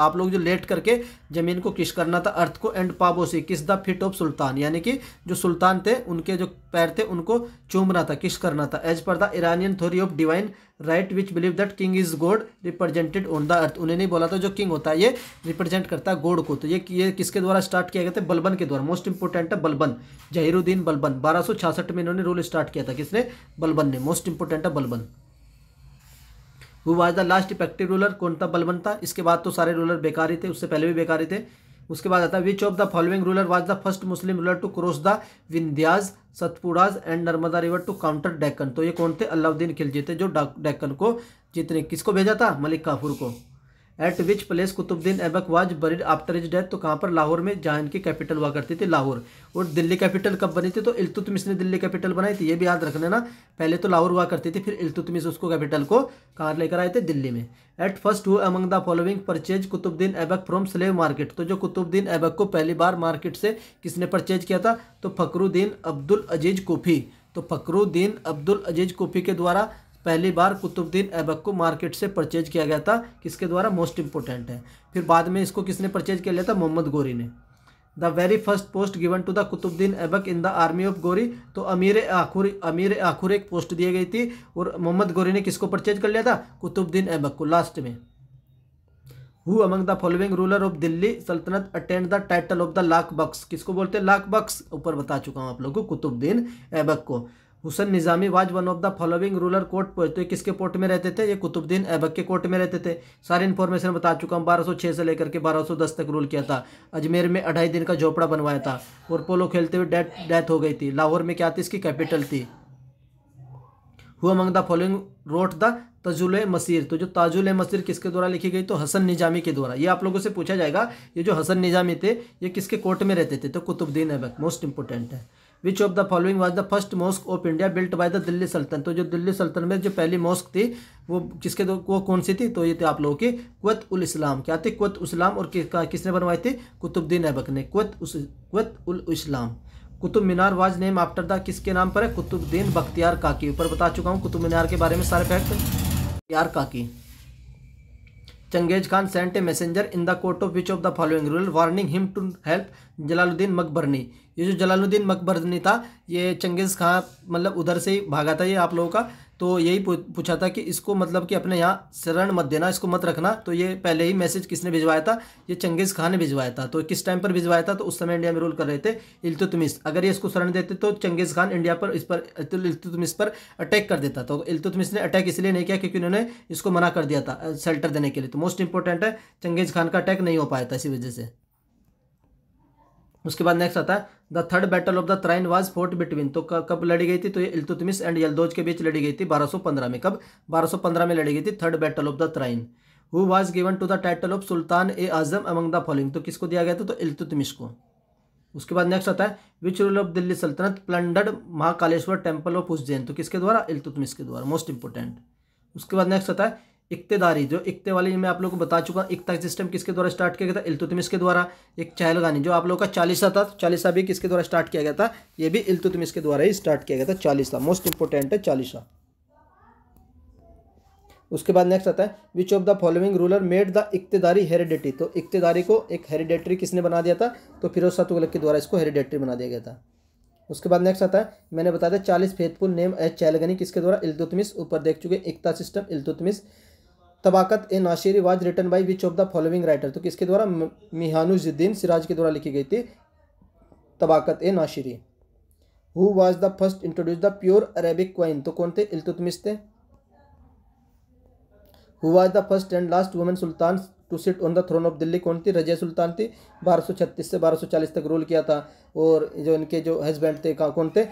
आप लोग जो लेट करके ज़मीन को किस करना था अर्थ को एंड से किस द फिट ऑफ सुल्तान यानी कि जो सुल्तान थे उनके जो पैर थे उनको चूमना था किस करना था as per the Iranian theory of divine right which believe that king is god represented on the earth उन्हें नहीं बोला था जो किंग होता है ये रिप्रेजेंट करता है गोड को तो ये ये किसके द्वारा स्टार्ट किया गया था बलबन के द्वारा मोस्ट इंपॉर्टेंट है बलबन जहीरुद्दीन बलबन बारह में इन्होंने रूल स्टार्ट किया था किसने बलबन ने मोस्ट इंपॉर्टेंट है बलबन वो was the last effective ruler कौन था बलवंत था इसके बाद तो सारे रूलर बेकार ही थे उससे पहले भी बेकार ही थे उसके बाद आता है which of the following ruler was the first Muslim ruler to cross the Vindhyas Satpuras and Narmada river to counter Deccan तो ये कौन थे अलाउद्दीन खिलजी थे जो डेक्कन को जितने किसको भेजा था मलिक काफूर को at which place Qutubuddin Aibak was buried after his death तो कहाँ पर लाहौर में जहाँ इनकी कैपिटल हुआ करती थी लाहौर और दिल्ली कैपिटल कब बनी थी तो इलतुतमिस ने दिल्ली कैपिटल बनाई थी ये भी याद रख लेना पहले तो लाहौर हुआ करती थी फिर इलतुतमिस उसको कैपिटल को कहाँ लेकर आए थे दिल्ली में at first who among the following purchase Qutubuddin Aibak from slave market तो जो कुतुबुद्दीन ऐबक को पहली बार मार्केट से किसने परचेज किया था तो फकरुद्दीन अब्दुल अजीज कोफी तो फकरुद्दीन अब्दुल अजीज कोफी के द्वारा पहली बार कुतुबुद्दीन ऐबक को मार्केट से परचेज किया गया था किसके द्वारा मोस्ट इंपोर्टेंट है फिर बाद में इसको किसने परचेज किया लिया था मोहम्मद गोरी ने the very first post given to the Qutubuddin Aibak in the army of Ghori तो अमीर आखुर अमीर आखुर एक पोस्ट दी गई थी और मोहम्मद गोरी ने किसको परचेज कर लिया था कुतुबुद्दीन ऐबक को लास्ट में who among the following ruler of Delhi saltanat attend the title of the lakh Bakhsh किसको बोलते हैं लाख बक्स ऊपर बता चुका हूँ आप लोग को कुतुबुद्दीन ऐबक को Hasan Nizami was one of the following ruler court पर तो ये किसके कोर्ट में रहते थे ये कुतुबुद्दीन ऐबक के कोर्ट में रहते थे सारी इन्फॉर्मेशन बता चुका हूँ छः से लेकर के 1210 तक रूल किया था अजमेर में अढ़ाई दिन का झोपड़ा बनवाया था और पोलो खेलते हुए डेथ डेथ हो गई थी लाहौर में क्या थी इसकी कैपिटल थी who among the following wrote the Tajul Maasir तो जो ताजुल मसीर किसके द्वारा लिखी गई तो हसन निजामी के द्वारा ये आप लोगों से पूछा जाएगा ये जो हसन निजामी थे ये किसके कोर्ट में रहते थे तो कुतुबुद्दीन ऐबक मोस्ट इंपोर्टेंट है which of the following was the first mosque of India built by the Delhi sultan तो जो दिल्ली सल्तन में जो पहली मॉस्क थी वो किसके दो वो कौन सी थी तो ये थे आप लोगों की कुत उल इस्लाम क्या थे कुत इस्लाम और किसने बनवाई थी कुतुबद्दीन ऐबक ने कुत उस Quwwat ul Islam Qutub Minar was name after the किसके नाम पर है कुतुबद्दीन बख्तियार काकी ऊपर बता चुका हूँ कुतुब मीनार के बारे में सारे फैक्ट यार काकी Genghis Khan sent a messenger in the court of which of the following rule warning him to help Jalaluddin Mangbarni ये जो जलालुद्दीन मकबरनी था ये चंगेज़ खां मतलब उधर से ही भागा था ये आप लोगों का तो यही पूछा था कि इसको मतलब कि अपने यहाँ शरण मत देना इसको मत रखना तो ये पहले ही मैसेज किसने भिजवाया था ये चंगेज़ खान ने भिजवाया था तो किस टाइम पर भिजवाया था तो उस समय इंडिया में रूल कर रहे थे इल्तुतमिस अगर ये इसको शरण देते तो चंगेज़ खान इंडिया पर इस पर इल्तुतमिस पर अटैक कर देता तो इल्तुतमिस ने अटैक इसलिए नहीं किया क्योंकि उन्होंने इसको मना कर दिया था शेल्टर देने के लिए तो मोस्ट इंपॉर्टेंट है चंगेज़ खान का अटैक नहीं हो पाया था इसी वजह से उसके बाद नेक्स्ट आता है the third battle of the Tarain was fought between तो कब लड़ी गई थी तो ये इल्तुतमिस एंड यलदोज के बीच लड़ी गई थी 1215 में कब 1215 में लड़ी गई थी third battle of the Tarain who was given to the title of Sultan e Azam among the following तो किसको दिया गया था तो इल्तुतमिश को उसके बाद नेक्स्ट आता है which rule of Delhi Sultanate plundered Mahakaleshwar temple of Ujjain तो किसके द्वारा इल्तुतमिश के द्वारा मोस्ट इंपोर्टेंट उसके बाद नेक्स्ट आता है इकतेदारी जो इक्ते वाली मैं आप लोगों को बता चुका हूँ इकता सिस्टम किसके द्वारा स्टार्ट किया गया था इल्तुतमिस के द्वारा एक चहलगानी जो आप लोगों का चालीसा था चालीसा भी किसके द्वारा स्टार्ट किया गया था ये भी इल्तुतमिस के द्वारा ही स्टार्ट किया गया था चालीसा मोस्ट इंपॉर्टेंट है चालीसा उसके बाद नेक्स्ट आता है which of the following ruler made the Iqtadari hereditary तो इकतेदारी को एक हेरिडेटरी किसने बना दिया था तो फिरोज सा तुगलक के द्वारा इसको हेरिडेटरी बना दिया गया था उसके बाद नेक्स्ट आता है मैंने बताया था चालीस फेथफुल नेम एच चैलगनी किसके द्वारा इल्तुतमिस ऊपर देख चुके Iqta system Iltutmish Tabaqat e Nasiri was written by which of the following writer तो किसके द्वारा मिहानुजुद्दीन सिराज के द्वारा लिखी गई थी Tabaqat e Nasiri who was the first introduce the pure Arabic coin तो कौन थे इल्तुतमिश थे who was the first and last women sultan to sit on the throne of Delhi कौन थी रजिया सुल्तान थी बारह सौ छत्तीस से बारह सौ चालीस तक रूल किया था और जो इनके जो हस्बैंड थे कौन थे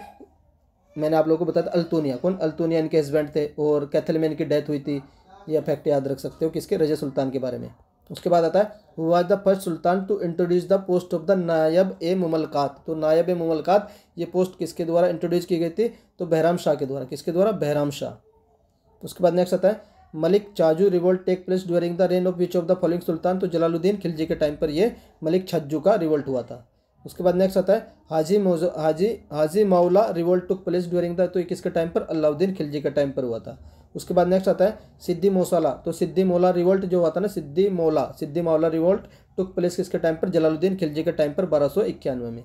मैंने आप लोगों को बताया था अल्तूनिया कौन अल्तूनिया इनके हस्बैंड थे और कैथल में इनकी डेथ हुई थी ये फैक्ट याद रख सकते हो किसके रजा सुल्तान के बारे में उसके बाद आता है was the first sultan to introduce the post of the Naib e मुमलकात तो नायब ए मुमलकात ये पोस्ट किसके द्वारा इंट्रोड्यूस की गई थी तो बहराम शाह के द्वारा किसके द्वारा बहराम शाह उसके बाद नेक्स्ट आता है Malik Chajju revolt take place during the reign of which of the following sultan तो जलालुद्दीन खिलजी के टाइम पर ये मलिक छज्जू का रिवोल्ट हुआ था उसके बाद नेक्स्ट आता है हाजी मोज Haji Haji Maula revolt took place during the तो ये किसके टाइम पर अलाउद्दीन खिलजी के टाइम पर हुआ था उसके बाद नेक्स्ट आता है सिद्धि मौसाला तो सिद्धि मौला रिवोल्ट जो आता है ना सिद्धि Maula Siddi Maula revolt took place किसके टाइम पर जलालुद्दीन खिलजी के टाइम पर बारह में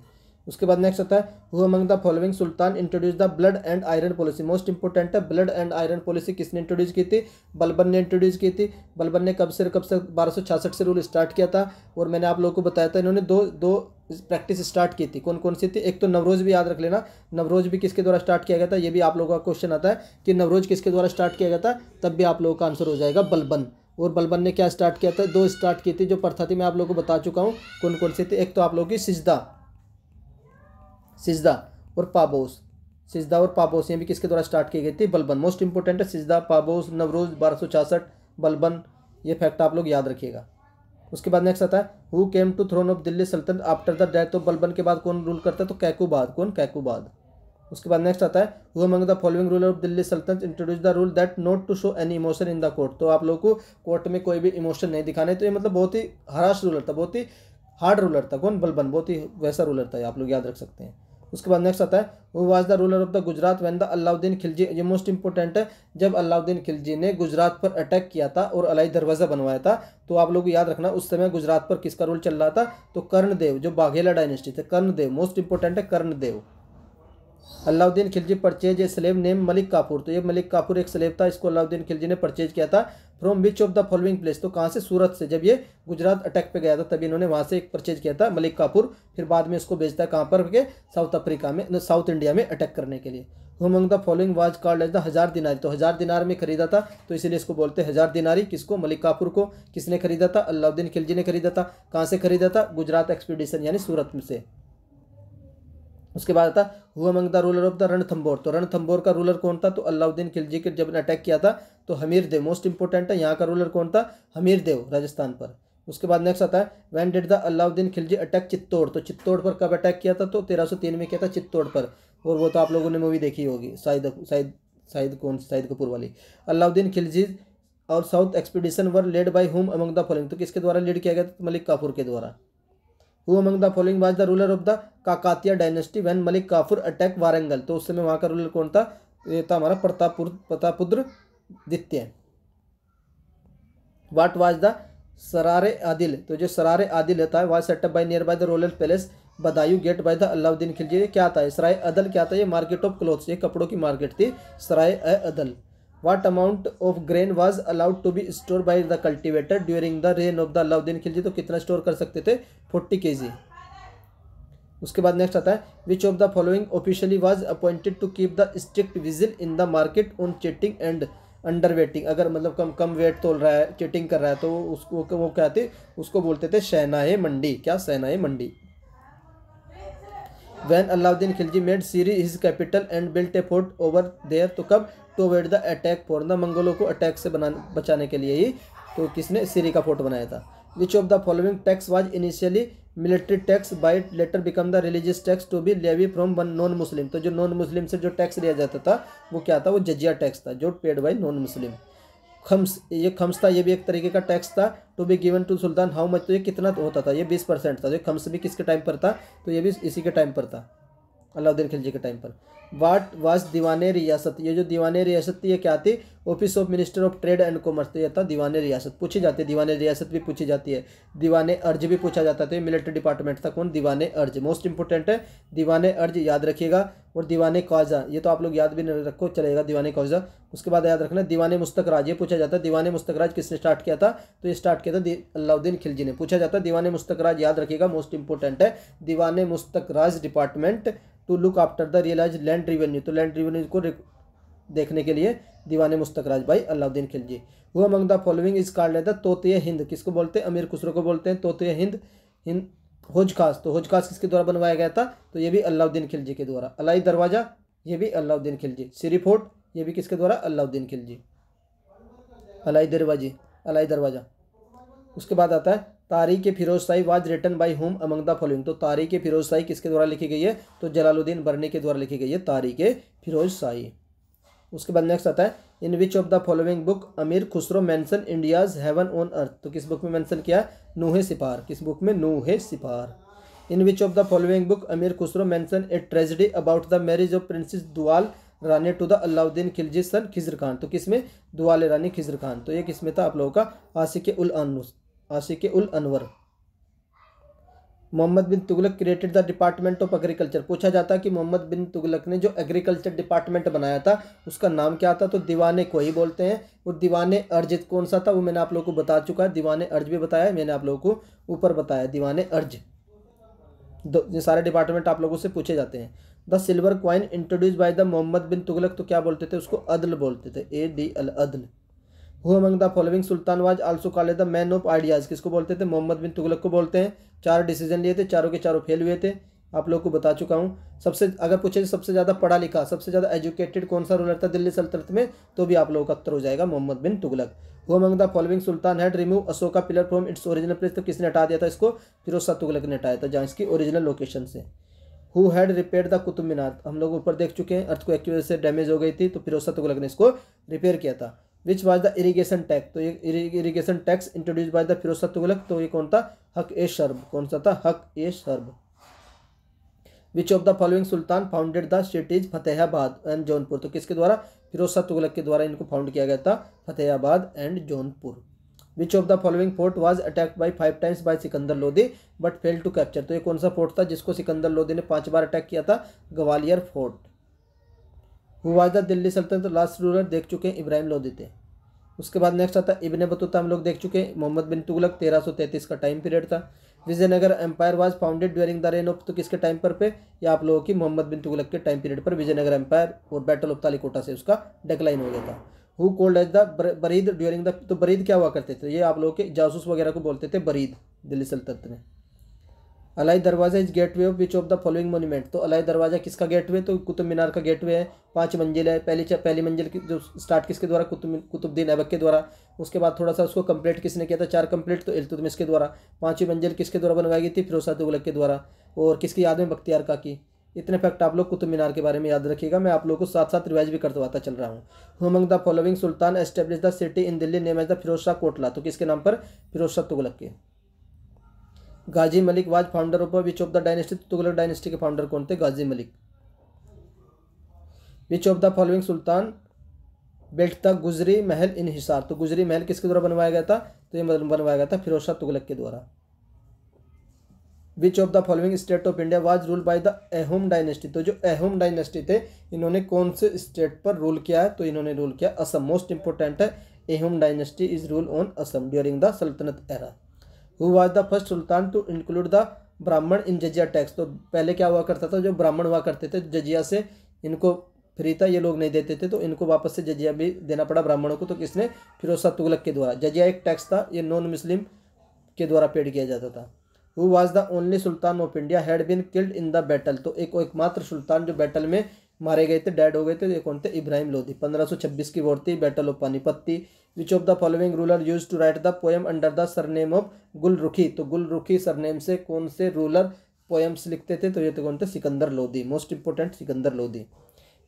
उसके बाद नेक्स्ट आता है who among the following sultan introduce the blood and iron policy most important है ब्लड एंड आयरन पॉलिसी किसने इंट्रोड्यूस की थी बलबन ने इंट्रोड्यूस की थी बलबन ने कब से कब से बारह से रूल स्टार्ट किया था और मैंने आप लोगों को बताया था इन्होंने दो दो प्रैक्टिस स्टार्ट की थी कौन कौन सी थी एक तो नवरोज भी याद रख लेना नवरोज भी किसके द्वारा स्टार्ट किया गया था ये भी आप लोगों का क्वेश्चन आता है कि नवरोज किसके द्वारा स्टार्ट किया गया था तब भी आप लोगों का आंसर हो जाएगा बलबन और बलबन ने क्या स्टार्ट किया था दो स्टार्ट की थी जो प्रथा थी मैं आप लोगों को बता चुका हूँ कौन कौन सी थी एक तो आप लोगों की सिजदा सिजदा और पाबोस सिजदा और पाबोस ये भी किसके द्वारा स्टार्ट किए गए थे बलबन मोस्ट इंपॉर्टेंट है सिजदा पाबोस नवरोज बारह बलबन ये फैक्ट आप लोग याद रखिएगा उसके बाद नेक्स्ट आता है who came to throne of Delhi Sultanate after the death of Balban के बाद कौन रूल करता है तो कैकूबाद कौन कैकूबाद उसके बाद नेक्स्ट आता है who among the following ruler of Delhi Sultanate introduce the rule that not to show any emotion in the court तो आप लोग को कोर्ट में कोई भी इमोशन नहीं दिखाने तो ये मतलब बहुत ही हराश रूलर था बहुत ही हार्ड रूलर था कौन बलबन बहुत ही वैसा रूलर था आप लोग याद रख सकते हैं उसके बाद नेक्स्ट आता है वो was the ruler of the Gujarat when the Alauddin Khilji ये मोस्ट इंपॉर्टेंट है जब अलाउद्दीन खिलजी ने गुजरात पर अटैक किया था और अलाई दरवाज़ा बनवाया था तो आप लोग याद रखना उस समय गुजरात पर किसका रूल चल रहा था तो कर्णदेव जो बाघेला डायनेस्टी थे कर्णदेव मोस्ट इंपॉर्टेंट है Karnadev Alauddin Khilji purchase a slave name Malik Kafur तो ये मलिक काफूर एक स्लेब था इसको अलाउद्दीन खिलजी ने परचेज किया था from which of the following place तो कहाँ से सूरत से जब ये गुजरात अटैक पे गया था तभी इन्होंने वहाँ से एक परचेज किया था मलिक काफूर फिर बाद में इसको भेजता है कहाँ पर के साउथ अफ्रीका में साउथ इंडिया में अटैक करने के लिए who among the following was called as the Hazar Dinari तो हज़ार दिनार में खरीदा था तो इसीलिए इसको बोलते हैं हज़ार दिनारी किसको मलिक काफूर को किसने खरीदा था अलाउद्दीन खिलजी ने खरीदा था कहाँ से खरीदा था गुजरात एक्सपीडिशन यानी सूरत में से उसके बाद आता who among the ruler of the Ranthambore तो थम्बोर का रूलर कौन था तो अलाउद्दीन खिलजी के जब ने अटैक किया था तो हमीर देव मोस्ट इंपॉर्टेंट है यहाँ का रूलर कौन था हमीर देव राजस्थान पर उसके बाद नेक्स्ट आता है when did the Alauddin Khilji attack Chittor तो चित्तौड़ पर कब अटैक किया था तो तेरह सौ तीन में किया था चित्तौड़ पर और वो तो आप लोगों ने मूवी देखी होगी शाहिद शाहिद शाहिद कौन शाहिद कपूर वाली अलाउद्दीन खिलजी और south expedition were led by whom among the following तो किसके द्वारा लीड किया गया था तो मलिक काफूर के द्वारा who among the following was the ruler of the Kakatiya dynasty when Malik Kafur attack Warangal तो उस समय वहाँ का रूलर कौन था ये था हमारा प्रतापुर प्रतापुद्र द्वितीय what was the Sarai Adil तो जो सरारे आदिल होता है was set up by near by the ruler palace Badaun gate by the Alauddin Khilji क्या था सराय अदल क्या था ये मार्केट ऑफ क्लोथ्स ये कपड़ों की मार्केट थी सराय अदल what amount of grain was allowed to be stored by the cultivator during the reign of the Alauddin Khilji तो कितना स्टोर कर सकते थे फोर्टी के जी उसके बाद नेक्स्ट आता है which of the following officially was appointed to keep the strict vigil in the market on cheating and under weighting अगर मतलब कम कम वेट तोल रहा है चेटिंग कर रहा है तो उसको वो क्या उसको बोलते थे शहनाए मंडी क्या Shahna e Mandi when Alauddin Khilji made Siri his capital and built a fort over there तो कब to avert the attack for the मंगलों को अटैक से बना बचाने के लिए ही तो किसने सीरी का फोर्ट बनाया था which of the following tax was initially military tax but later become the religious tax to be levy from one non Muslim तो जो नॉन मुस्लिम से जो टैक्स लिया जाता था वो क्या था वो जजिया टैक्स था जो paid by non Muslim Khams ये खम्स था ये भी एक तरीके का टैक्स था to be given to sultan how much तो ये कितना होता था ये बीस परसेंट था जो खम्स भी किसके टाइम पर था तो ये भी इसी के टाइम पर था अलाउद्दीन खिलजी के टाइम पर वाट वाज दीवान रियासत ये जो दीवान रियासत थी ये क्या थी office of minister of trade and commerce तो यह था दीवान रियासत पूछी जाती है दीवान रियासत भी पूछी जाती है दीवान अर्ज भी पूछा जाता है मिलिट्री डिपार्टमेंट था कौन दीवान अर्ज मोस्ट इंपॉर्टेंट है दीवान अर्ज याद रखिएगा और दीवान काजा ये तो आप लोग याद भी नहीं रखो चलेगा दीवान काजा उसके बाद याद रखना दीवान मुस्तक ये पूछा जाता है दीवान मुस्तकराज किसने स्टार्ट किया था तो ये स्टार्ट किया था अलाउद्दीन खिलजी ने पूछा जाता है दीवान राज याद रखिएगा मोस्ट इंपॉर्टेंट है Diwan Mustakhraj department to look after the realise land land revenue तो लैंड रिवेन्यू को देखने के लिए दीवाने मुस्तक राज भाई Alauddin Khilji who among the following is called लेता तोते हिंद किसको बोलते हैं अमीर खुसरो को बोलते हैं तोते हिंद हिंद होज खास तो होज खास किसके द्वारा बनवाया गया था तो ये भी अलाउद्दीन खिलजी के द्वारा अलाई दरवाज़ा ये भी अलाउद्दीन खिलजी सिरी फोर्ट ये भी किसके द्वारा अलाउद्दीन खिलजी अलाई दरवाजे अलाई दरवाज़ा उसके बाद आता है Tarikh Firoz Shahi was written by whom among the following तो तारीख फिरोज शाही किसके द्वारा लिखी गई है तो जलालुद्दीन बरनी के द्वारा लिखी गई है तारीख फिरोज शाही उसके बाद नेक्स्ट आता है in which of the following book Amir Khusro mention India's heaven on earth तो किस बुक में मैंसन किया है नूहे सिपार किस बुक में Nuh Sipihr in which of the following book Amir Khusro mention a tragedy about the marriage of princess Duwal Rani to the Alauddin Khilji son Khizr Khan तो किस में दुआल रानी खिजर खान तो ये किसमें था आप लोगों का आशिक उल अनुस Ashiq ul Anwar Mohammad bin Tughlaq created the department of agriculture पूछा जाता कि मोहम्मद बिन तुगलक ने जो एग्रीकल्चर डिपार्टमेंट बनाया था उसका नाम क्या था तो दीवाने को ही बोलते हैं और दीवाने अर्जित कौन सा था वो मैंने आप लोगों को बता चुका है दीवाने अर्ज भी बताया मैंने आप लोगों को ऊपर बताया दीवाने अर्ज ये सारे डिपार्टमेंट आप लोगों से पूछे जाते हैं the silver coin introduce by the Mohammad bin Tughlaq तो क्या बोलते थे उसको अदल बोलते थे ए डी अल अदल who among the following sultan was also called the man of ideas किसको बोलते थे मोहम्मद बिन तुगलक को बोलते हैं चार डिसीजन लिए थे चारों के चारों फेल हुए थे आप लोग को बता चुका हूँ सबसे अगर पूछे तो सबसे ज़्यादा पढ़ा लिखा सबसे ज़्यादा एजुकेटेड कौन सा रूलर था दिल्ली सल्तनत में तो भी आप लोगों का उत्तर हो जाएगा Mohammad bin Tughlaq who among the following sultan had remove Ashoka pillar from its original place तो किसने हटा दिया था इसको फिरोज शाह तुगलक ने हटाया था जहाँ इसकी ओरिजिनल लोकेशन से who had repair the Qutub Minar हम लोग ऊपर देख चुके हैं अर्थ को एक्चुअली से डैमेज हो गई थी तो फिरोज शाह तुगलक ने इसको रिपेयर किया था which was the irrigation tax तो ये irrigation tax introduce by the Firoz Tughlaq तो ये कौन था हक ए शर्ब कौन सा था Haq e Sharb which of the following sultan founded the state is Fatehabad and Jaunpur तो किसके द्वारा फिरोज तुगलक के द्वारा इनको फाउंड किया गया था Fatehabad and Jaunpur which of the following fort was attack by five times by Sikandar Lodi but fail to capture तो ये कौन सा फोर्ट था जिसको सिकंदर लोधी ने पांच बार अटैक किया था Gwalior fort who was Delhi Sultanate last ruler देख चुके हैं इब्राहिम थे उसके बाद नेक्स्ट आता इबन बतूता हम लोग देख चुके हैं मोहम्मद बिन तुगलक 1333 का टाइम पीरियड था Vijayanagara empire was founded during the reign of तो किसके टाइम पर पे या आप लोगों की मोहम्मद बिन तुगलक के टाइम पीरियड पर विजयनगर एम्पायर और बैटल ऑफ तालिकोटा से उसका डेकलाइन हो गया था who called as the Barid during the तो बरीद क्या हुआ करते थे ये आप लोगों के जासूस वगैरह को बोलते थे बरीद दिल्ली सल्तनत में Alai Darwaza is gateway of which of the following monument तो अलाई दरवाज़ा किसका गेट वे तो कुतुब मीनार का गेट वे है पाँच मंजिल है पहली पहली मंजिल की जो स्टार्ट किसके द्वारा कुतुब कुतुबद्दीन ऐबक के द्वारा उसके बाद थोड़ा सा उसको कंप्लीट किसने किया था चार कंप्लीट तो इल्तुतमिस के द्वारा पाँचवीं मंजिल किसके द्वारा बनवाई गई थी फिरोसा तुगलक के द्वारा और किसकी याद में बख्तियार का की इतने फैक्ट आप लोग कुतुब मीनार के बारे में याद रखिएगा मैं आप लोग को साथ साथ रिवाइज भी करवाता चल रहा हूँ among the following sultan establish the city in Delhi name as the Firoz Shah Kotla तो किसके नाम पर फिरोज शाह तुगलक के Ghazi Malik was founder of which of the dynasty Tughlaq dynasty के फाउंडर कौन थे Ghazi Malik which of the following sultan built था गुजरी महल इन हिसार तो गुजरी महल किसके द्वारा बनवाया गया था तो ये मतलब बनवाया गया था फिरोज शाह तुगलक के द्वारा which of the following state of India was rule by the Ahom dynasty तो जो अहोम डायनेस्टी थे इन्होंने कौन से स्टेट पर रूल किया है तो इन्होंने रूल किया असम मोस्ट इंपॉर्टेंट है Ahom dynasty is rule on Assam during the sultanate era who was the first sultan to include the Brahmin in जजिया tax तो पहले क्या हुआ करता था जो ब्राह्मण हुआ करते थे जजिया से इनको फ्री था ये लोग नहीं देते थे तो इनको वापस से जजिया भी देना पड़ा ब्राह्मणों को तो किसने फिरोज शाह तुगलक के द्वारा जजिया एक टैक्स था ये नॉन मुस्लिम के द्वारा पेड किया जाता था who was the only sultan of India had been killed in the battle तो एक एकमात्र सुल्तान जो बैटल में मारे गए थे डेड हो गए थे ये कौन थे इब्राहिम लोधी छब्बीस की वोट थी battle of Panipat which of the following ruler use to write the poem under the surname of Gulrukhi तो गुलरुखी सरनेम से कौन से रूलर पोएम्स लिखते थे तो ये तो कौन थे Sikandar Lodi most important Sikandar Lodi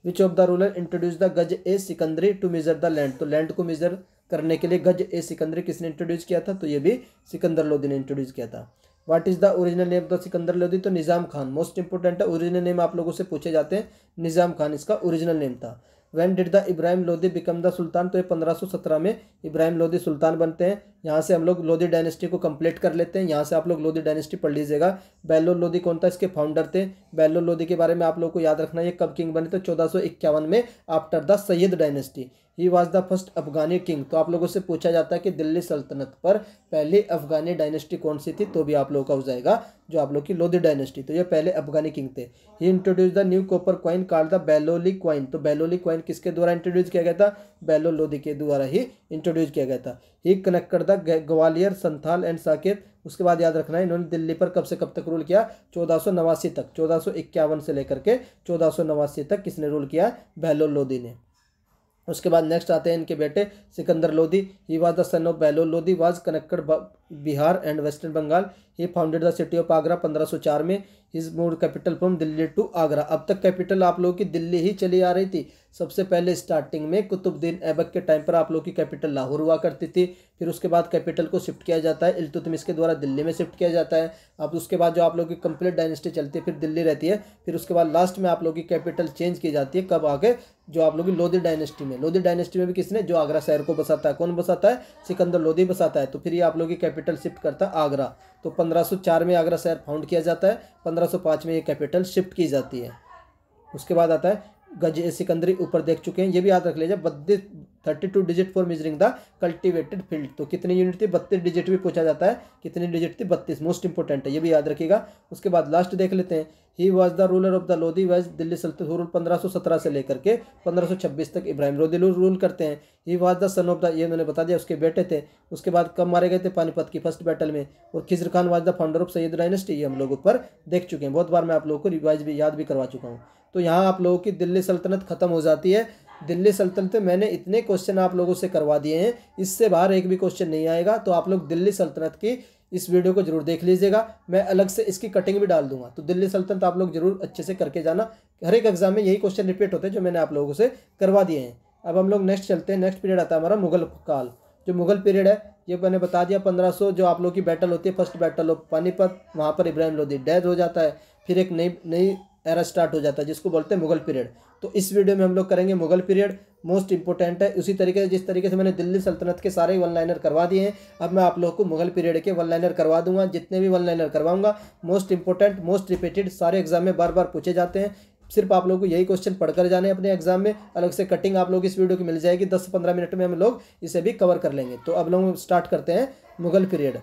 which of the ruler introduce the Gaz e Sikandari to measure the land तो लैंड को मेजर करने के लिए गज ए सिकंदरी किसने इंट्रोड्यूस किया था तो ये भी सिकंदर लोधी ने इंट्रोड्यूस किया था what is the original name of Sikandar Lodhi तो निज़ाम खान मोस्ट इंपोर्टेंट है ओरिजिनल नेम आप लोगों से पूछे जाते हैं निज़ाम खान इसका ओरिजिनल नेम था when did the Ibrahim Lodhi become the sultan तो ये 1517 में इब्राहिम लोधी सुल्तान बनते हैं यहाँ से हम लोग लोधी डायनेस्टी को कंप्लीट कर लेते हैं यहाँ से आप लोग लोधी डायनेस्टी पढ़ लीजिएगा बैलो लोधी कौन था इसके फाउंडर थे बैलो लोधी के बारे में आप लोग को याद रखना ये कब किंग बने थे चौदह में after the Sayyid dynasty he was the first Afghani king तो आप लोगों से पूछा जाता है कि दिल्ली सल्तनत पर पहली अफगानी डायनेस्टी कौन सी थी तो भी आप लोगों का हो जाएगा जो आप लोग की लोधी डायनेस्टी तो ये पहले अफगानी किंग थे he introduce the new copper coin called the Bahloli coin तो बैलोली क्वाइन किसके द्वारा इंट्रोड्यूस किया गया था बैलो लोधी के द्वारा ही इंट्रोड्यूस किया गया था he conquered the Gwalior Santhal and Saket उसके बाद याद रखना है इन्होंने दिल्ली पर कब से कब तक रूल किया चौदह तक चौदह से लेकर के चौदह तक किसने रूल किया बहलोल लोधी ने उसके बाद नेक्स्ट आते हैं इनके बेटे Sikandar Lodhi he was the son of Bahlol Lodhi was conquered Bihar and western Bengal he founded the city of Agra 1504 में इस moved capital from Delhi to Agra अब तक कैपिटल आप लोगों की दिल्ली ही चली आ रही थी सबसे पहले स्टार्टिंग में कुतुबुद्दीन ऐबक के टाइम पर आप लोगों की कैपिटल लाहौर हुआ करती थी फिर उसके बाद कैपिटल को शिफ्ट किया जाता है इल्तुतमिश के द्वारा दिल्ली में शिफ्ट किया जाता है अब उसके बाद जो आप लोगों की कंप्लीट डायनेस्टी चलती है फिर दिल्ली रहती है फिर उसके बाद लास्ट में आप लोगों की कैपिटल चेंज की जाती है कब आगे जो आप लोग की लोधी डायनेस्टी में लोधी डायनेस्टी में भी किसने जो आगरा शहर को बसाता है कौन बसाता है सिकंदर लोधी बसाता है तो फिर ये आप लोगों की कैपिटल शिफ्ट करता है आगरा तो 1504 में आगरा शहर फाउंड किया जाता है 1505 में ये कैपिटल शिफ्ट की जाती है उसके बाद आता है गज सिकंदरी ऊपर देख चुके हैं ये भी याद रख लीजिए thirty two digit for measuring the cultivated field तो कितने यूनिट थी बत्तीस डिजिट भी पूछा जाता है कितने डिजिट थी बत्तीस मोस्ट इंपॉर्टेंट है ये भी याद रखिएगा उसके बाद लास्ट देख लेते हैं he was the ruler of the Lodhi was Delhi Sultanat rule पंद्रह से लेकर के छब्बीस तक इब्राहिम लोधी रूल करते हैं he was the son of the ये मैंने बता दिया उसके बेटे थे उसके बाद कब मारे गए थे पानीपत की फर्स्ट बैटल में और Khizr Khan was the founder of Sayyid dynasty ये हम लोग ऊपर देख चुके हैं बहुत बार मैं आप लोगों को रिवाइज भी याद भी करवा चुका हूँ तो यहाँ आप लोगों की दिल्ली सल्तनत खत्म हो जाती है दिल्ली सल्तनत में मैंने इतने क्वेश्चन आप लोगों से करवा दिए हैं इससे बाहर एक भी क्वेश्चन नहीं आएगा तो आप लोग दिल्ली सल्तनत की इस वीडियो को जरूर देख लीजिएगा मैं अलग से इसकी कटिंग भी डाल दूंगा तो दिल्ली सल्तनत आप लोग जरूर अच्छे से करके जाना हर एक एग्जाम में यही क्वेश्चन रिपीट होते हैं जो मैंने आप लोगों से करवा दिए हैं अब हम लोग नेक्स्ट चलते हैं नेक्स्ट पीरियड आता है हमारा मुगल काल जो मुगल पीरियड है ये मैंने बता दिया पंद्रह जो आप लोग की बैटल होती है फर्स्ट बैटल ऑफ पानीपत वहाँ पर इब्राहिम लोधी डेथ हो जाता है फिर एक नई नई एरा स्टार्ट हो जाता है जिसको बोलते हैं मुगल पीरियड तो इस वीडियो में हम लोग करेंगे मुगल पीरियड मोस्ट इंपॉर्टेंट है उसी तरीके से जिस तरीके से मैंने दिल्ली सल्तनत के सारे वन लाइनर करवा दिए हैं अब मैं आप लोगों को मुगल पीरियड के वन लाइनर करवा दूंगा जितने भी वन लाइनर करवाऊंगा मोस्ट इंपॉर्टेंट मोस्ट रिपीटेड सारे एग्जाम में बार बार पूछे जाते हैं सिर्फ आप लोगों को यही क्वेश्चन पढ़कर जाने अपने एग्जाम में अलग से कटिंग आप लोग इस वीडियो की मिल जाएगी दस पंद्रह मिनट में हम लोग इसे भी कवर कर लेंगे तो अब लोग स्टार्ट करते हैं मुगल पीरियड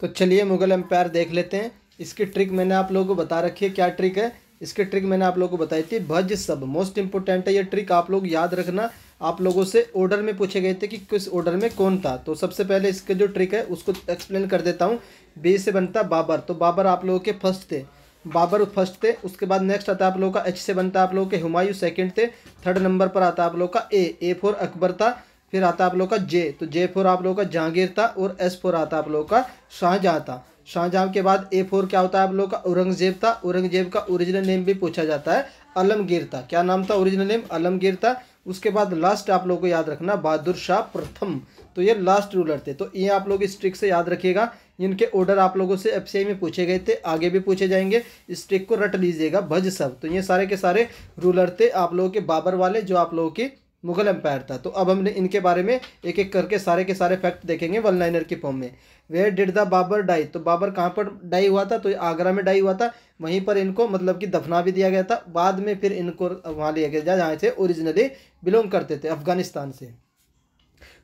तो चलिए मुगल एम्पायर देख लेते हैं इसकी ट्रिक मैंने आप लोगों को बता रखी है क्या ट्रिक है इसकी ट्रिक मैंने आप लोगों को बताई थी भज सब मोस्ट इंपोर्टेंट है ये ट्रिक आप लोग याद रखना आप लोगों से ऑर्डर में पूछे गए थे कि किस ऑर्डर में कौन था तो सबसे पहले इसका जो ट्रिक है उसको एक्सप्लेन कर देता हूँ बी से बनता बाबर तो बाबर आप लोगों के फर्स्ट थे बाबर फर्स्ट थे उसके बाद नेक्स्ट आता आप लोगों का एच से बनता आप लोगों के हुमायूं सेकंड थे थर्ड नंबर पर आता आप लोगों का ए ए फोर अकबर था फिर आता आप लोगों का जे तो जे फोर आप लोगों का जहांगीर था और एस फोर आता आप लोगों का शाहजहाँ था शाहजहां के बाद ए फोर क्या होता है आप लोगों का औरंगजेब था औरंगजेब का ओरिजिनल नेम भी पूछा जाता है अलमगीर था क्या नाम था ओरिजिनल नेम अलमगीर था उसके बाद लास्ट आप लोगों को याद रखना बहादुर शाह प्रथम तो ये लास्ट रूलर थे तो ये आप लोग इस ट्रिक से याद रखिएगा इनके ऑर्डर आप लोगों से एफ में पूछे गए थे आगे भी पूछे जाएंगे इस ट्रिक को रट लीजिएगा भज सब तो ये सारे के सारे रूलर थे आप लोगों के बाबर वाले जो आप लोगों के मुगल एम्पायर था तो अब हमने इनके बारे में एक एक करके सारे के सारे फैक्ट देखेंगे वन लाइनर के फॉर्म में where did the Babur die तो बाबर कहाँ पर डाई हुआ था तो आगरा में डाई हुआ था वहीं पर इनको मतलब कि दफना भी दिया गया था बाद में फिर इनको वहाँ लिया गया जहाँ से ओरिजिनली बिलोंग करते थे अफगानिस्तान से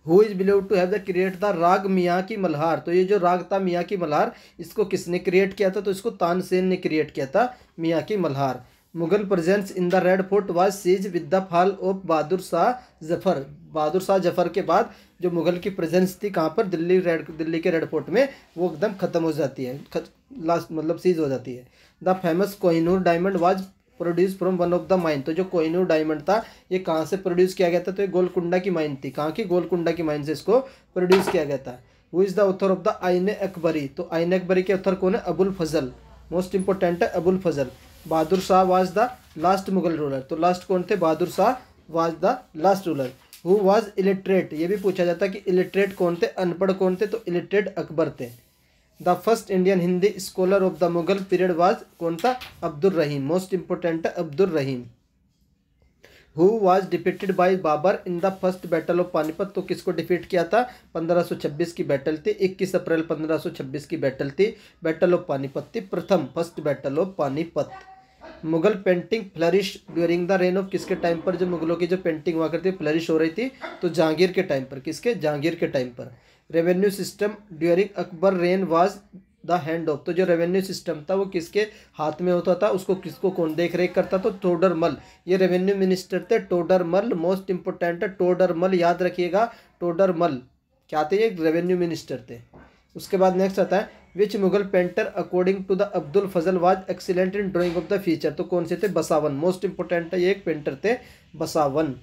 who is believe to have the create the Raag Miyan ki Malhar तो ये जो राग था मियाँ की मल्हार इसको किसने क्रिएट किया था तो इसको तानसेन ने क्रिएट किया था Miyan ki Malhar Mughal presence in the Red Fort was ceased with the fall of Bahadur Shah Zafar Bahadur Shah Zafar के बाद जो मुगल की प्रेजेंस थी कहाँ पर दिल्ली रेड दिल्ली के रेड फोर्ट में वो एकदम ख़त्म हो जाती है लास्ट मतलब सीज हो जाती है the famous Kohinoor diamond was produce from one of the mine तो जो कोहिनूर डायमंड था ये कहाँ से प्रोड्यूस किया गया था तो ये गोलकुंडा की माइन थी कहाँ की गोलकुंडा की माइन से इसको प्रोड्यूस किया गया था वो is the author of the Ain Akbari तो आइन अकबरी के ऑथर कौन है अबुल फजल मोस्ट इंपॉर्टेंट है Abul Fazal Bahadur Shah was the last Mughal ruler तो लास्ट कौन थे Bahadur Shah was the last ruler who was illiterate ये भी पूछा जाता है कि इलिटरेट कौन थे अनपढ़ कौन थे तो इलिटरेट अकबर थे the first Indian Hindi scholar of the Mughal period was कौन था Abdul Rahim most important Abdul Rahim who was defeated by Babur in the first battle of Panipat तो किसको डिफीट किया था 1526 की बैटल थी 21 अप्रैल 1526 की बैटल थी बैटल ऑफ पानीपत थी प्रथम first battle of Panipat Mughal painting flourish during the reign of किसके टाइम पर जो मुगलों की जो पेंटिंग हुआ करती फ्लरिश हो रही थी तो जहांगीर के टाइम पर किसके जहांगीर के टाइम पर revenue system during Akbar reign was the hand of तो जो रेवेन्यू सिस्टम था वो किसके हाथ में होता था उसको किसको कौन देख रेख करता था तो मल ये रेवेन्यू मिनिस्टर थे टोडर मल मोस्ट इंपॉर्टेंट है मल याद रखिएगा टोडर मल क्या थे ये रेवेन्यू मिनिस्टर थे उसके बाद नेक्स्ट आता है which Mughal painter according to the Abdul Fazal was excellent in drawing of the future तो कौन से थे बसावन मोस्ट इंपॉर्टेंट है ये एक पेंटर थे Basawan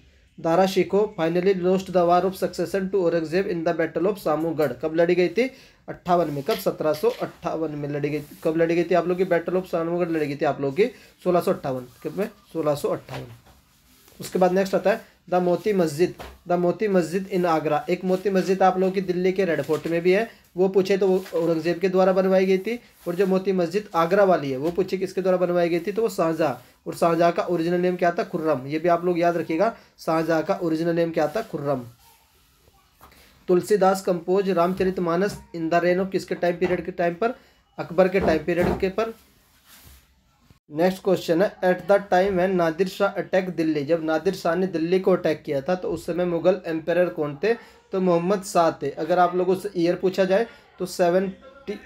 Dara Shikoh finally lost the war of succession to Aurangzeb in the battle of Samugarh कब लड़ी गई थी अट्ठावन में कब सत्रह सौ अट्ठावन में लड़ी गई कब लड़ी गई थी आप लोग की बैटल ऑफ सामूगढ़ लड़ी गई थी आप लोग की सोलह सौ अट्ठावन कब में सोलह सौ अट्ठावन उसके बाद नेक्स्ट आता है द मोती मस्जिद द मोती मस्जिद इन आगरा एक मोती मस्जिद आप लोगों की दिल्ली के रेड फोर्ट में भी है वो पूछे तो वो औरंगज़ेब के द्वारा बनवाई गई थी और जो मोती मस्जिद आगरा वाली है वो पूछे किसके द्वारा बनवाई गई थी तो वो शाहजहाँ और शाहजहा का ओरिजिनल नेम क्या था खुर्रम ये भी आप लोग याद रखिएगा शाहजहा का ओरिजिनल नेम क्या था Khurram Tulsidas compose Ramcharit Manas in the reign of किसके टाइम पीरियड के टाइम पर अकबर के टाइम पीरियड के पर नेक्स्ट क्वेश्चन है एट द टाइम है नादिर शाह अटैक दिल्ली जब नादिर शाह ने दिल्ली को अटैक किया था तो उस समय मुगल एम्पायर कौन थे तो मोहम्मद सात है अगर आप लोगों से ईयर पूछा जाए तो seven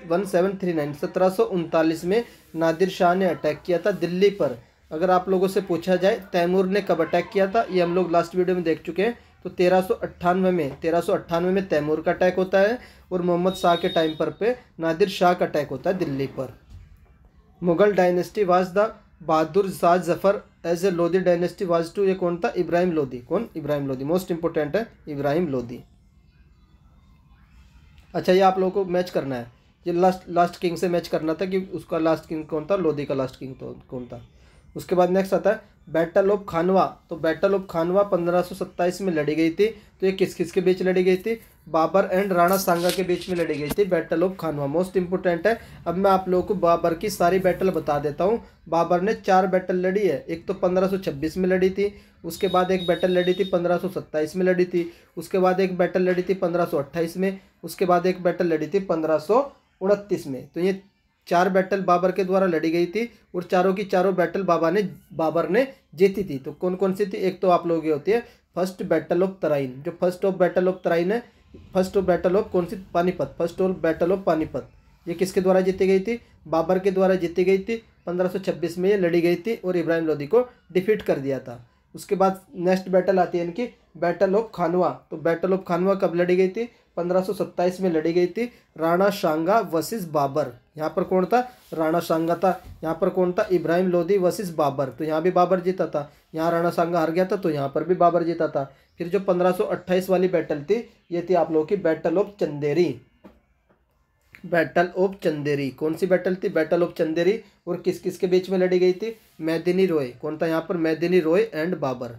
one seven three nine सत्रह सौ उनतालीस में नादिर शाह ने अटैक किया था दिल्ली पर अगर आप लोगों से पूछा जाए तैमूर ने कब अटैक किया था ये हम लोग लास्ट वीडियो में देख चुके हैं तो तेरह सौ अट्ठानवे में तेरह सौ अट्ठानवे में तैमूर का अटैक होता है और मोहम्मद शाह के टाइम पर पे नादिर शाह का अटैक होता है दिल्ली पर Mughal dynasty was the Bahadur Shah Zafar as a Lodhi dynasty was to ये कौन था इब्राहिम लोधी कौन इब्राहिम लोधी मोस्ट इंपॉर्टेंट है इब्राहिम लोधी अच्छा ये आप लोगों को मैच करना है ये लास्ट लास्ट किंग से मैच करना था कि उसका लास्ट किंग कौन था लोधी का लास्ट किंग तो- कौन था उसके बाद नेक्स्ट आता है बैटल ऑफ खानवा तो बैटल ऑफ खानवा पंद्रह में लड़ी गई थी तो ये किस किस के बीच लड़ी गई थी बाबर एंड राणा सांगा के बीच में लड़ी गई थी battle of Khanwa most important है अब मैं आप लोगों को बाबर की सारी बैटल बता देता हूँ बाबर ने चार बैटल लड़ी है एक तो 1526 में लड़ी थी उसके बाद एक बैटल लड़ी थी 1527 में लड़ी थी उसके बाद एक बैटल लड़ी थी पंद्रह में उसके बाद एक बैटल लड़ी थी पंद्रह उनतीस में तो ये चार बैटल बाबर के द्वारा लड़ी गई थी और चारों की चारों बैटल बाबा ने बाबर ने जीती थी तो कौन कौन सी थी एक तो आप लोगों की होती है फर्स्ट बैटल ऑफ तराइन जो first of battle of Tarain है फर्स्ट ऑफ बैटल ऑफ कौन सी Panipat first of battle of Panipat ये किसके द्वारा जीती गई थी बाबर के द्वारा जीती गई थी 1526 में ये लड़ी गई थी और इब्राहिम लोधी को डिफीट कर दिया था उसके बाद नेक्स्ट बैटल आती है इनकी बैटल ऑफ खानवा तो बैटल ऑफ खानवा कब लड़ी गई थी 1527 में लड़ी गई थी राणा शांगा वर्सेस बाबर यहाँ पर कौन था राणा शांगा था यहाँ पर कौन था इब्राहिम लोधी वर्सेस बाबर तो यहाँ भी बाबर जीता था यहाँ राणा शांगा हार गया था तो यहाँ पर भी बाबर जीता था फिर जो 1528 वाली बैटल थी ये थी आप लोगों की battle of Chanderi battle of Chanderi कौन सी बैटल थी बैटल ऑफ चंदेरी और किस किस के बीच में लड़ी गई थी मैदिनी रॉय कौन था यहाँ पर मैदिनी रॉय एंड बाबर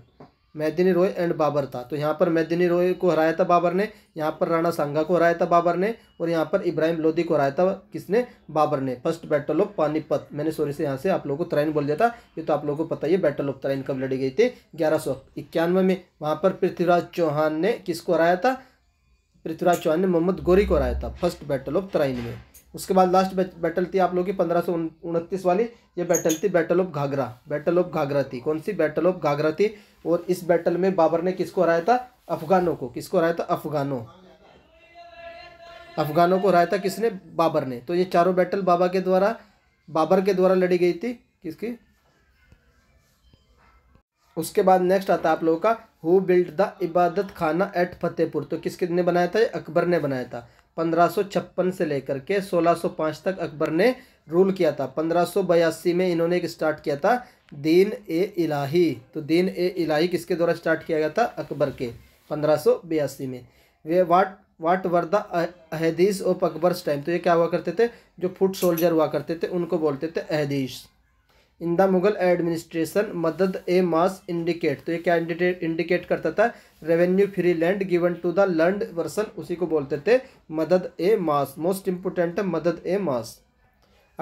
मैदिनी रॉय एंड बाबर था तो यहाँ पर मैदिनी रॉय को हराया था बाबर ने यहाँ पर राणा सांगा को हराया था बाबर ने और यहाँ पर इब्राहिम लोधी को हराया था किसने बाबर ने फर्स्ट बैटल ऑफ पानीपत मैंने सॉरी से यहाँ से आप लोगों को तराइन बोल दिया था ये तो आप लोगों को पता ही है बैटल ऑफ तराइन कब लड़ी गई थी ग्यारह सौ इक्यानवे में वहाँ पर पृथ्वीराज चौहान ने किसको हराया था पृथ्वीराज चौहान ने मोहम्मद गोरी को हराया था फर्स्ट बैटल ऑफ तराइन में उसके बाद लास्ट बैटल थी आप लोगों की पंद्रह सौ उनतीस वाली ये बैटल थी battle of Ghaghra battle of Ghaghra थी कौन सी बैटल ऑफ घाघरा थी और इस बैटल में बाबर ने किसको हराया था अफगानों को किसको हराया था अफगानों अफगानों को हराया था किसने बाबर ने तो ये चारों बैटल बाबा के द्वारा बाबर के द्वारा लड़ी गई थी किसकी उसके बाद नेक्स्ट आता है आप लोगों का हु बिल्ड द इबादत खाना एट फतेहपुर तो किसके ने बनाया था अकबर ने बनाया था पंद्रह से लेकर के 1605 तक अकबर ने रूल किया था पंद्रह में इन्होंने एक स्टार्ट किया था दीन ए इलाही तो दीन ए इलाही किसके द्वारा स्टार्ट किया गया था अकबर के पंद्रह में वे what what were the Ahadis of Akbar time तो ये क्या हुआ करते थे जो फुट सोल्जर हुआ करते थे उनको बोलते थे Ahadis in the Mughal administration Madad e mass indicate तो ये क्या इंडिकेट करता था revenue free land given to the learn person उसी को बोलते थे मदद ए मास most important Madad e Maash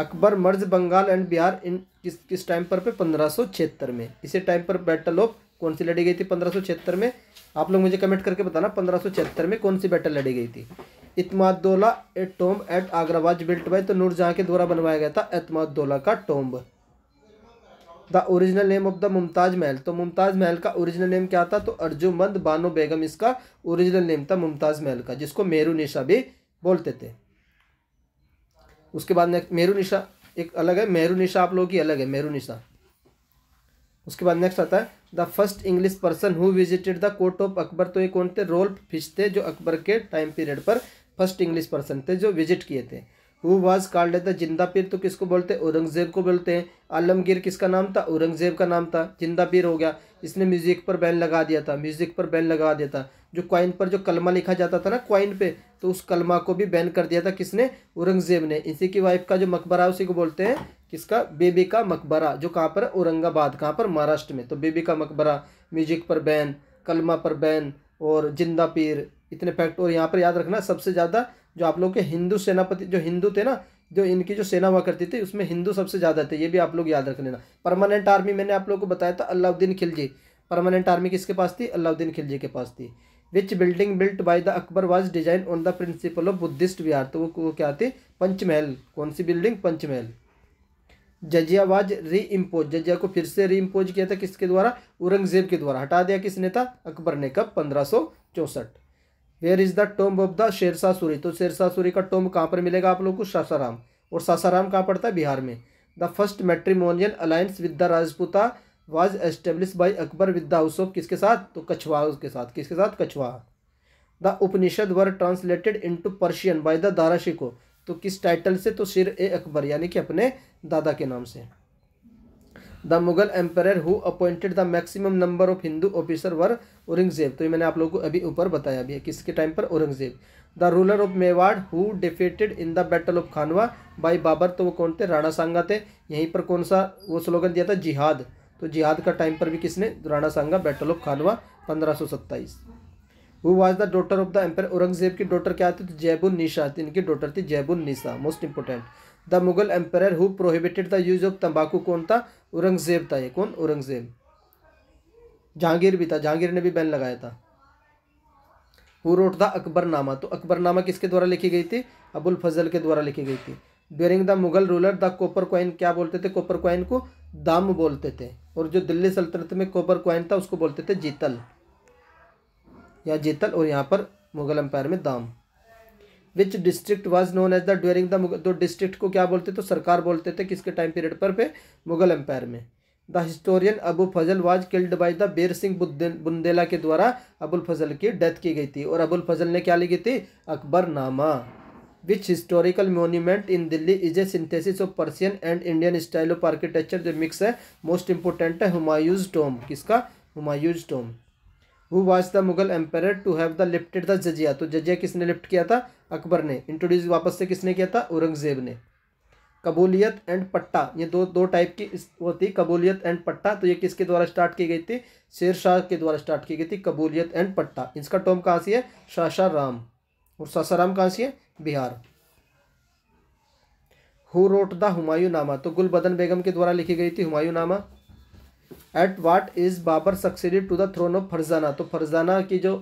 Akbar merge Bengal and Bihar in किस किस टाइम पर पे पंद्रह में इसी टाइम पर बैटल ऑफ कौन सी लड़ी गई थी पंद्रह में आप लोग मुझे कमेंट करके बताना पंद्रह में कौन सी बैटल लड़ी गई थी Itimaduddaula a tomb at Agrabad built by तो नूरजहाँ के द्वारा बनवाया गया था एतमादोला का tomb the original name of the Mumtaz Mahal तो मुमताज महल का ओरिजिनल नेम क्या था तो अर्जुमंद बानो बेगम इसका ओरिजिनल नेम था मुमताज महल का जिसको मेरू निशा भी बोलते थे उसके बाद नेक्स्ट मेरू निशा एक अलग है मेहरू निशा आप लोगों की अलग है मेहरू निशा उसके बाद नेक्स्ट आता है the first English person who visited the court of Akbar तो ये कौन थे रोल फिश थे जो अकबर के टाइम पीरियड पर फर्स्ट इंग्लिश पर्सन थे जो विजिट किए थे हु वाज कार्ड द जिंदा पीर तो किसको बोलते हैं औरंगजेब को बोलते हैं आलमगीर किसका नाम था औरंगजेब का नाम था जिंदा पीर हो गया इसने म्यूजिक पर बैन लगा दिया था म्यूजिक पर बैन लगा दिया था जो क्वाइन पर जो कलमा लिखा जाता था ना क्वाइन पे तो उस कलमा को भी बैन कर दिया था किसने औरंगजेब ने इसी की वाइफ का जो मकबरा है उसी को बोलते हैं किसका बेबी का मकबरा जो कहाँ पर औरंगाबाद कहाँ पर महाराष्ट्र में तो बेबी का मकबरा म्यूजिक पर बैन कलमा पर बैन और जिंदा पीर इतने फैक्ट और यहाँ पर याद रखना सबसे ज़्यादा जो आप लोग के हिंदू सेनापति जो हिंदू थे ना जो इनकी जो सेना हुआ करती थी उसमें हिंदू सबसे ज़्यादा थे ये भी आप लोग याद रख लेना परमानेंट आर्मी मैंने आप लोग को बताया था अलाउद्दीन खिलजी परमानेंट आर्मी किसके पास थी अलाउद्दीन खिलजी के पास थी which building built by the Akbar was design on the principle of Buddhist vihar तो वो, क्या थे पंचमहल कौन सी बिल्डिंग पंचमहल जजियाबाज री इम्पोज जजिया को फिर से री इम्पोज किया था किसके द्वारा औरंगजेब के द्वारा हटा दिया किसने था अकबर ने कब पंद्रह सौ चौसठ where is the tomb of the Shershah Suri तो शेरशाह सूरी का टोम्ब कहाँ पर मिलेगा आप लोग को सासाराम और सासाराम कहाँ पड़ता है बिहार में the first matrimonial alliance with the Rajputa was establish by Akbar with the house of किसके साथ तो कछवा उसके साथ किसके साथ Kachhwa the Upanishad were translated into Persian by the Darashikoh तो किस टाइटल से तो शिर ए अकबर यानी कि अपने दादा के नाम से the Mughal empire who appointed the maximum number of Hindu officer were Aurangzeb तो ये मैंने आप लोगों को अभी ऊपर बताया भी है किसके टाइम पर Aurangzeb the ruler of Mewar who defeated in the battle of Khanwa by Babur तो वो कौन थे राणा सांगा थे यहीं पर कौन सा वो स्लोगन दिया था जिहाद तो जिहाद का टाइम पर भी किसने राणा सांगा बैटल ऑफ खानवा पंद्रह सौ सत्ताईस वो was the daughter of the empire Aurangzeb की डॉटर क्या थी तो जैबुल निशा थी इनकी डॉटर थी Zaibun Nisa most important the Mughal empire who prohibited the use of तंबाकू कौन था औरंगजेब था ये कौन औरंगजेब जहांगीर भी था जहांगीर ने भी बैन लगाया था हु रोट द अकबरनामा तो अकबरनामा किसके द्वारा लिखी गई थी अबुल फजल के द्वारा लिखी गई थी during the Mughal ruler the copper coin क्या बोलते थे कॉपर क्वाइन को दाम बोलते थे और जो दिल्ली सल्तनत में कोबर क्वाइन था उसको बोलते थे जीतल या जीतल और यहाँ पर मुगल एम्पायर में दाम which district was known as the during the तो डिस्ट्रिक्ट को क्या बोलते तो सरकार बोलते थे किसके टाइम पीरियड पर पे मुगल अम्पायर में the historian Abu Fazal was killed by the Bir Singh Bundela के द्वारा अबुल फजल की डेथ की गई थी और अबुल फजल ने क्या लिखी थी Akbar Nama which historical monument in Delhi is a synthesis of Persian and Indian style of architecture जो मिक्स है मोस्ट इंपॉर्टेंट है हुमायूज टोम किसका Humayun's tomb who was the Mughal empire to have the lifted the jizya तो जजिया किसने लिफ्ट किया था अकबर ने इंट्रोड्यूस वापस से किसने किया था औरंगजेब ने कबूलियत एंड पट्टा ये दो दो टाइप की होती कबूलियत एंड पट्टा तो ये किसके द्वारा स्टार्ट की गई थी शेर शाह के द्वारा स्टार्ट की गई थी कबूलियत एंड पट्टा इसका टोम कहाँ से है शाह राम और शाह राम कहाँ से है Bihar who wrote the Humayun Nama तो गुलबदन बेगम के द्वारा लिखी गई थी Humayun Nama at what is Babur succeeded to the throne of Farghana तो फरजाना की जो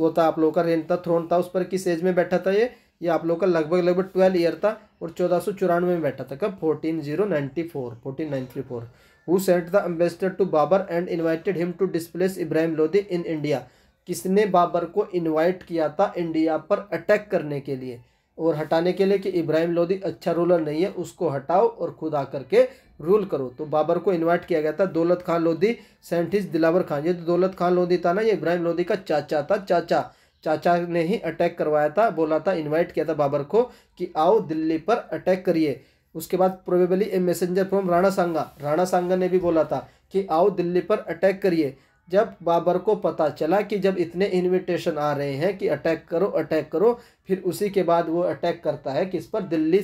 वो था आप लोगों का रेन था थ्रोन था उस पर किस एज में बैठा था ये ये आप लोगों का लगभग लगभग ट्वेल्व ईयर था और चौदह सौ चौरानवे में बैठा था कब fourteen zero ninety four fourteen nine three four who sent the ambassador to Babur and invited him to displace Ibrahim Lodhi in India किसने बाबर को इनवाइट किया था इंडिया पर अटैक करने के लिए और हटाने के लिए कि इब्राहिम लोदी अच्छा रूलर नहीं है उसको हटाओ और खुद आकर के रूल करो तो बाबर को इनवाइट किया गया था दौलत खान लोधी साइंटिस्ट दिलावर खान ये तो दौलत खान लोधी था ना ये इब्राहिम लोधी का चाचा था चाचा चाचा ने ही अटैक करवाया था बोला था इन्वाइट किया था बाबर को कि आओ दिल्ली पर अटैक करिए उसके बाद probably a messenger from Rana Sanga Rana Sanga ने भी बोला था कि आओ दिल्ली पर अटैक करिए जब बाबर को पता चला कि जब इतने इनविटेशन आ रहे हैं कि अटैक करो अटैक करो फिर उसी के बाद वो अटैक करता है किस पर दिल्ली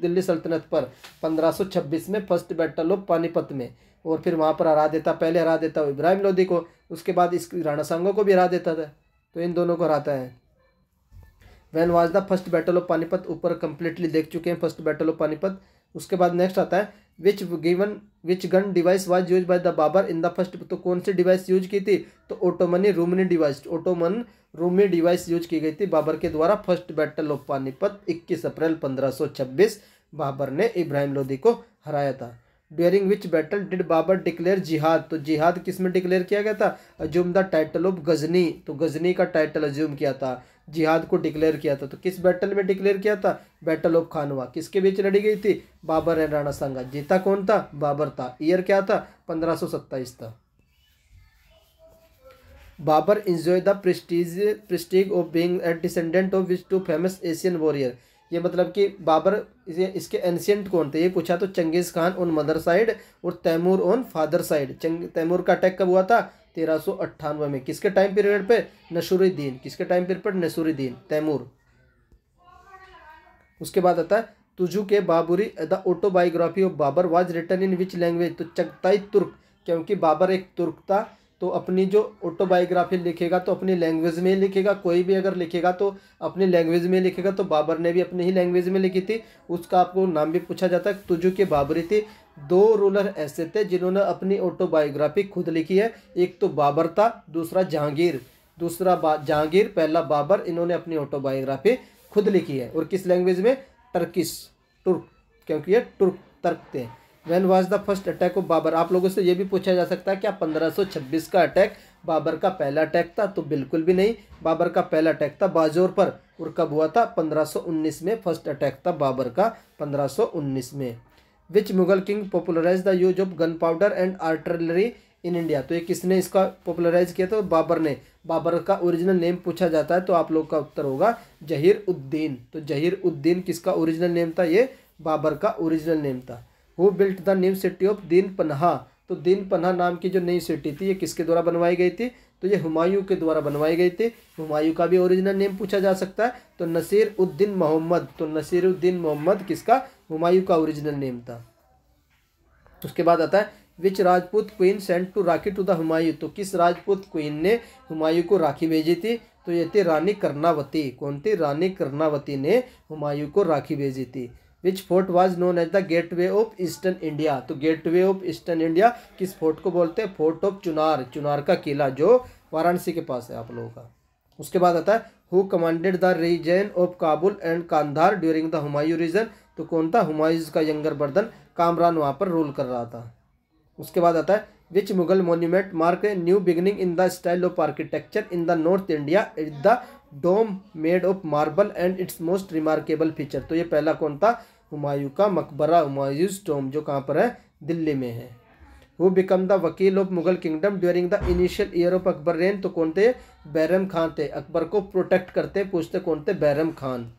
दिल्ली सल्तनत पर 1526 में फर्स्ट बैटल ऑफ पानीपत में और फिर वहाँ पर हरा देता पहले हरा देता वो इब्राहिम लोधी को उसके बाद इस राणा सांगों को भी हरा देता था तो इन दोनों को हराता है when was the first battle of Panipat ऊपर कंप्लीटली देख चुके हैं फर्स्ट बैटल ऑफ पानीपत उसके बाद नेक्स्ट आता है which given which gun device was use by the Babur in the first तो कौन सी डिवाइस यूज की थी तो Ottoman Rumi device Ottoman Rumi device use की गई थी बाबर के द्वारा फर्स्ट बैटल ऑफ पानीपत 21 अप्रैल 1526 बाबर ने इब्राहिम लोदी को हराया था during which battle did Babur declare jihad तो जिहाद किस में डिक्लेयर किया गया था अजूम द टाइटल ऑफ गजनी तो गजनी का टाइटल assume किया था जिहाद को डिक्लेयर किया था तो किस बैटल में डिक्लेयर किया था बैटल ऑफ खानवा किसके बीच लड़ी गई थी बाबर एंड राणा सांगा जीता कौन था बाबर था ईयर क्या था पंद्रह था Babur enjoy the prestige prestige of being a descendant of which two famous Asian warrior ये मतलब कि बाबर इसे इसके एंशियंट कौन थे ये पूछा तो Changez Khan on mother side और तैमूर ऑन फादर साइड चंग तैमूर का अटैक कब हुआ था तेरह सौ अट्ठानवे में किसके टाइम पीरियड पे नसरुद्दीन किसके टाइम पीरियड पर नसूरुद्दीन तैमूर उसके बाद आता है तुजू के Baburi the autobiography of Babur was written in which language तो चगताई तुर्क क्योंकि बाबर एक तुर्क था तो अपनी जो ऑटोबायोग्राफी लिखेगा तो अपनी लैंग्वेज में लिखेगा कोई भी अगर लिखेगा तो अपनी लैंग्वेज में लिखेगा तो बाबर ने भी अपनी ही लैंग्वेज में लिखी थी उसका आपको नाम भी पूछा जाता है तुजु के बाबरी थी दो रूलर ऐसे थे जिन्होंने अपनी ऑटोबायोग्राफी खुद लिखी है एक तो बाबर था दूसरा जहांगीर दूसरा जहांगीर पहला बाबर इन्होंने अपनी ऑटोबायोग्राफी खुद लिखी है और किस लैंग्वेज में टर्किश तुर्क क्योंकि ये तुर्क तर्क थे when was the first attack of Babur आप लोगों से ये भी पूछा जा सकता है क्या 1526 का अटैक बाबर का पहला अटैक था तो बिल्कुल भी नहीं बाबर का पहला अटैक था बाजौर पर और कब हुआ था 1519 में फर्स्ट अटैक था बाबर का 1519 में which Mughal king popularize the use of gun powder and artillery in India तो ये किसने इसका पॉपुलराइज किया था बाबर तो ने बाबर का ओरिजिनल नेम पूछा जाता है तो आप लोग का उत्तर होगा जहीर उद्दीन तो जहीर उद्दीन किसका ओरिजिनल नेम था ये बाबर का ओरिजिनल नेम था who built the new city of Din Panah तो दीन पन्हा नाम की जो नई सिटी थी ये किसके द्वारा बनवाई गई थी तो ये हुमायूं के द्वारा बनवाई गई थी हुमायूं का भी ओरिजिनल नेम पूछा जा सकता है तो नसीर उद्दीन मोहम्मद तो नसीर उद्दीन मोहम्मद किसका हुमायूं का ओरिजिनल नेम था तो उसके बाद आता है which Rajput queen sent to rakhi to the Humayun तो किस राजपूत क्वीन ने हुमायूं को राखी भेजी थी तो ये थी रानी कर्णावती कौन थी रानी कर्णावती ने हुमायूं को राखी भेजी थी which fort was known as the gateway of eastern India तो gateway of eastern India किस फोर्ट को बोलते हैं फोर्ट ऑफ चुनार चुनार का किला जो वाराणसी के पास है आप लोगों का उसके बाद आता है who commanded the region of Kabul and Kandahar during the Humayun region तो कौन था हुमायूं का यंगर बर्दन कामरान वहाँ पर रूल कर रहा था उसके बाद आता है which Mughal monument mark new beginning in the style of architecture in the north India is the dome made of marble and its most remarkable feature तो ये पहला कौन था हुमायूं का मकबरा हुमायूज डोम जो कहाँ पर है दिल्ली में है who become the vakil of Mughal kingdom during the initial year of Akbar reign तो कौन थे बैरम खान थे अकबर को प्रोटेक्ट करते पूछते कौन थे बैरम खान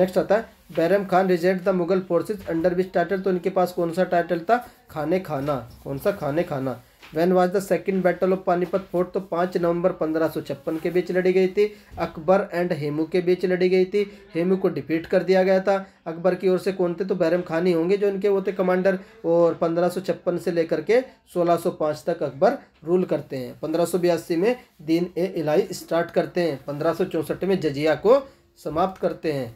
नेक्स्ट आता है Bairam Khan reject the Mughal forces under which title तो इनके पास कौन सा टाइटल था खाने खाना कौन सा खाने खाना when was the second battle of Panipat fought तो पाँच नवंबर पंद्रह सौ छप्पन के बीच लड़ी गई थी अकबर एंड हेमू के बीच लड़ी गई थी हेमू को डिफीट कर दिया गया था अकबर की ओर से कौन थे तो बहरम खान ही होंगे जो इनके वो थे कमांडर और पंद्रह सौ छप्पन से लेकर के सोलह सौ पाँच तक अकबर रूल करते हैं पंद्रह सौ बयासी में दीन ए इलाई स्टार्ट करते हैं पंद्रह सौ चौंसठ में जजिया को समाप्त करते हैं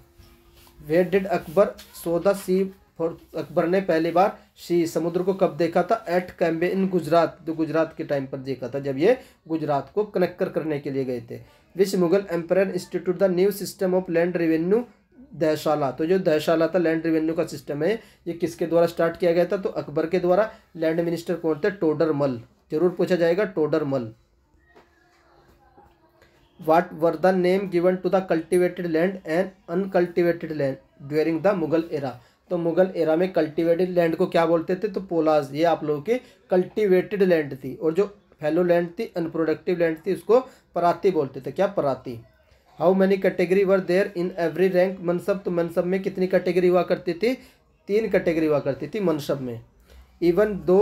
where did Akbar saw the sea for Akbar ने पहली बार श्री समुद्र को कब देखा था एट कैम्बे इन गुजरात जो गुजरात के टाइम पर देखा था जब ये गुजरात को कनेक्ट करने के लिए गए थे which Mughal empire institute the new system of land revenue Dahsala तो जो दहशाला था लैंड रेवेन्यू का सिस्टम है ये किसके द्वारा स्टार्ट किया गया था तो अकबर के द्वारा लैंड मिनिस्टर कौन थे टोडर मल जरूर पूछा जाएगा Todar Mal what were the name given to the cultivated land and uncultivated land during the Mughal era तो मुगल एरा में कल्टीवेटेड लैंड को क्या बोलते थे तो पोलाज ये आप लोगों की कल्टीवेटेड लैंड थी और जो फैलो लैंड थी अनप्रोडक्टिव लैंड थी उसको पराती बोलते थे क्या पराती how many category were there in every rank mansab तो मनसब में कितनी कैटेगरी हुआ करती थी तीन कैटेगरी हुआ करती थी मनसब में even though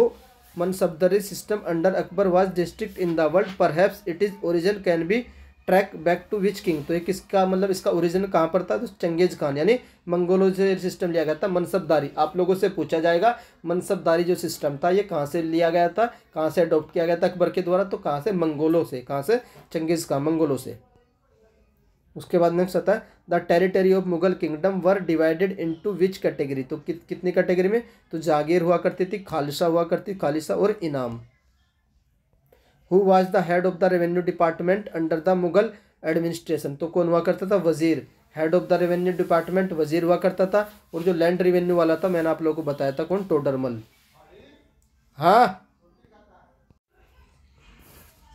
mansabdari system under Akbar was distinct in the world perhaps it is origin can be traced back to which king तो ये किसका मतलब इसका ओरिजिन कहाँ पर था तो चंगेज खान यानी मंगोलों से सिस्टम लिया गया था मनसबदारी आप लोगों से पूछा जाएगा मनसबदारी जो सिस्टम था ये कहाँ से लिया गया था कहाँ से अडोप्ट किया गया था अकबर के द्वारा तो कहाँ से मंगोलों से कहाँ से चंगेज़ खान मंगोलों से उसके बाद नेक्स्ट आता है the territory of Mughal kingdom were divided into which category तो कि, कितनी कैटेगरी में तो जागीर हुआ करती थी खालिशा हुआ करती खालिशा और इनाम who was the head of the revenue department under the Mughal administration तो कौन हुआ करता था wazir head of the revenue department वजीर हुआ करता था और जो लैंड रेवेन्यू वाला था मैंने आप लोगों को बताया था कौन टोडरमल हाँ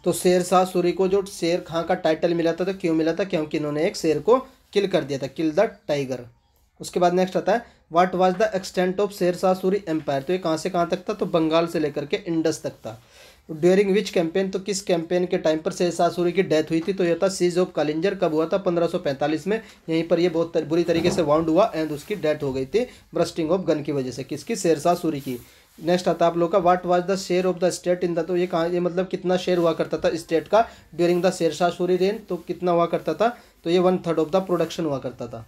तो शेर शाह सूरी को जो शेर खां का टाइटल मिला था तो क्यों मिला था क्योंकि इन्होंने एक शेर को किल कर दिया था किल द टाइगर उसके बाद नेक्स्ट आता है what was the extent of Sher Shah Suri empire तो ये कहाँ से कहाँ तक था तो बंगाल से लेकर के इंडस तक था ड्यूरिंग विच कैंपेन तो किस कैंपेन के टाइम पर शेर शाह सूरी की डेथ हुई थी तो यह था सीज ऑफ कालिंजर कब हुआ था 1545 में यहीं पर यह बहुत तर, बुरी तरीके से वाउंड हुआ एंड उसकी डेथ हो गई थी ब्रस्टिंग ऑफ गन की वजह से किसकी शेर शाह सूरी की नेक्स्ट आता आप लोग का what was the share of the state in the तो ये कहाँ ये मतलब कितना शेयर हुआ करता था स्टेट का during the Sher Shah Suri rain तो कितना हुआ करता था तो ये one third of the production हुआ करता था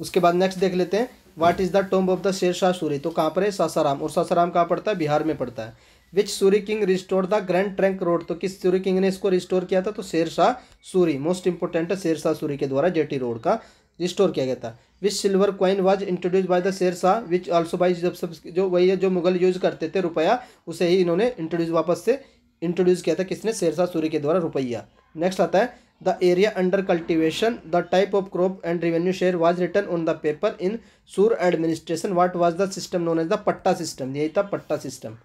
उसके बाद नेक्स्ट देख लेते हैं what is the tomb of the Sher Shah Suri तो कहाँ पर है सासाराम और सासाराम कहाँ पड़ता है बिहार में पड़ता है which Suri king restore the grand trunk road तो किस सूरी किंग ने इसको रिस्टोर किया था तो शेरशाह सूरी मोस्ट इंपोर्टेंट है शेरशाह सूरी के द्वारा जेटी रोड का रिस्टोर किया गया था which silver coin was introduce by the Shershah which also by जब सब जो वही है जो मुगल यूज करते थे रुपया उसे ही इन्होंने इंट्रोड्यूस वापस से इंट्रोड्यूस किया था किसने शेरशाह सूरी के द्वारा रुपया नेक्स्ट आता है the area under cultivation the type of crop and revenue share was written on the paper in Sur administration what was the system known as the patta system यही था patta system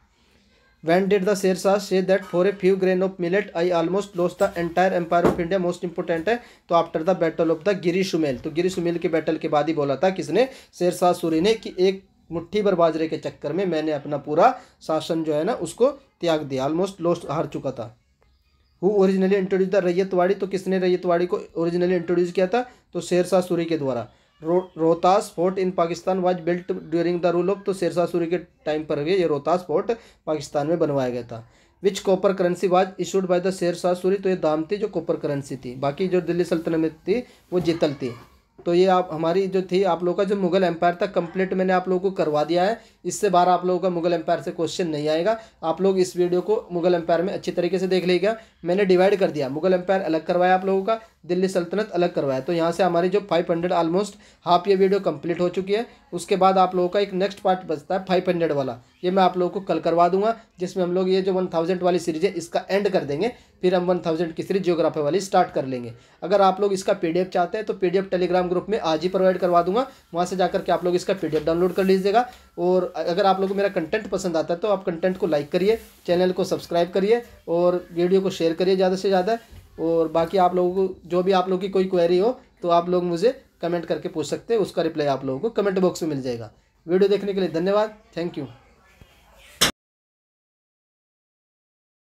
When did the Shershah say that for a few grain of millet I almost lost the entire empire of India most important है तो after the battle of the Giri Sumel तो गिरी सुमेल के battle के बाद ही बोला था किसने शेर शाह सूरी ने कि एक मुट्ठी भर बाजरे के चक्कर में मैंने अपना पूरा शासन जो है ना उसको त्याग दिया ऑलमोस्ट लॉस्ट हार चुका था वो ओरिजिनली इंट्रोड्यूस द रैयतवाड़ी तो किसने रैयतवाड़ी को ओरिजिनली इंट्रोड्यूस किया था तो शेर शाह सूरी के द्वारा रो Rohtas fort in Pakistan was built during the rule of तो शेरशाह सूरी के टाइम पर भी ये रोहतास फोर्ट पाकिस्तान में बनवाया गया था which copper currency was issued by the Shershah Suri तो ये दाम थी जो कॉपर करेंसी थी बाकी जो दिल्ली सल्तनत में थी वो जीतल थी तो ये आप हमारी जो थी आप लोगों का जो मुगल एम्पायर था कंप्लीट मैंने आप लोगों को करवा दिया है इससे बाहर आप लोगों का मुगल एम्पायर से क्वेश्चन नहीं आएगा आप लोग इस वीडियो को मुगल एम्पायर में अच्छी तरीके से देख लीजिएगा मैंने डिवाइड कर दिया मुगल एम्पायर अलग करवाया आप लोगों का दिल्ली सल्तनत अलग करवाया तो यहाँ से हमारी जो फाइव हंड्रेड ऑलमोस्ट हाफ ये वीडियो कंप्लीट हो चुकी है उसके बाद आप लोगों का एक नेक्स्ट पार्ट बचता है फाइव हंड्रेड वाला ये मैं आप लोगों को कल करवा दूंगा जिसमें हम लोग ये जो वन थाउजेंड वाली सीरीज है इसका एंड कर देंगे फिर हम वन थाउजेंड की सीरीज जियोग्राफी वाली स्टार्ट कर लेंगे अगर आप लोग इसका पी चाहते हैं तो पी टेलीग्राम ग्रुप में आज ही प्रोवाइड करवा दूंगा वहाँ से जाकर के आप लोग इसका पी डाउनलोड कर लीजिएगा और अगर आप लोग को मेरा कंटेंट पसंद आता है तो आप कंटेंट को लाइक करिए चैनल को सब्सक्राइब करिए और वीडियो को शेयर शेयर करिए ज़्यादा से ज़्यादा और बाकी आप लोगों को जो भी आप लोगों की कोई क्वेरी हो तो आप लोग मुझे कमेंट करके पूछ सकते हैं उसका रिप्लाई आप लोगों को कमेंट बॉक्स में मिल जाएगा वीडियो देखने के लिए धन्यवाद थैंक यू